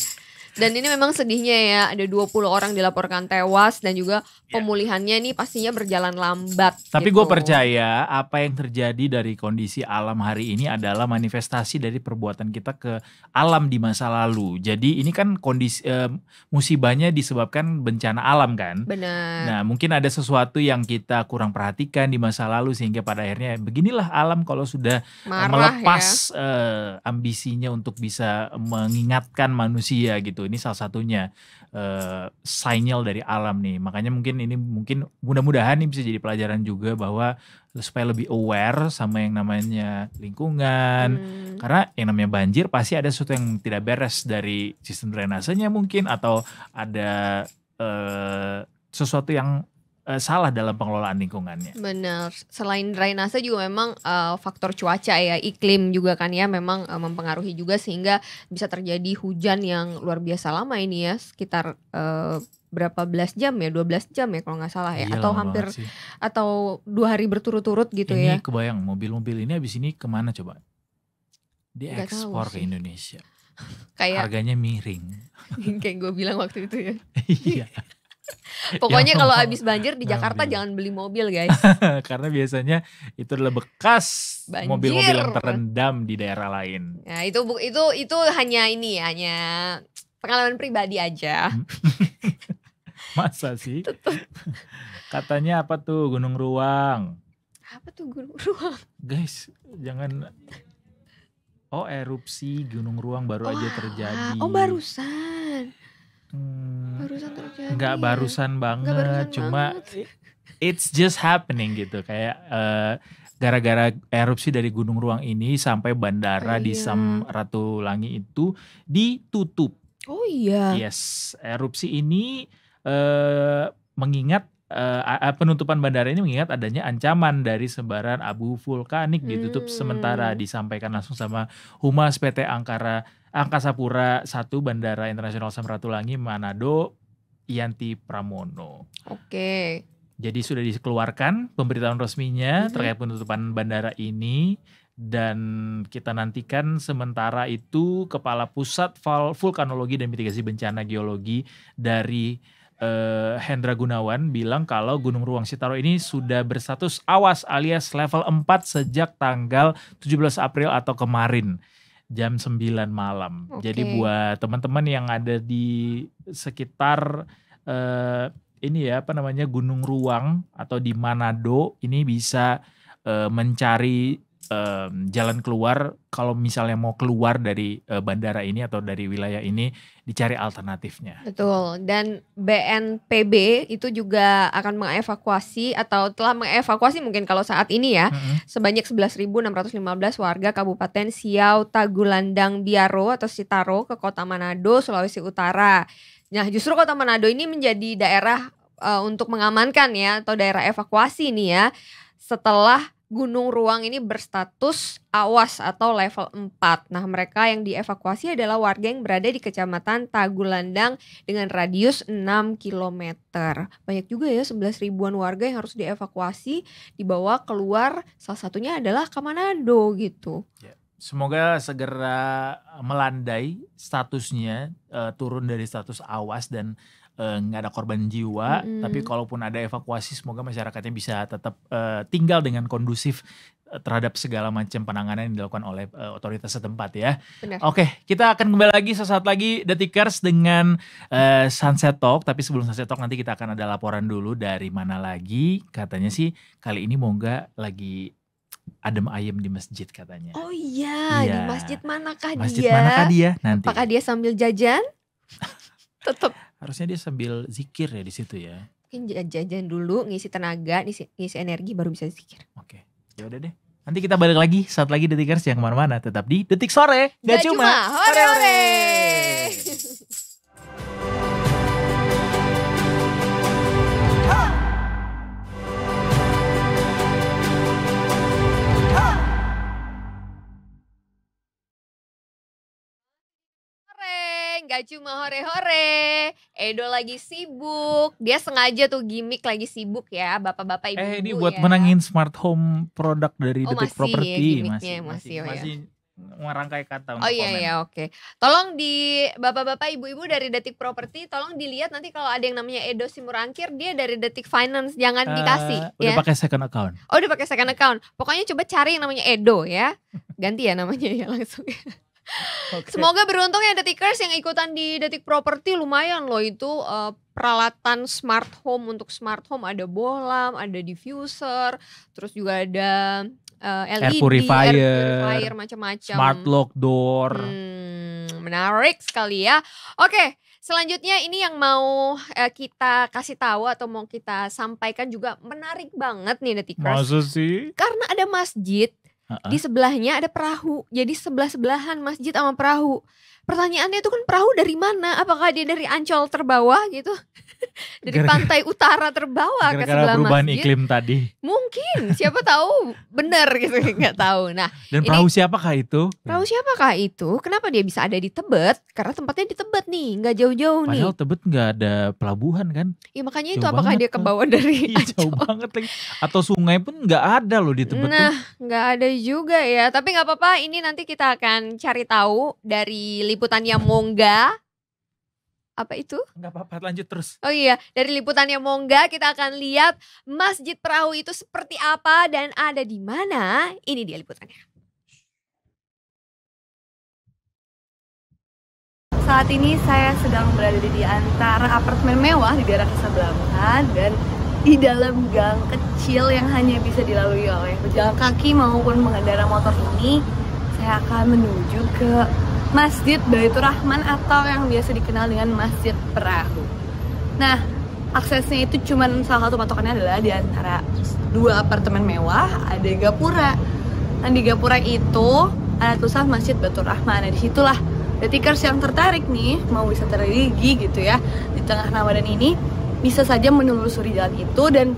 dan ini memang sedihnya ya, ada 20 orang dilaporkan tewas dan juga ya. pemulihannya ini pastinya berjalan lambat. Tapi gitu. gue percaya apa yang terjadi dari kondisi alam hari ini adalah manifestasi dari perbuatan kita ke alam di masa lalu. Jadi ini kan kondisi eh, musibahnya disebabkan bencana alam kan. Benar. Nah mungkin ada sesuatu yang kita kurang perhatikan di masa lalu sehingga pada akhirnya beginilah alam kalau sudah eh, Marah melepas ya. eh, ambisinya untuk bisa mengingatkan manusia gitu gitu. Ini salah satunya uh, sinyal dari alam nih. Makanya mungkin ini mungkin mudah-mudahan ini bisa jadi pelajaran juga bahwa supaya lebih aware sama yang namanya lingkungan. Hmm. Karena yang namanya banjir pasti ada sesuatu yang tidak beres dari sistem drainasenya mungkin atau ada uh, sesuatu yang Eh, salah dalam pengelolaan lingkungannya. Benar. Selain drainase juga memang uh, faktor cuaca ya, iklim juga kan ya memang uh, mempengaruhi juga sehingga bisa terjadi hujan yang luar biasa lama ini ya, sekitar uh, berapa belas jam ya 12 jam ya kalau nggak salah ya Iyalah atau hampir atau dua hari berturut-turut gitu ini ya ini kebayang mobil-mobil ini habis ini kemana coba Di diekspor ke Indonesia kayak harganya miring kayak gue bilang waktu itu ya iya Pokoknya ya kalau habis banjir di nah, Jakarta jangan beli mobil, guys. Karena biasanya itu adalah bekas mobil-mobil yang terendam di daerah lain. Ya itu itu itu hanya ini ya, hanya pengalaman pribadi aja. Masa sih? Katanya apa tuh Gunung Ruang? Apa tuh Gunung Ruang? Guys, jangan Oh, erupsi Gunung Ruang baru oh, aja terjadi. Oh, barusan hmm, barusan terjadi nggak barusan banget gak barusan cuma banget. it's just happening gitu kayak uh, gara-gara erupsi dari gunung ruang ini sampai bandara oh, iya. di Sam Ratu Langi itu ditutup. Oh iya. Yes, erupsi ini eh, mengingat uh, penutupan bandara ini mengingat adanya ancaman dari sebaran abu vulkanik ditutup hmm. sementara disampaikan langsung sama Humas PT Angkara Angkasa Pura 1 Bandara Internasional Samratulangi Manado Yanti Pramono. Oke. Okay. Jadi sudah dikeluarkan pemberitahuan resminya hmm. terkait penutupan bandara ini dan kita nantikan sementara itu kepala pusat vulkanologi dan mitigasi bencana geologi dari uh, Hendra Gunawan bilang kalau Gunung Ruang Sitaro ini sudah berstatus awas alias level 4 sejak tanggal 17 April atau kemarin jam 9 malam. Okay. Jadi buat teman-teman yang ada di sekitar uh, ini ya apa namanya Gunung Ruang atau di Manado ini bisa uh, mencari um, jalan keluar kalau misalnya mau keluar dari uh, bandara ini atau dari wilayah ini dicari alternatifnya. Betul. Dan BNPB itu juga akan mengevakuasi atau telah mengevakuasi mungkin kalau saat ini ya mm-hmm. sebanyak 11.615 warga Kabupaten Siau, Tagulandang, Biaro atau Sitaro ke Kota Manado, Sulawesi Utara. Nah, justru Kota Manado ini menjadi daerah uh, untuk mengamankan ya atau daerah evakuasi ini ya setelah gunung ruang ini berstatus awas atau level 4. Nah, mereka yang dievakuasi adalah warga yang berada di Kecamatan Tagulandang dengan radius 6 km. Banyak juga ya 11 ribuan warga yang harus dievakuasi dibawa keluar. Salah satunya adalah Kamanado gitu. Ya, semoga segera melandai statusnya uh, turun dari status awas dan Eh, nggak uh, ada korban jiwa, mm -hmm. tapi kalaupun ada evakuasi semoga masyarakatnya bisa tetap uh, tinggal dengan kondusif eh, terhadap segala macam penanganan yang dilakukan oleh uh, otoritas setempat ya. Oke, okay, kita akan kembali lagi sesaat lagi Detikers dengan uh, Sunset Talk, tapi sebelum Sunset Talk nanti kita akan ada laporan dulu dari mana lagi. Katanya sih kali ini mau nggak lagi adem ayem di masjid katanya. Oh iya, ya. di iya. masjid manakah masjid dia? Masjid manakah dia nanti? Apakah dia sambil jajan? Tetap Harusnya dia sambil zikir ya di situ ya. Mungkin jajan dulu, ngisi tenaga, ngisi, ngisi energi baru bisa zikir. Oke, ya udah deh. Nanti kita balik lagi saat lagi Detikers yang kemana-mana. Tetap di Detik Sore. Gak, Gak cuma, cuma hore-hore. gak cuma hore-hore. Edo lagi sibuk. Dia sengaja tuh gimmick lagi sibuk ya, bapak-bapak ibu-ibu. Eh, ini buat ya. menangin smart home produk dari oh, Detik masih Property ya, masih, masih, masih, oh, ya. masih ya merangkai kata oh, untuk Oh iya iya oke. Okay. Tolong di bapak-bapak ibu-ibu dari Detik Property tolong dilihat nanti kalau ada yang namanya Edo Simurangkir dia dari Detik Finance jangan uh, dikasih udah ya. pakai second account. Oh udah pakai second account. Pokoknya coba cari yang namanya Edo ya. Ganti ya namanya ya langsung. okay. Semoga beruntung ya detikers yang ikutan di detik Property lumayan loh itu uh, peralatan smart home untuk smart home ada bohlam, ada diffuser, terus juga ada uh, eh, LED, air purifier, purifier macam-macam. Smart lock door. Hmm, menarik sekali ya. Oke. Okay. Selanjutnya ini yang mau eh, kita kasih tahu atau mau kita sampaikan juga menarik banget nih Detikers. sih? Karena ada masjid di sebelahnya ada perahu. Jadi sebelah-sebelahan masjid sama perahu pertanyaannya itu kan perahu dari mana? Apakah dia dari Ancol terbawah gitu? dari gara, pantai utara terbawa? gara -gara ke sebelah perubahan masjid? iklim tadi. Mungkin, siapa tahu benar gitu, nggak tahu. Nah, dan perahu siapa siapakah itu? Perahu siapakah itu? Kenapa dia bisa ada di Tebet? Karena tempatnya di Tebet nih, nggak jauh-jauh nih. Padahal Tebet nggak ada pelabuhan kan? Iya makanya jauh itu apakah dia kebawa dari Ancol? Jauh banget lagi. Atau sungai pun nggak ada loh di Tebet. Nah, nggak ada juga ya. Tapi nggak apa-apa, ini nanti kita akan cari tahu dari liputannya Mongga apa itu? Enggak apa-apa, lanjut terus. Oh iya, dari liputannya Mongga kita akan lihat Masjid Perahu itu seperti apa dan ada di mana. Ini dia liputannya. Saat ini saya sedang berada di antara apartemen mewah di daerah Casablanca dan di dalam gang kecil yang hanya bisa dilalui oleh pejalan kaki maupun pengendara motor ini saya akan menuju ke Masjid Baitur Rahman atau yang biasa dikenal dengan Masjid Perahu. Nah, aksesnya itu cuma salah satu patokannya adalah di antara dua apartemen mewah ada gapura. Nah, di gapura itu ada tulisan Masjid Baitur Rahman. Nah, disitulah detikers yang tertarik nih mau wisata religi gitu ya di tengah Ramadan ini bisa saja menelusuri jalan itu dan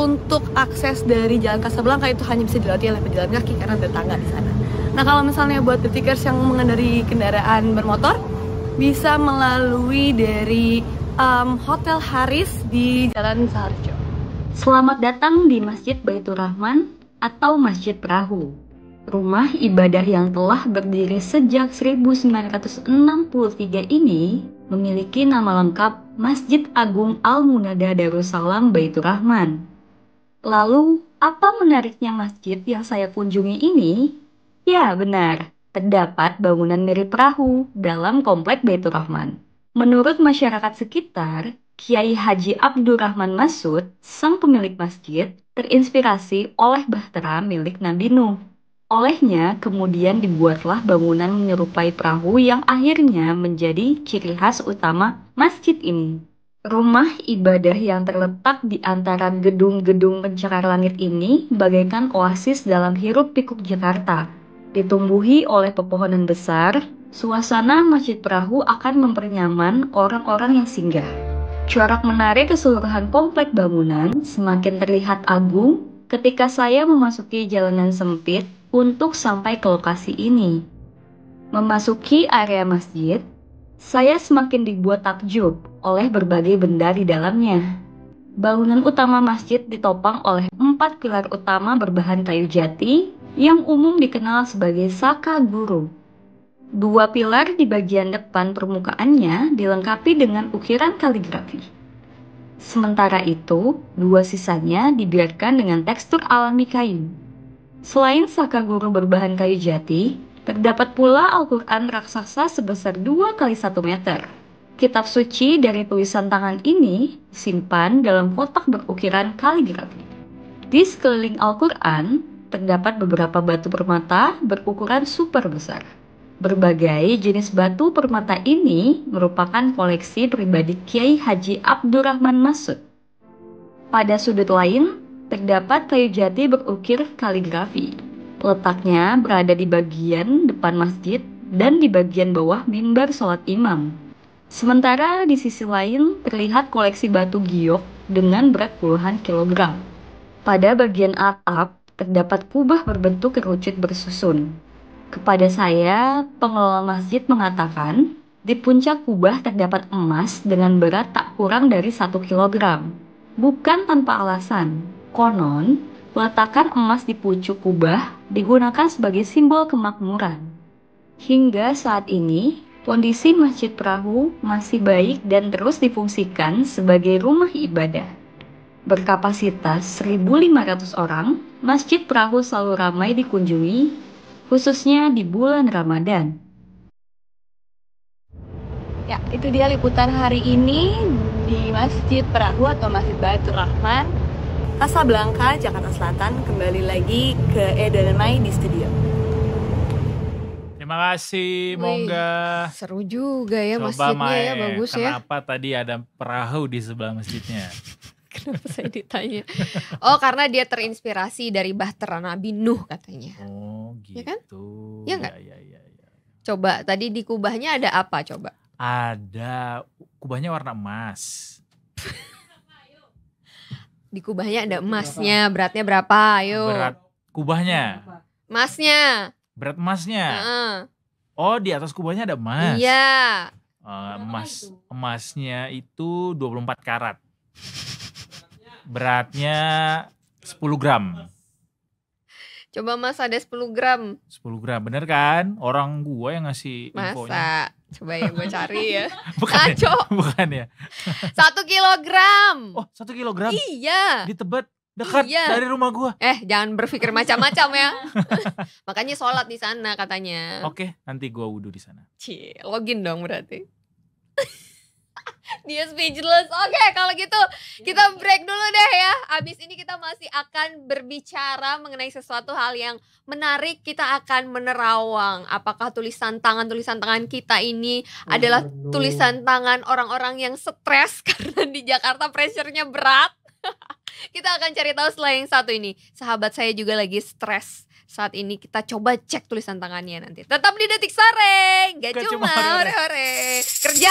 untuk akses dari Jalan Kasablanka itu hanya bisa dilalui oleh pejalan kaki karena ada tangga di sana. Nah, kalau misalnya buat detikers yang mengendari kendaraan bermotor, bisa melalui dari um, Hotel Haris di Jalan Saharjo. Selamat datang di Masjid Baitur Rahman atau Masjid Perahu. Rumah ibadah yang telah berdiri sejak 1963 ini memiliki nama lengkap Masjid Agung Al-Munada Darussalam Baitur Rahman. Lalu, apa menariknya masjid yang saya kunjungi ini? Ya, benar. Terdapat bangunan mirip perahu dalam komplek Baitur Rahman. Menurut masyarakat sekitar, Kiai Haji Abdurrahman Masud, sang pemilik masjid, terinspirasi oleh bahtera milik Nabi Nuh. Olehnya, kemudian dibuatlah bangunan menyerupai perahu yang akhirnya menjadi ciri khas utama masjid ini. Rumah ibadah yang terletak di antara gedung-gedung pencakar langit ini bagaikan oasis dalam hirup pikuk Jakarta. Ditumbuhi oleh pepohonan besar, suasana Masjid Perahu akan mempernyaman orang-orang yang singgah. Corak menarik keseluruhan komplek bangunan semakin terlihat agung ketika saya memasuki jalanan sempit untuk sampai ke lokasi ini. Memasuki area masjid, saya semakin dibuat takjub oleh berbagai benda di dalamnya. Bangunan utama masjid ditopang oleh empat pilar utama berbahan kayu jati yang umum dikenal sebagai Saka Guru. Dua pilar di bagian depan permukaannya dilengkapi dengan ukiran kaligrafi. Sementara itu, dua sisanya dibiarkan dengan tekstur alami kayu. Selain saka guru berbahan kayu jati, Terdapat pula Al-Quran raksasa sebesar 2 kali 1 meter. Kitab suci dari tulisan tangan ini simpan dalam kotak berukiran kaligrafi. Di sekeliling Al-Quran, terdapat beberapa batu permata berukuran super besar. Berbagai jenis batu permata ini merupakan koleksi pribadi Kiai Haji Abdurrahman Masud. Pada sudut lain, terdapat kayu jati berukir kaligrafi. Letaknya berada di bagian depan masjid dan di bagian bawah mimbar sholat imam. Sementara di sisi lain terlihat koleksi batu giok dengan berat puluhan kilogram. Pada bagian atap terdapat kubah berbentuk kerucut bersusun. Kepada saya, pengelola masjid mengatakan di puncak kubah terdapat emas dengan berat tak kurang dari 1 kilogram. Bukan tanpa alasan. Konon, Peletakan emas di pucuk kubah digunakan sebagai simbol kemakmuran. Hingga saat ini, kondisi Masjid Perahu masih baik dan terus difungsikan sebagai rumah ibadah. Berkapasitas 1.500 orang, Masjid Perahu selalu ramai dikunjungi, khususnya di bulan Ramadan. Ya, itu dia liputan hari ini di Masjid Perahu atau Masjid Baitur Rahman. Casablanca, Jakarta Selatan. Kembali lagi ke Eda dan Mai di studio. Terima kasih, Wih, Mongga. Seru juga ya Coba masjidnya ya, Mai, ya, bagus kenapa ya. Kenapa tadi ada perahu di sebelah masjidnya? Kenapa saya ditanya? Oh, karena dia terinspirasi dari bahtera Nabi Nuh katanya. Oh, ya kan? gitu. Ya kan? Iya Ya, ya, ya, ya. Coba tadi di kubahnya ada apa coba? Ada kubahnya warna emas. Di kubahnya ada emasnya, beratnya berapa? Ayo. Berat kubahnya. Emasnya. Berat emasnya. uh Oh, di atas kubahnya ada emas. Iya. Uh, emas emasnya itu 24 karat. Beratnya 10 gram. Coba Mas ada 10 gram. 10 gram, bener kan? Orang gua yang ngasih Masa? infonya. Coba ya gue cari ya. bukan Ngaco. Ya? Bukan ya. ya? Satu kilogram. Oh, satu kilogram? Iya. Di Tebet dekat iya. dari rumah gua. Eh, jangan berpikir macam-macam ya. Makanya sholat di sana katanya. Oke, nanti gua wudhu di sana. Cie, login dong berarti. dia speechless. Oke, okay, kalau gitu kita break dulu deh ya. Abis ini kita masih akan berbicara mengenai sesuatu hal yang menarik. Kita akan menerawang apakah tulisan tangan tulisan tangan kita ini oh, adalah tulisan tangan orang-orang yang stres karena di Jakarta pressure-nya berat. kita akan cari tahu setelah yang satu ini. Sahabat saya juga lagi stres saat ini kita coba cek tulisan tangannya nanti. Tetap di Detik sore gak, gak cuma, cuma hore-hore. Kerja.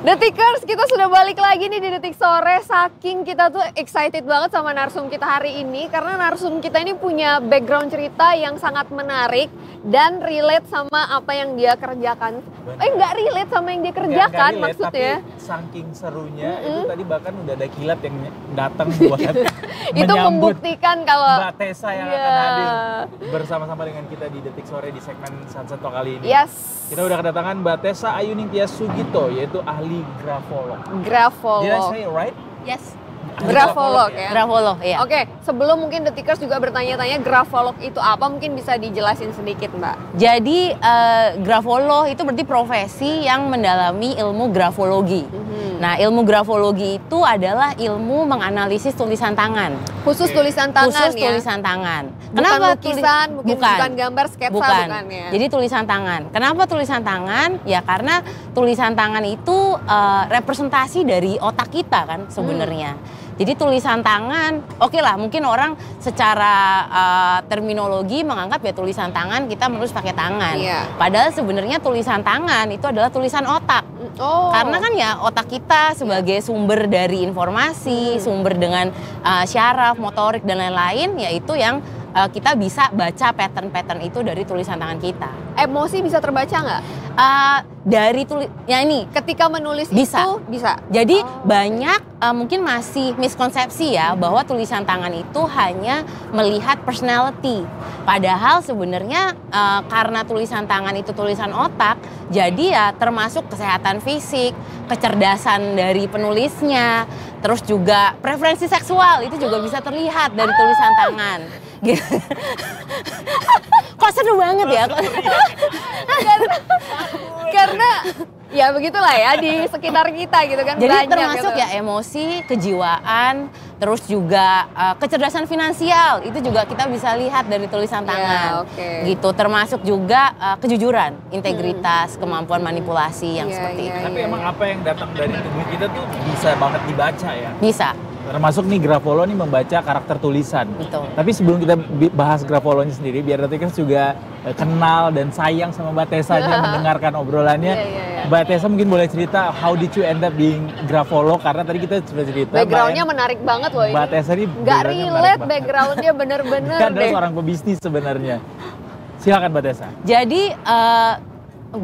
Detikers, kita sudah balik lagi nih di Detik Sore. Saking kita tuh excited banget sama narsum kita hari ini. Karena narsum kita ini punya background cerita yang sangat menarik. Dan relate sama apa yang dia kerjakan. Benar. Eh, nggak relate sama yang dia kerjakan relate, maksudnya. Tapi saking serunya, mm -hmm. itu tadi bahkan udah ada kilat yang datang buat Itu membuktikan kalau... Mbak Tessa yang yeah. akan hadir bersama-sama dengan kita di Detik Sore di segmen Sunset Talk kali ini. Yes. Kita udah kedatangan Mbak Tessa Ayu Ningtyas Sugito, yaitu ahli Grafolog. Grafolog. Did I say it right? Yes. Grafolog ya. Grafolog ya. Oke, sebelum mungkin detikers juga bertanya-tanya grafolog itu apa, mungkin bisa dijelasin sedikit, Mbak. Jadi uh, eh, grafolog itu berarti profesi yang mendalami ilmu grafologi. Mm -hmm. Nah, ilmu grafologi itu adalah ilmu menganalisis tulisan tangan. Khusus tulisan tangan Khusus ya. tulisan tangan. Bukan Kenapa lukisan, tuli... bukan, bukan gambar sketsa bukan. bukan ya. Jadi tulisan tangan. Kenapa tulisan tangan? Ya karena tulisan tangan itu uh, representasi dari otak kita kan sebenarnya. Hmm. Jadi tulisan tangan, oke okay lah mungkin orang secara uh, terminologi menganggap ya tulisan tangan kita menulis pakai tangan. Yeah. Padahal sebenarnya tulisan tangan itu adalah tulisan otak. Oh. Karena kan ya otak kita sebagai iya. sumber dari informasi, hmm. sumber dengan uh, syaraf, motorik dan lain-lain yaitu yang uh, kita bisa baca pattern-pattern itu dari tulisan tangan kita. Emosi bisa terbaca nggak? Uh, dari tulisnya ini. Ketika menulis bisa. itu bisa. Jadi oh, banyak uh, mungkin masih miskonsepsi ya hmm. bahwa tulisan tangan itu hanya melihat personality. Padahal sebenarnya uh, karena tulisan tangan itu tulisan otak, jadi ya termasuk kesehatan fisik, kecerdasan dari penulisnya, terus juga preferensi seksual itu juga bisa terlihat dari tulisan ah. tangan gitu. kok seru banget ya? ya karena, karena ya begitulah ya di sekitar kita gitu kan jadi banyak, termasuk gitu. ya emosi kejiwaan terus juga uh, kecerdasan finansial itu juga kita bisa lihat dari tulisan ya, tangan yeah, okay. gitu termasuk juga uh, kejujuran integritas hmm. kemampuan manipulasi yang yeah, seperti yeah, itu ya. tapi yeah. emang apa yang datang dari tubuh kita tuh bisa banget dibaca ya bisa Termasuk nih grafolo nih membaca karakter tulisan. Betul. Tapi sebelum kita bahas grafolonya sendiri, biar nanti kan juga eh, kenal dan sayang sama Mbak Tessa yang mendengarkan obrolannya. Yeah, yeah, yeah. Mbak Tessa mungkin boleh cerita how did you end up being grafolo karena tadi kita sudah cerita. Backgroundnya ya. menarik banget loh ini. Mbak Tessa ini nggak relate backgroundnya bener-bener. kan adalah seorang pebisnis sebenarnya. Silakan Mbak Tessa. Jadi uh,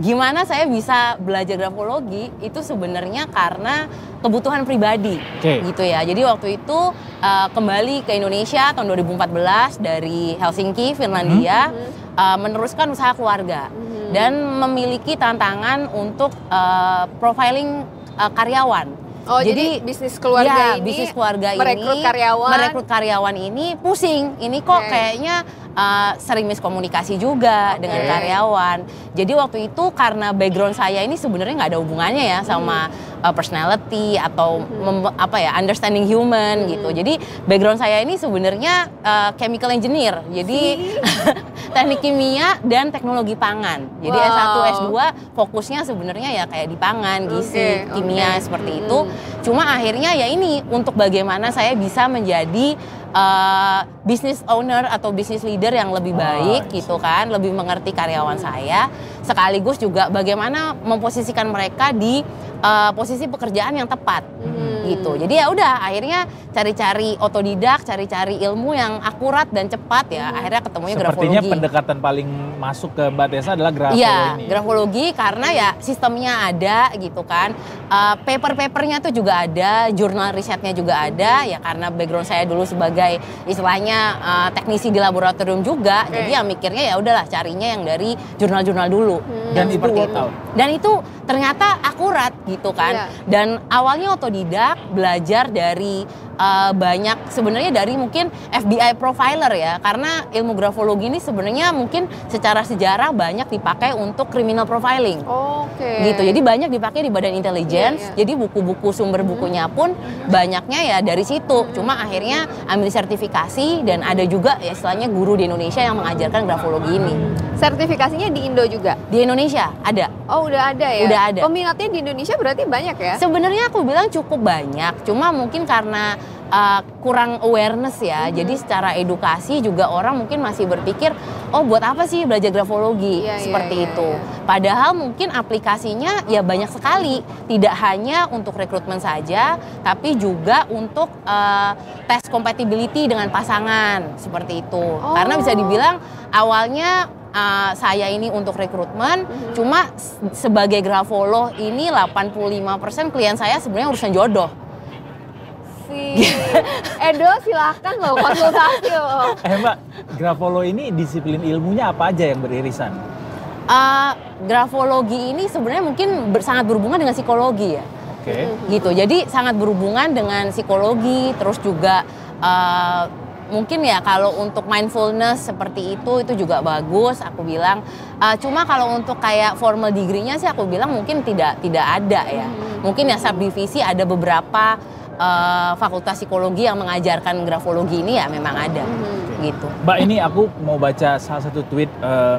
gimana saya bisa belajar grafologi itu sebenarnya karena kebutuhan pribadi okay. gitu ya. Jadi waktu itu uh, kembali ke Indonesia tahun 2014 dari Helsinki, Finlandia, mm -hmm. uh, meneruskan usaha keluarga mm -hmm. dan memiliki tantangan untuk uh, profiling uh, karyawan. Oh, jadi, jadi bisnis keluarga ya, ini bisnis keluarga merekrut ini, karyawan, merekrut karyawan ini pusing. Ini kok okay. kayaknya uh, sering miskomunikasi juga okay. dengan karyawan. Jadi waktu itu karena background saya ini sebenarnya nggak ada hubungannya ya sama uh, personality atau hmm. mem, apa ya understanding human hmm. gitu. Jadi background saya ini sebenarnya uh, chemical engineer. Jadi teknik kimia dan teknologi pangan. Jadi wow. S1 S2 fokusnya sebenarnya ya kayak di pangan, gizi, okay, kimia okay. seperti hmm. itu. Cuma akhirnya ya ini untuk bagaimana saya bisa menjadi uh, business owner atau business leader yang lebih baik oh, gitu kan, lebih mengerti karyawan saya, sekaligus juga bagaimana memposisikan mereka di uh, posisi pekerjaan yang tepat hmm. gitu. Jadi ya udah akhirnya cari-cari otodidak, cari-cari ilmu yang akurat dan cepat ya. Hmm. Akhirnya ketemunya Sepertinya grafologi. Sepertinya pendekatan paling masuk ke Mbak Tessa adalah grafologi. Iya, grafologi karena ya sistemnya ada gitu kan. Uh, paper-papernya tuh juga ada, jurnal risetnya juga ada ya karena background saya dulu sebagai sebagai istilahnya uh, teknisi di laboratorium juga. Okay. Jadi yang mikirnya ya udahlah carinya yang dari jurnal-jurnal dulu. Hmm. Dan itu itu Dan itu ternyata akurat gitu kan. Yeah. Dan awalnya otodidak, belajar dari uh, banyak sebenarnya dari mungkin FBI profiler ya karena ilmu grafologi ini sebenarnya mungkin secara sejarah banyak dipakai untuk criminal profiling. Oh, Okay. Gitu. Jadi banyak dipakai di badan intelijen Yeah, yeah. Jadi buku-buku sumber bukunya pun mm-hmm. banyaknya ya dari situ. Mm-hmm. Cuma akhirnya ambil disertifikasi dan ada juga ya istilahnya guru di Indonesia yang mengajarkan grafologi ini. Sertifikasinya di Indo juga? Di Indonesia ada. Oh udah ada ya? Udah ada. Peminatnya di Indonesia berarti banyak ya? Sebenarnya aku bilang cukup banyak, cuma mungkin karena uh, kurang awareness ya. Hmm. Jadi secara edukasi juga orang mungkin masih berpikir, oh buat apa sih belajar grafologi yeah, iya, seperti yeah, itu. Yeah, Padahal mungkin aplikasinya ya banyak sekali. Tidak hanya untuk rekrutmen saja, tapi juga untuk uh, tes compatibility dengan pasangan seperti itu. Oh. Karena bisa oh. dibilang awalnya uh, saya ini untuk rekrutmen, mm-hmm. cuma sebagai grafolog ini 85% klien saya sebenarnya urusan jodoh grafi. Edo eh, silahkan loh konsultasi loh. Eh Mbak, grafolo ini disiplin ilmunya apa aja yang beririsan? Uh, grafologi ini sebenarnya mungkin ber, sangat berhubungan dengan psikologi ya. Oke. Okay. Gitu. Jadi sangat berhubungan dengan psikologi, terus juga uh, mungkin ya kalau untuk mindfulness seperti itu itu juga bagus. Aku bilang. Uh, cuma kalau untuk kayak formal degree-nya sih aku bilang mungkin tidak tidak ada ya. Hmm. Mungkin ya subdivisi ada beberapa uh, fakultas psikologi yang mengajarkan grafologi ini ya memang ada hmm. gitu. Mbak ini aku mau baca salah satu tweet uh,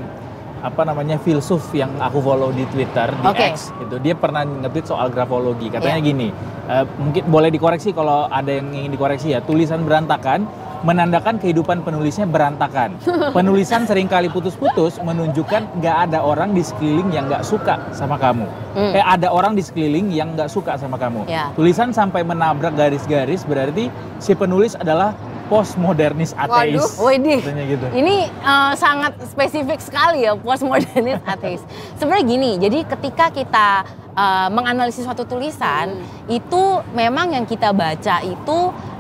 apa namanya filsuf yang aku follow di Twitter di okay. X gitu. Dia pernah nge-tweet soal grafologi. Katanya yeah. gini, uh, mungkin boleh dikoreksi kalau ada yang ingin dikoreksi ya. Tulisan berantakan menandakan kehidupan penulisnya berantakan. Penulisan seringkali putus-putus menunjukkan nggak ada orang di sekeliling yang nggak suka sama kamu. Hmm. Eh ada orang di sekeliling yang nggak suka sama kamu. Yeah. Tulisan sampai menabrak garis-garis berarti si penulis adalah postmodernis ateis. Waduh, wedi. Gitu. Ini uh, sangat spesifik sekali ya postmodernis ateis. Sebenarnya gini, jadi ketika kita uh, menganalisis suatu tulisan, hmm. itu memang yang kita baca itu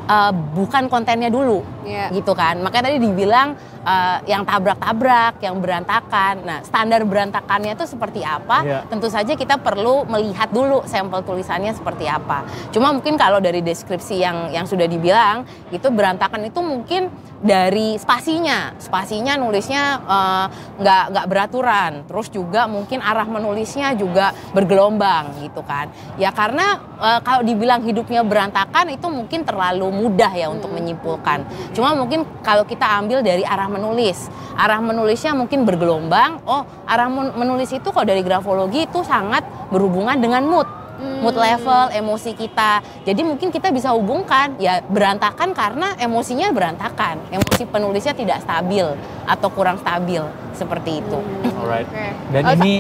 uh, bukan kontennya dulu yeah. gitu kan makanya tadi dibilang uh, yang tabrak-tabrak, yang berantakan. Nah, standar berantakannya itu seperti apa? Yeah. Tentu saja kita perlu melihat dulu sampel tulisannya seperti apa. Cuma mungkin kalau dari deskripsi yang yang sudah dibilang, itu berantakan itu mungkin dari spasinya, spasinya nulisnya eh, nggak uh, beraturan. Terus juga mungkin arah menulisnya juga bergelombang gitu kan. Ya karena uh, kalau dibilang hidupnya berantakan itu mungkin terlalu mudah ya untuk hmm. menyimpulkan. Cuma mungkin kalau kita ambil dari arah menulis. Arah menulisnya mungkin bergelombang. Oh, arah menulis itu kalau dari grafologi itu sangat berhubungan dengan mood. Hmm. Mood level, emosi kita. Jadi mungkin kita bisa hubungkan ya berantakan karena emosinya berantakan. Emosi penulisnya tidak stabil atau kurang stabil seperti itu. Hmm. Alright. Okay. Dan oh, ini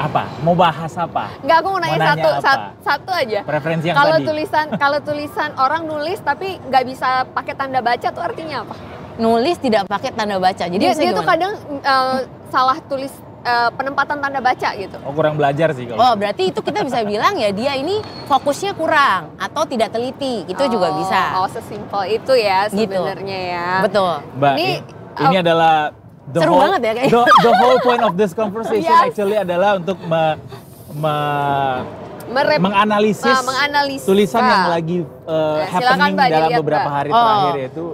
apa? Mau bahas apa? Enggak, aku mau nanya, mau nanya satu, sat, satu aja. Preferensi yang kalau tadi. tulisan kalau tulisan orang nulis tapi nggak bisa pakai tanda baca tuh artinya apa? nulis tidak pakai tanda baca. Jadi dia, dia tuh kadang uh, salah tulis uh, penempatan tanda baca gitu. Oh kurang belajar sih kalau. Oh gitu. berarti itu kita bisa bilang ya dia ini fokusnya kurang atau tidak teliti itu oh, juga bisa. Oh sesimpel itu ya gitu. sebenarnya gitu. ya. Betul. Mbak ini, ini oh. adalah the seru whole, banget ya kayaknya. The, the whole point of this conversation yes. actually adalah untuk me, me, Merep, menganalisis, uh, menganalisis tulisan yang lagi uh, ya, happening dalam beberapa hari oh. terakhir yaitu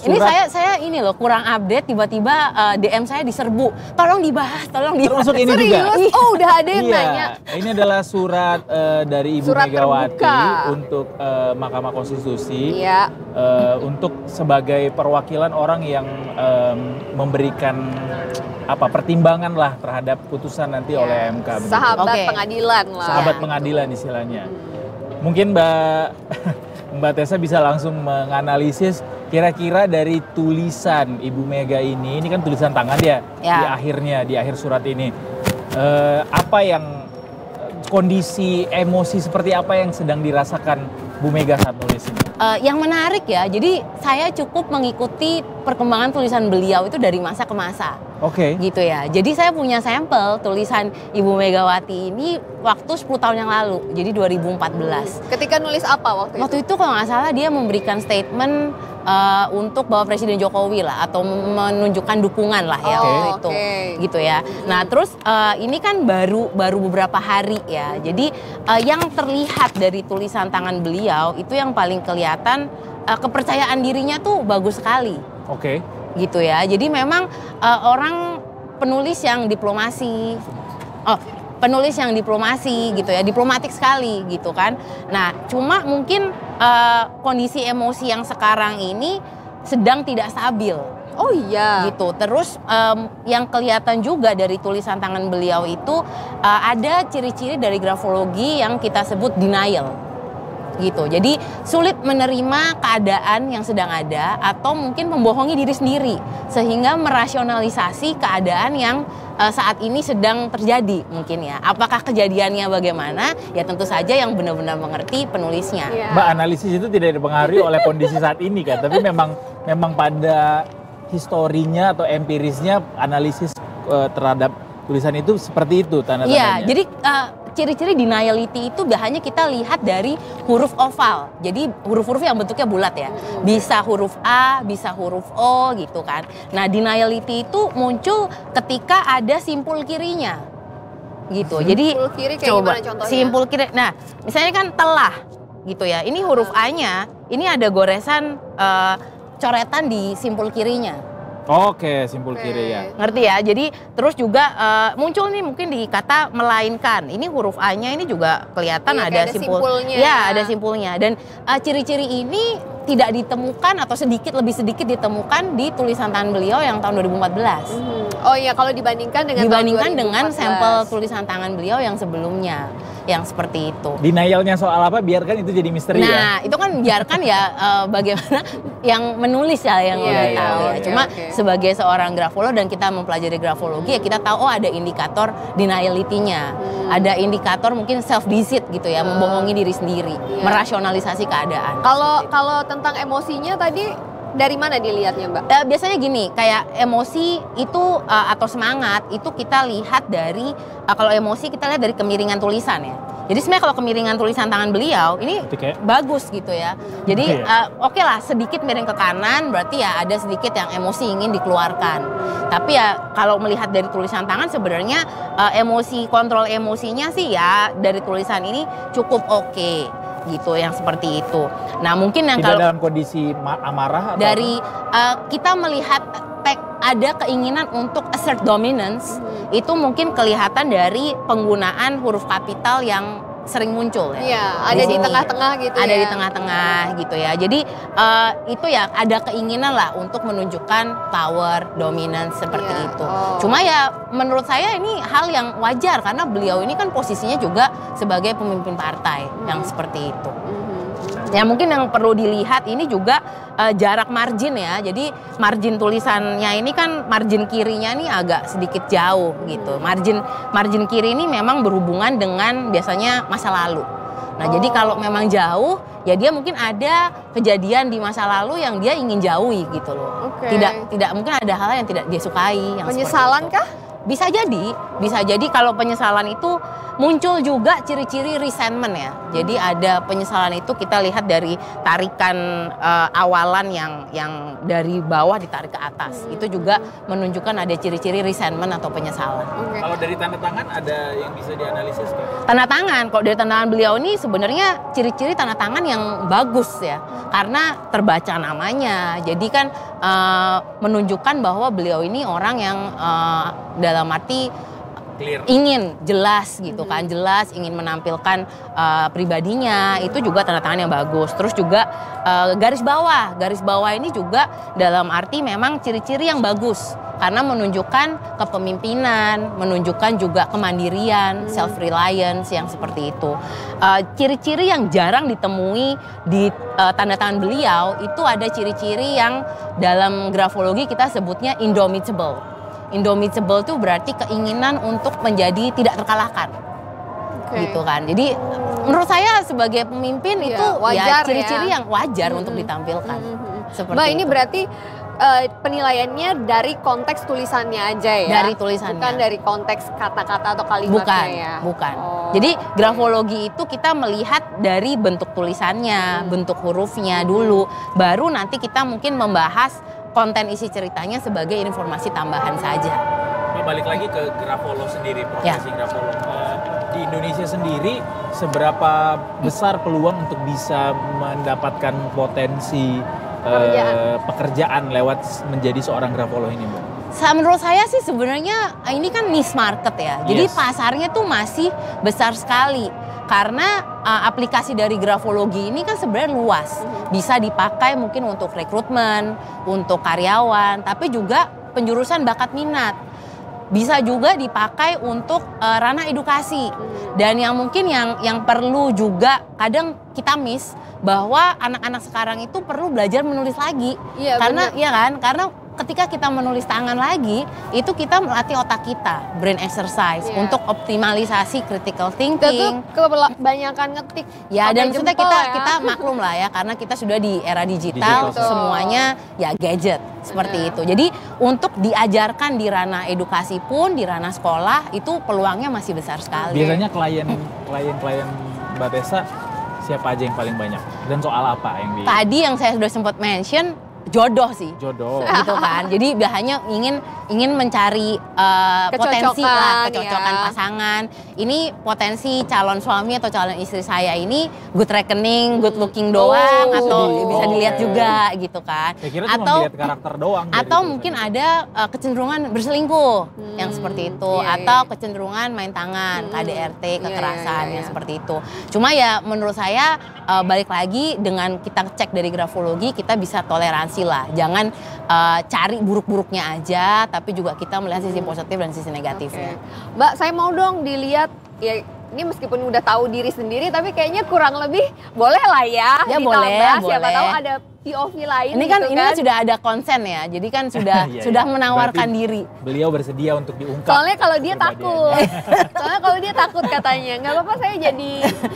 Surat. Ini saya saya ini loh kurang update tiba-tiba uh, eh, DM saya diserbu. Tolong dibahas, tolong dibahas. Termasuk ini juga. Oh, udah ada yang iya. nanya. Ini adalah surat uh, dari Ibu surat Megawati terbuka. untuk uh, Mahkamah Konstitusi. Iya. Uh, untuk sebagai perwakilan orang yang um, memberikan apa pertimbangan lah terhadap putusan nanti ya. oleh MK. Sahabat okay. pengadilan lah. Sahabat ya, pengadilan istilahnya. Mungkin Mbak Mbak Tessa bisa langsung menganalisis Kira-kira dari tulisan Ibu Mega ini, ini kan tulisan tangan dia ya. di akhirnya, di akhir surat ini. Uh, apa yang kondisi emosi seperti apa yang sedang dirasakan Bu Mega saat nulis ini? uh, yang menarik ya. Jadi saya cukup mengikuti perkembangan tulisan beliau itu dari masa ke masa. Oke. Okay. Gitu ya. Jadi saya punya sampel tulisan Ibu Megawati ini waktu 10 tahun yang lalu. Jadi 2014. Hmm. Ketika nulis apa waktu itu? Waktu itu kalau nggak salah dia memberikan statement uh, untuk bahwa Presiden Jokowi lah atau menunjukkan dukungan lah ya okay. Oh, waktu itu. Okay. Gitu ya. Nah, terus uh, ini kan baru baru beberapa hari ya. Jadi uh, yang terlihat dari tulisan tangan beliau itu yang paling kelihatan kelihatan uh, kepercayaan dirinya tuh bagus sekali. Oke. Okay. Gitu ya. Jadi memang uh, orang penulis yang diplomasi. Oh, penulis yang diplomasi gitu ya, diplomatik sekali gitu kan. Nah, cuma mungkin uh, kondisi emosi yang sekarang ini sedang tidak stabil. Oh iya. Gitu. Terus um, yang kelihatan juga dari tulisan tangan beliau itu uh, ada ciri-ciri dari grafologi yang kita sebut denial gitu. Jadi sulit menerima keadaan yang sedang ada atau mungkin membohongi diri sendiri sehingga merasionalisasi keadaan yang eh, saat ini sedang terjadi mungkin ya. Apakah kejadiannya bagaimana? Ya tentu saja yang benar-benar mengerti penulisnya. Yeah. Mbak analisis itu tidak dipengaruhi oleh kondisi saat ini kan, tapi memang memang pada historinya atau empirisnya analisis uh, terhadap tulisan itu seperti itu tanda-tandanya. Iya, jadi uh, ciri-ciri denialiti itu bahannya kita lihat dari huruf oval. Jadi huruf-huruf yang bentuknya bulat ya. Bisa huruf A, bisa huruf O gitu kan. Nah, denialiti itu muncul ketika ada simpul kirinya. Gitu. Hmm. Simpul Jadi kiri kayak coba contohnya? simpul kiri. Nah, misalnya kan telah gitu ya. Ini huruf A-nya, ini ada goresan uh, coretan di simpul kirinya Oke, simpul okay. kiri ya. Ngerti ya? Jadi terus juga uh, muncul nih mungkin di kata melainkan. Ini huruf A-nya ini juga kelihatan iya, ada, ada simpul. simpulnya. Ya, ada simpulnya. Dan eh, ciri-ciri uh, ini tidak ditemukan atau sedikit lebih sedikit ditemukan di tulisan tangan beliau yang tahun 2014. Hmm. Oh iya, kalau dibandingkan dengan dibandingkan dengan sampel tulisan tangan beliau yang sebelumnya yang seperti itu. Denialnya soal apa? Biarkan itu jadi misteri ya. nah, ya. itu kan biarkan ya uh, bagaimana yang menulis ya yang yeah, iya, yeah, tahu yeah, ya. Iya, Cuma yeah, okay. sebagai seorang grafolog dan kita mempelajari grafologi ya kita tahu oh ada indikator deniality Hmm. Ada indikator mungkin self deceit gitu ya, hmm. membohongi diri sendiri, yeah. merasionalisasi keadaan. Kalau kalau tentang emosinya tadi dari mana dilihatnya mbak? Uh, biasanya gini, kayak emosi itu uh, atau semangat itu kita lihat dari uh, kalau emosi kita lihat dari kemiringan tulisan ya. Jadi sebenarnya kalau kemiringan tulisan tangan beliau ini bagus gitu ya. Jadi gitu ya? oke uh, okay lah sedikit miring ke kanan berarti ya ada sedikit yang emosi ingin dikeluarkan. Tapi ya kalau melihat dari tulisan tangan sebenarnya uh, emosi kontrol emosinya sih ya dari tulisan ini cukup oke. Okay gitu yang seperti itu. Nah mungkin yang Tidak kalau dalam kondisi amarah atau dari uh, kita melihat tek ada keinginan untuk assert dominance hmm. itu mungkin kelihatan dari penggunaan huruf kapital yang sering muncul ya. Iya, ada di, tengah-tengah gitu. Ada ya. di tengah-tengah gitu ya. Jadi uh, itu ya ada keinginan lah untuk menunjukkan power, dominan seperti ya. itu. Oh. Cuma ya menurut saya ini hal yang wajar karena beliau ini kan posisinya juga sebagai pemimpin partai hmm. yang seperti itu. Ya mungkin yang perlu dilihat ini juga uh, jarak margin ya. Jadi margin tulisannya ini kan margin kirinya ini agak sedikit jauh gitu. Margin margin kiri ini memang berhubungan dengan biasanya masa lalu. Nah, oh. jadi kalau memang jauh, ya dia mungkin ada kejadian di masa lalu yang dia ingin jauhi gitu loh. Okay. Tidak tidak mungkin ada hal yang tidak dia sukai yang Penyesalan kah? bisa jadi, bisa jadi kalau penyesalan itu muncul juga ciri-ciri resentment ya. Jadi hmm. ada penyesalan itu kita lihat dari tarikan uh, awalan yang yang dari bawah ditarik ke atas. Hmm. Itu juga menunjukkan ada ciri-ciri resentment atau penyesalan. Okay. Kalau dari tanda tangan ada yang bisa dianalisis? Kan? Tanda tangan, kalau dari tanda tangan beliau ini sebenarnya ciri-ciri tanda tangan yang bagus ya, karena terbaca namanya. Jadi kan uh, menunjukkan bahwa beliau ini orang yang uh, dalam arti Clear. ingin jelas gitu kan mm-hmm. jelas ingin menampilkan uh, pribadinya itu juga tanda tangan yang bagus terus juga uh, garis bawah garis bawah ini juga dalam arti memang ciri-ciri yang bagus karena menunjukkan kepemimpinan menunjukkan juga kemandirian hmm. self reliance yang seperti itu eh, ciri-ciri uh, yang jarang ditemui di uh, tanda tangan beliau itu ada ciri-ciri yang dalam grafologi kita sebutnya indomitable Indomitable tuh berarti keinginan untuk menjadi tidak terkalahkan. Okay. gitu kan. Jadi menurut saya sebagai pemimpin iya, ya, itu wajar ya ciri-ciri ya. yang wajar hmm. untuk mm-hmm. ditampilkan. Hmm. Seperti Mbak ini berarti uh, penilaiannya dari konteks tulisannya aja ya. Dari tulisannya. Bukan dari konteks kata-kata atau kalimatnya bukan, ya. Bukan. Oh. Jadi grafologi itu kita melihat dari bentuk tulisannya, hmm. bentuk hurufnya dulu, baru nanti kita mungkin membahas konten isi ceritanya sebagai informasi tambahan saja. Nah, balik lagi ke Grafolo sendiri, profesi ya. Grafolo. Eh, di Indonesia sendiri, seberapa besar peluang untuk bisa mendapatkan potensi eh, pekerjaan, uh, pekerjaan lewat menjadi seorang Grafolo ini, Bu? menurut saya sih sebenarnya ah, ini kan niche market ya. Jadi pasarnya tuh masih besar sekali karena uh, aplikasi dari grafologi ini kan sebenarnya luas. Mm-hmm. Bisa dipakai mungkin untuk rekrutmen, untuk karyawan, tapi juga penjurusan bakat minat. Bisa juga dipakai untuk uh, ranah edukasi. Mm-hmm. Dan yang mungkin yang yang perlu juga kadang kita miss bahwa anak-anak sekarang itu perlu belajar menulis lagi. Iya, karena bener. ya kan? Karena ketika kita menulis tangan lagi, itu kita melatih otak kita, brain exercise yeah. untuk optimalisasi critical thinking. Itu kebanyakan ngetik. Ya dan maksudnya kita ya. kita maklum lah ya karena kita sudah di era digital, digital. semuanya ya gadget seperti yeah. itu. Jadi untuk diajarkan di ranah edukasi pun di ranah sekolah itu peluangnya masih besar sekali. Biasanya klien klien klien Mbak Tessa siapa aja yang paling banyak dan soal apa yang di Tadi yang saya sudah sempat mention jodoh sih. Jodoh. Gitu kan. Jadi biasanya ingin ingin mencari uh, potensi lah, kecocokan ya. pasangan. Ini potensi calon suami atau calon istri saya ini good reckoning, good looking hmm. doang oh. atau oh, bisa dilihat okay. Iya. juga gitu kan. Saya kira atau karakter doang. Atau gitu. mungkin ada uh, kecenderungan berselingkuh hmm, yang seperti hmm. itu yeah, iya, atau yeah. kecenderungan main tangan, hmm, KDRT, iya, kekerasan yeah, yeah, yeah. yang seperti itu. Cuma ya menurut saya uh, balik lagi dengan kita cek dari grafologi kita bisa toleransi sisi lah. Jangan uh, cari buruk-buruknya aja, tapi juga kita melihat sisi positif dan sisi negatifnya. Okay. Mbak, saya mau dong dilihat ya ini meskipun udah tahu diri sendiri tapi kayaknya kurang lebih boleh lah ya, ya ditambah boleh, siapa boleh. tahu ada POV lain. Ini kan, gitu ini kan sudah ada konsen ya, jadi kan sudah iya, iya, sudah iya. menawarkan Berarti diri. Beliau bersedia untuk diungkap. Soalnya kalau dia takut, soalnya kalau dia takut katanya, nggak apa-apa saya jadi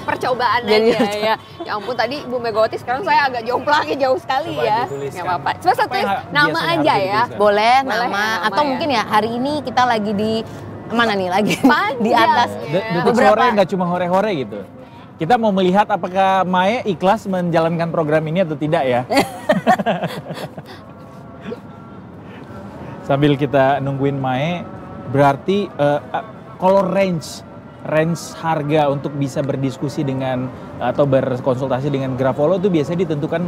percobaan jadi aja ya. percobaan. ya. Ya ampun tadi Bu Megawati sekarang saya agak jomplang lagi jauh sekali Coba ya, nggak apa-apa. Cuma satu nama aja ya, boleh, boleh nama, nama atau ya. mungkin ya hari ini kita lagi di mana nih lagi? Panjang. di atas. Detik sore nggak cuma hore-hore gitu. Kita mau melihat apakah Mae ikhlas menjalankan program ini atau tidak ya. Sambil kita nungguin Mae, berarti uh, kalau range range harga untuk bisa berdiskusi dengan atau berkonsultasi dengan grafolo itu biasanya ditentukan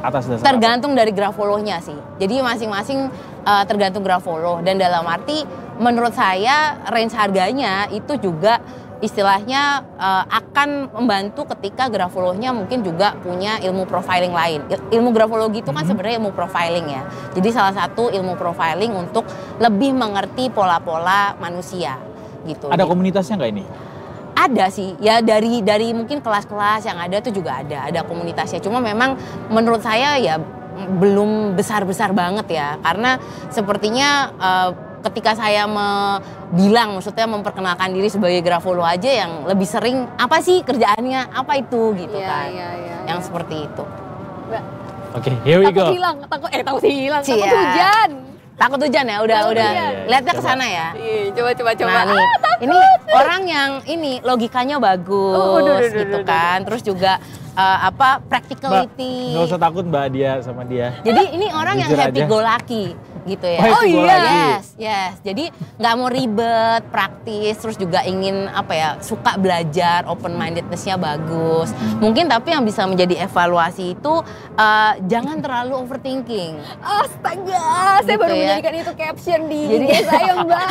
atas dasar tergantung apa? dari grafolonya sih. Jadi masing-masing uh, tergantung grafolo dan dalam arti menurut saya range harganya itu juga istilahnya uh, akan membantu ketika grafolognya mungkin juga punya ilmu profiling lain. Ilmu grafologi itu kan hmm sebenarnya ilmu profiling ya. Jadi salah satu ilmu profiling untuk lebih mengerti pola-pola manusia gitu. Ada komunitasnya nggak ini? Ada sih ya dari dari mungkin kelas-kelas yang ada tuh juga ada ada komunitasnya. Cuma memang menurut saya ya belum besar-besar banget ya karena sepertinya uh, ketika saya me bilang maksudnya memperkenalkan diri sebagai grafolo aja yang lebih sering apa sih kerjaannya apa itu gitu yeah, kan yeah, yeah, yang yeah. seperti itu oke okay, here we takut go takut hilang takut eh takut hilang Cia. takut hujan takut hujan ya udah takut udah hujan. lihatnya ke sana ya iya, coba coba nah, coba nah, nih, ah, takut. ini orang yang ini logikanya bagus oh, udah, udah, gitu udah, kan terus juga uh, apa practicality nggak usah takut mbak dia sama dia jadi ini orang Jujur yang happy aja. go lucky gitu ya. Oh, iya. Yes, yes. Jadi nggak mau ribet, praktis, terus juga ingin apa ya, suka belajar, open mindednessnya bagus. Mungkin tapi yang bisa menjadi evaluasi itu uh, jangan terlalu overthinking. Astaga, gitu saya baru ya. menjadikan itu caption di Jadi, saya mbak.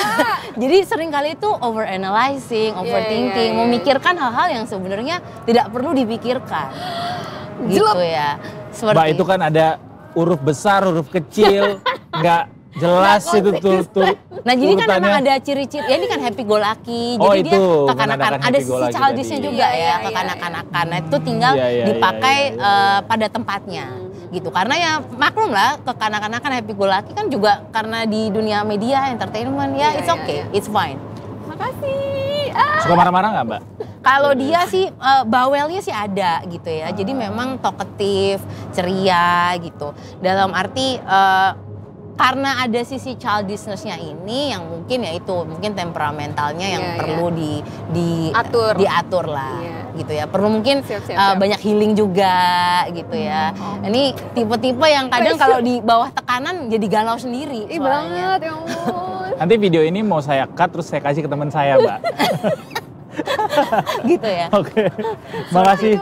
Jadi kali itu over analyzing, overthinking, yeah, yeah, yeah. memikirkan hal-hal yang sebenarnya tidak perlu dipikirkan. gitu ya. Seperti Mbak itu kan ada huruf besar, huruf kecil, nggak jelas itu tuh tuh. Nah jadi kan memang ada ciri-ciri, ya ini kan happy go lucky, oh, jadi itu, dia kekanakan ada sisi childishnya juga iya, ya, iya, iya, kekanak-kanakan, Nah itu tinggal iya, iya, iya dipakai iya, iya, eh, pada tempatnya gitu. Karena ya maklum lah kekanak-kanakan happy go lucky kan juga karena di dunia media, entertainment, ya yeah, it's iya, okay, yeah. it's fine. Makasih. Suka marah-marah nggak mbak? Kalau dia sih uh, bawelnya sih ada gitu ya. Jadi memang talkative, ceria gitu. Dalam arti uh, karena ada sisi childishness-nya ini yang mungkin ya itu mungkin temperamentalnya yang yeah, iya. perlu yeah. di di Atur. diatur lah yeah. gitu ya perlu mungkin siap, siap, eh, siap. Uh, banyak healing juga gitu ya hmm, oh. ini tipe-tipe yang kadang kalau di bawah tekanan jadi galau sendiri Ih, banget ya nanti video ini mau saya cut terus saya kasih ke teman saya mbak gitu ya. Oke. Okay. Makasih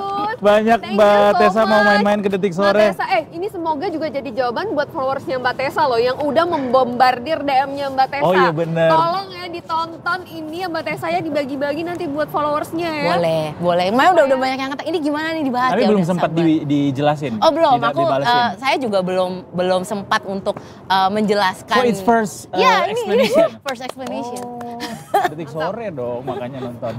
banyak Thank Mbak so Tessa much. mau main-main ke detik sore. Mbak Tessa, eh ini semoga juga jadi jawaban buat followersnya Mbak Tessa loh yang udah membombardir DM-nya Mbak Tessa. Oh iya benar. Tolong ya ditonton ini ya Mbak Tessa ya dibagi-bagi nanti buat followersnya ya. Boleh, boleh. Emang udah udah banyak yang ngetik. ini gimana nih dibahas Tapi ya, belum sempat di, dijelasin. Oh belum, di, aku uh, saya juga belum belum sempat untuk uh, menjelaskan. So oh, it's first uh, yeah, explanation. Ini, ini first explanation. Oh detik sore dong makanya nonton.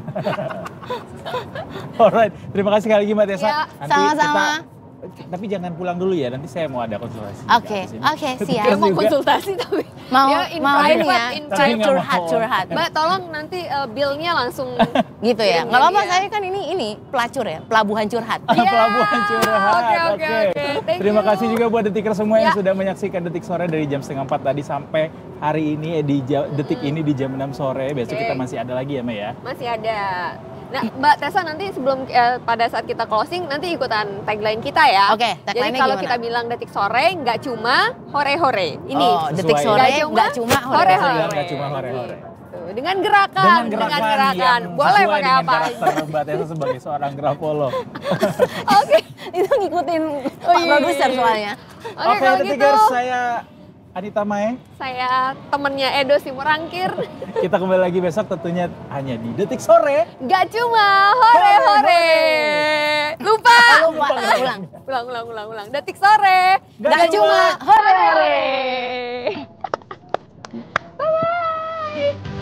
Alright, terima kasih sekali lagi Mbak Tessa. Ya, Nanti sama-sama. kita tapi jangan pulang dulu ya nanti saya mau ada konsultasi oke oke siap mau konsultasi tapi mau ya, in mau ini ya curhat curhat, curhat. mbak tolong nanti uh, billnya langsung gitu ya nggak apa-apa iya. saya kan ini ini pelacur ya pelabuhan curhat yeah. pelabuhan curhat oke oke oke terima you. kasih juga buat detiker semua ya. yang sudah menyaksikan detik sore dari jam setengah empat tadi sampai hari ini eh, di detik ini di jam enam sore besok okay. kita masih ada lagi ya Mbak ya masih ada Nah, Mbak Tessa nanti sebelum eh, pada saat kita closing nanti ikutan tagline kita ya. Oke, okay, Jadi kalau kita bilang detik sore nggak cuma hore-hore. Ini oh, detik sore nggak cuma hore-hore. Nggak cuma hore-hore. Gitu. Dengan gerakan, dengan gerakan, dengan gerakan. Iya. boleh pakai apa? Mbak Tessa sebagai seorang grafolo. Oke, itu ngikutin oh, Pak iya, iya, Bagus ya soalnya. Oke, okay, okay, kalau gitu. saya Anita Mae. Saya temennya Edo Simurangkir. Kita kembali lagi besok tentunya hanya di Detik Sore. Gak cuma hore hore. hore. Lupa. Ah, lupa. Ulang, ulang. Ulang, ulang, ulang, ulang. Detik Sore. Gak, Gak cuma hore hore. Bye-bye.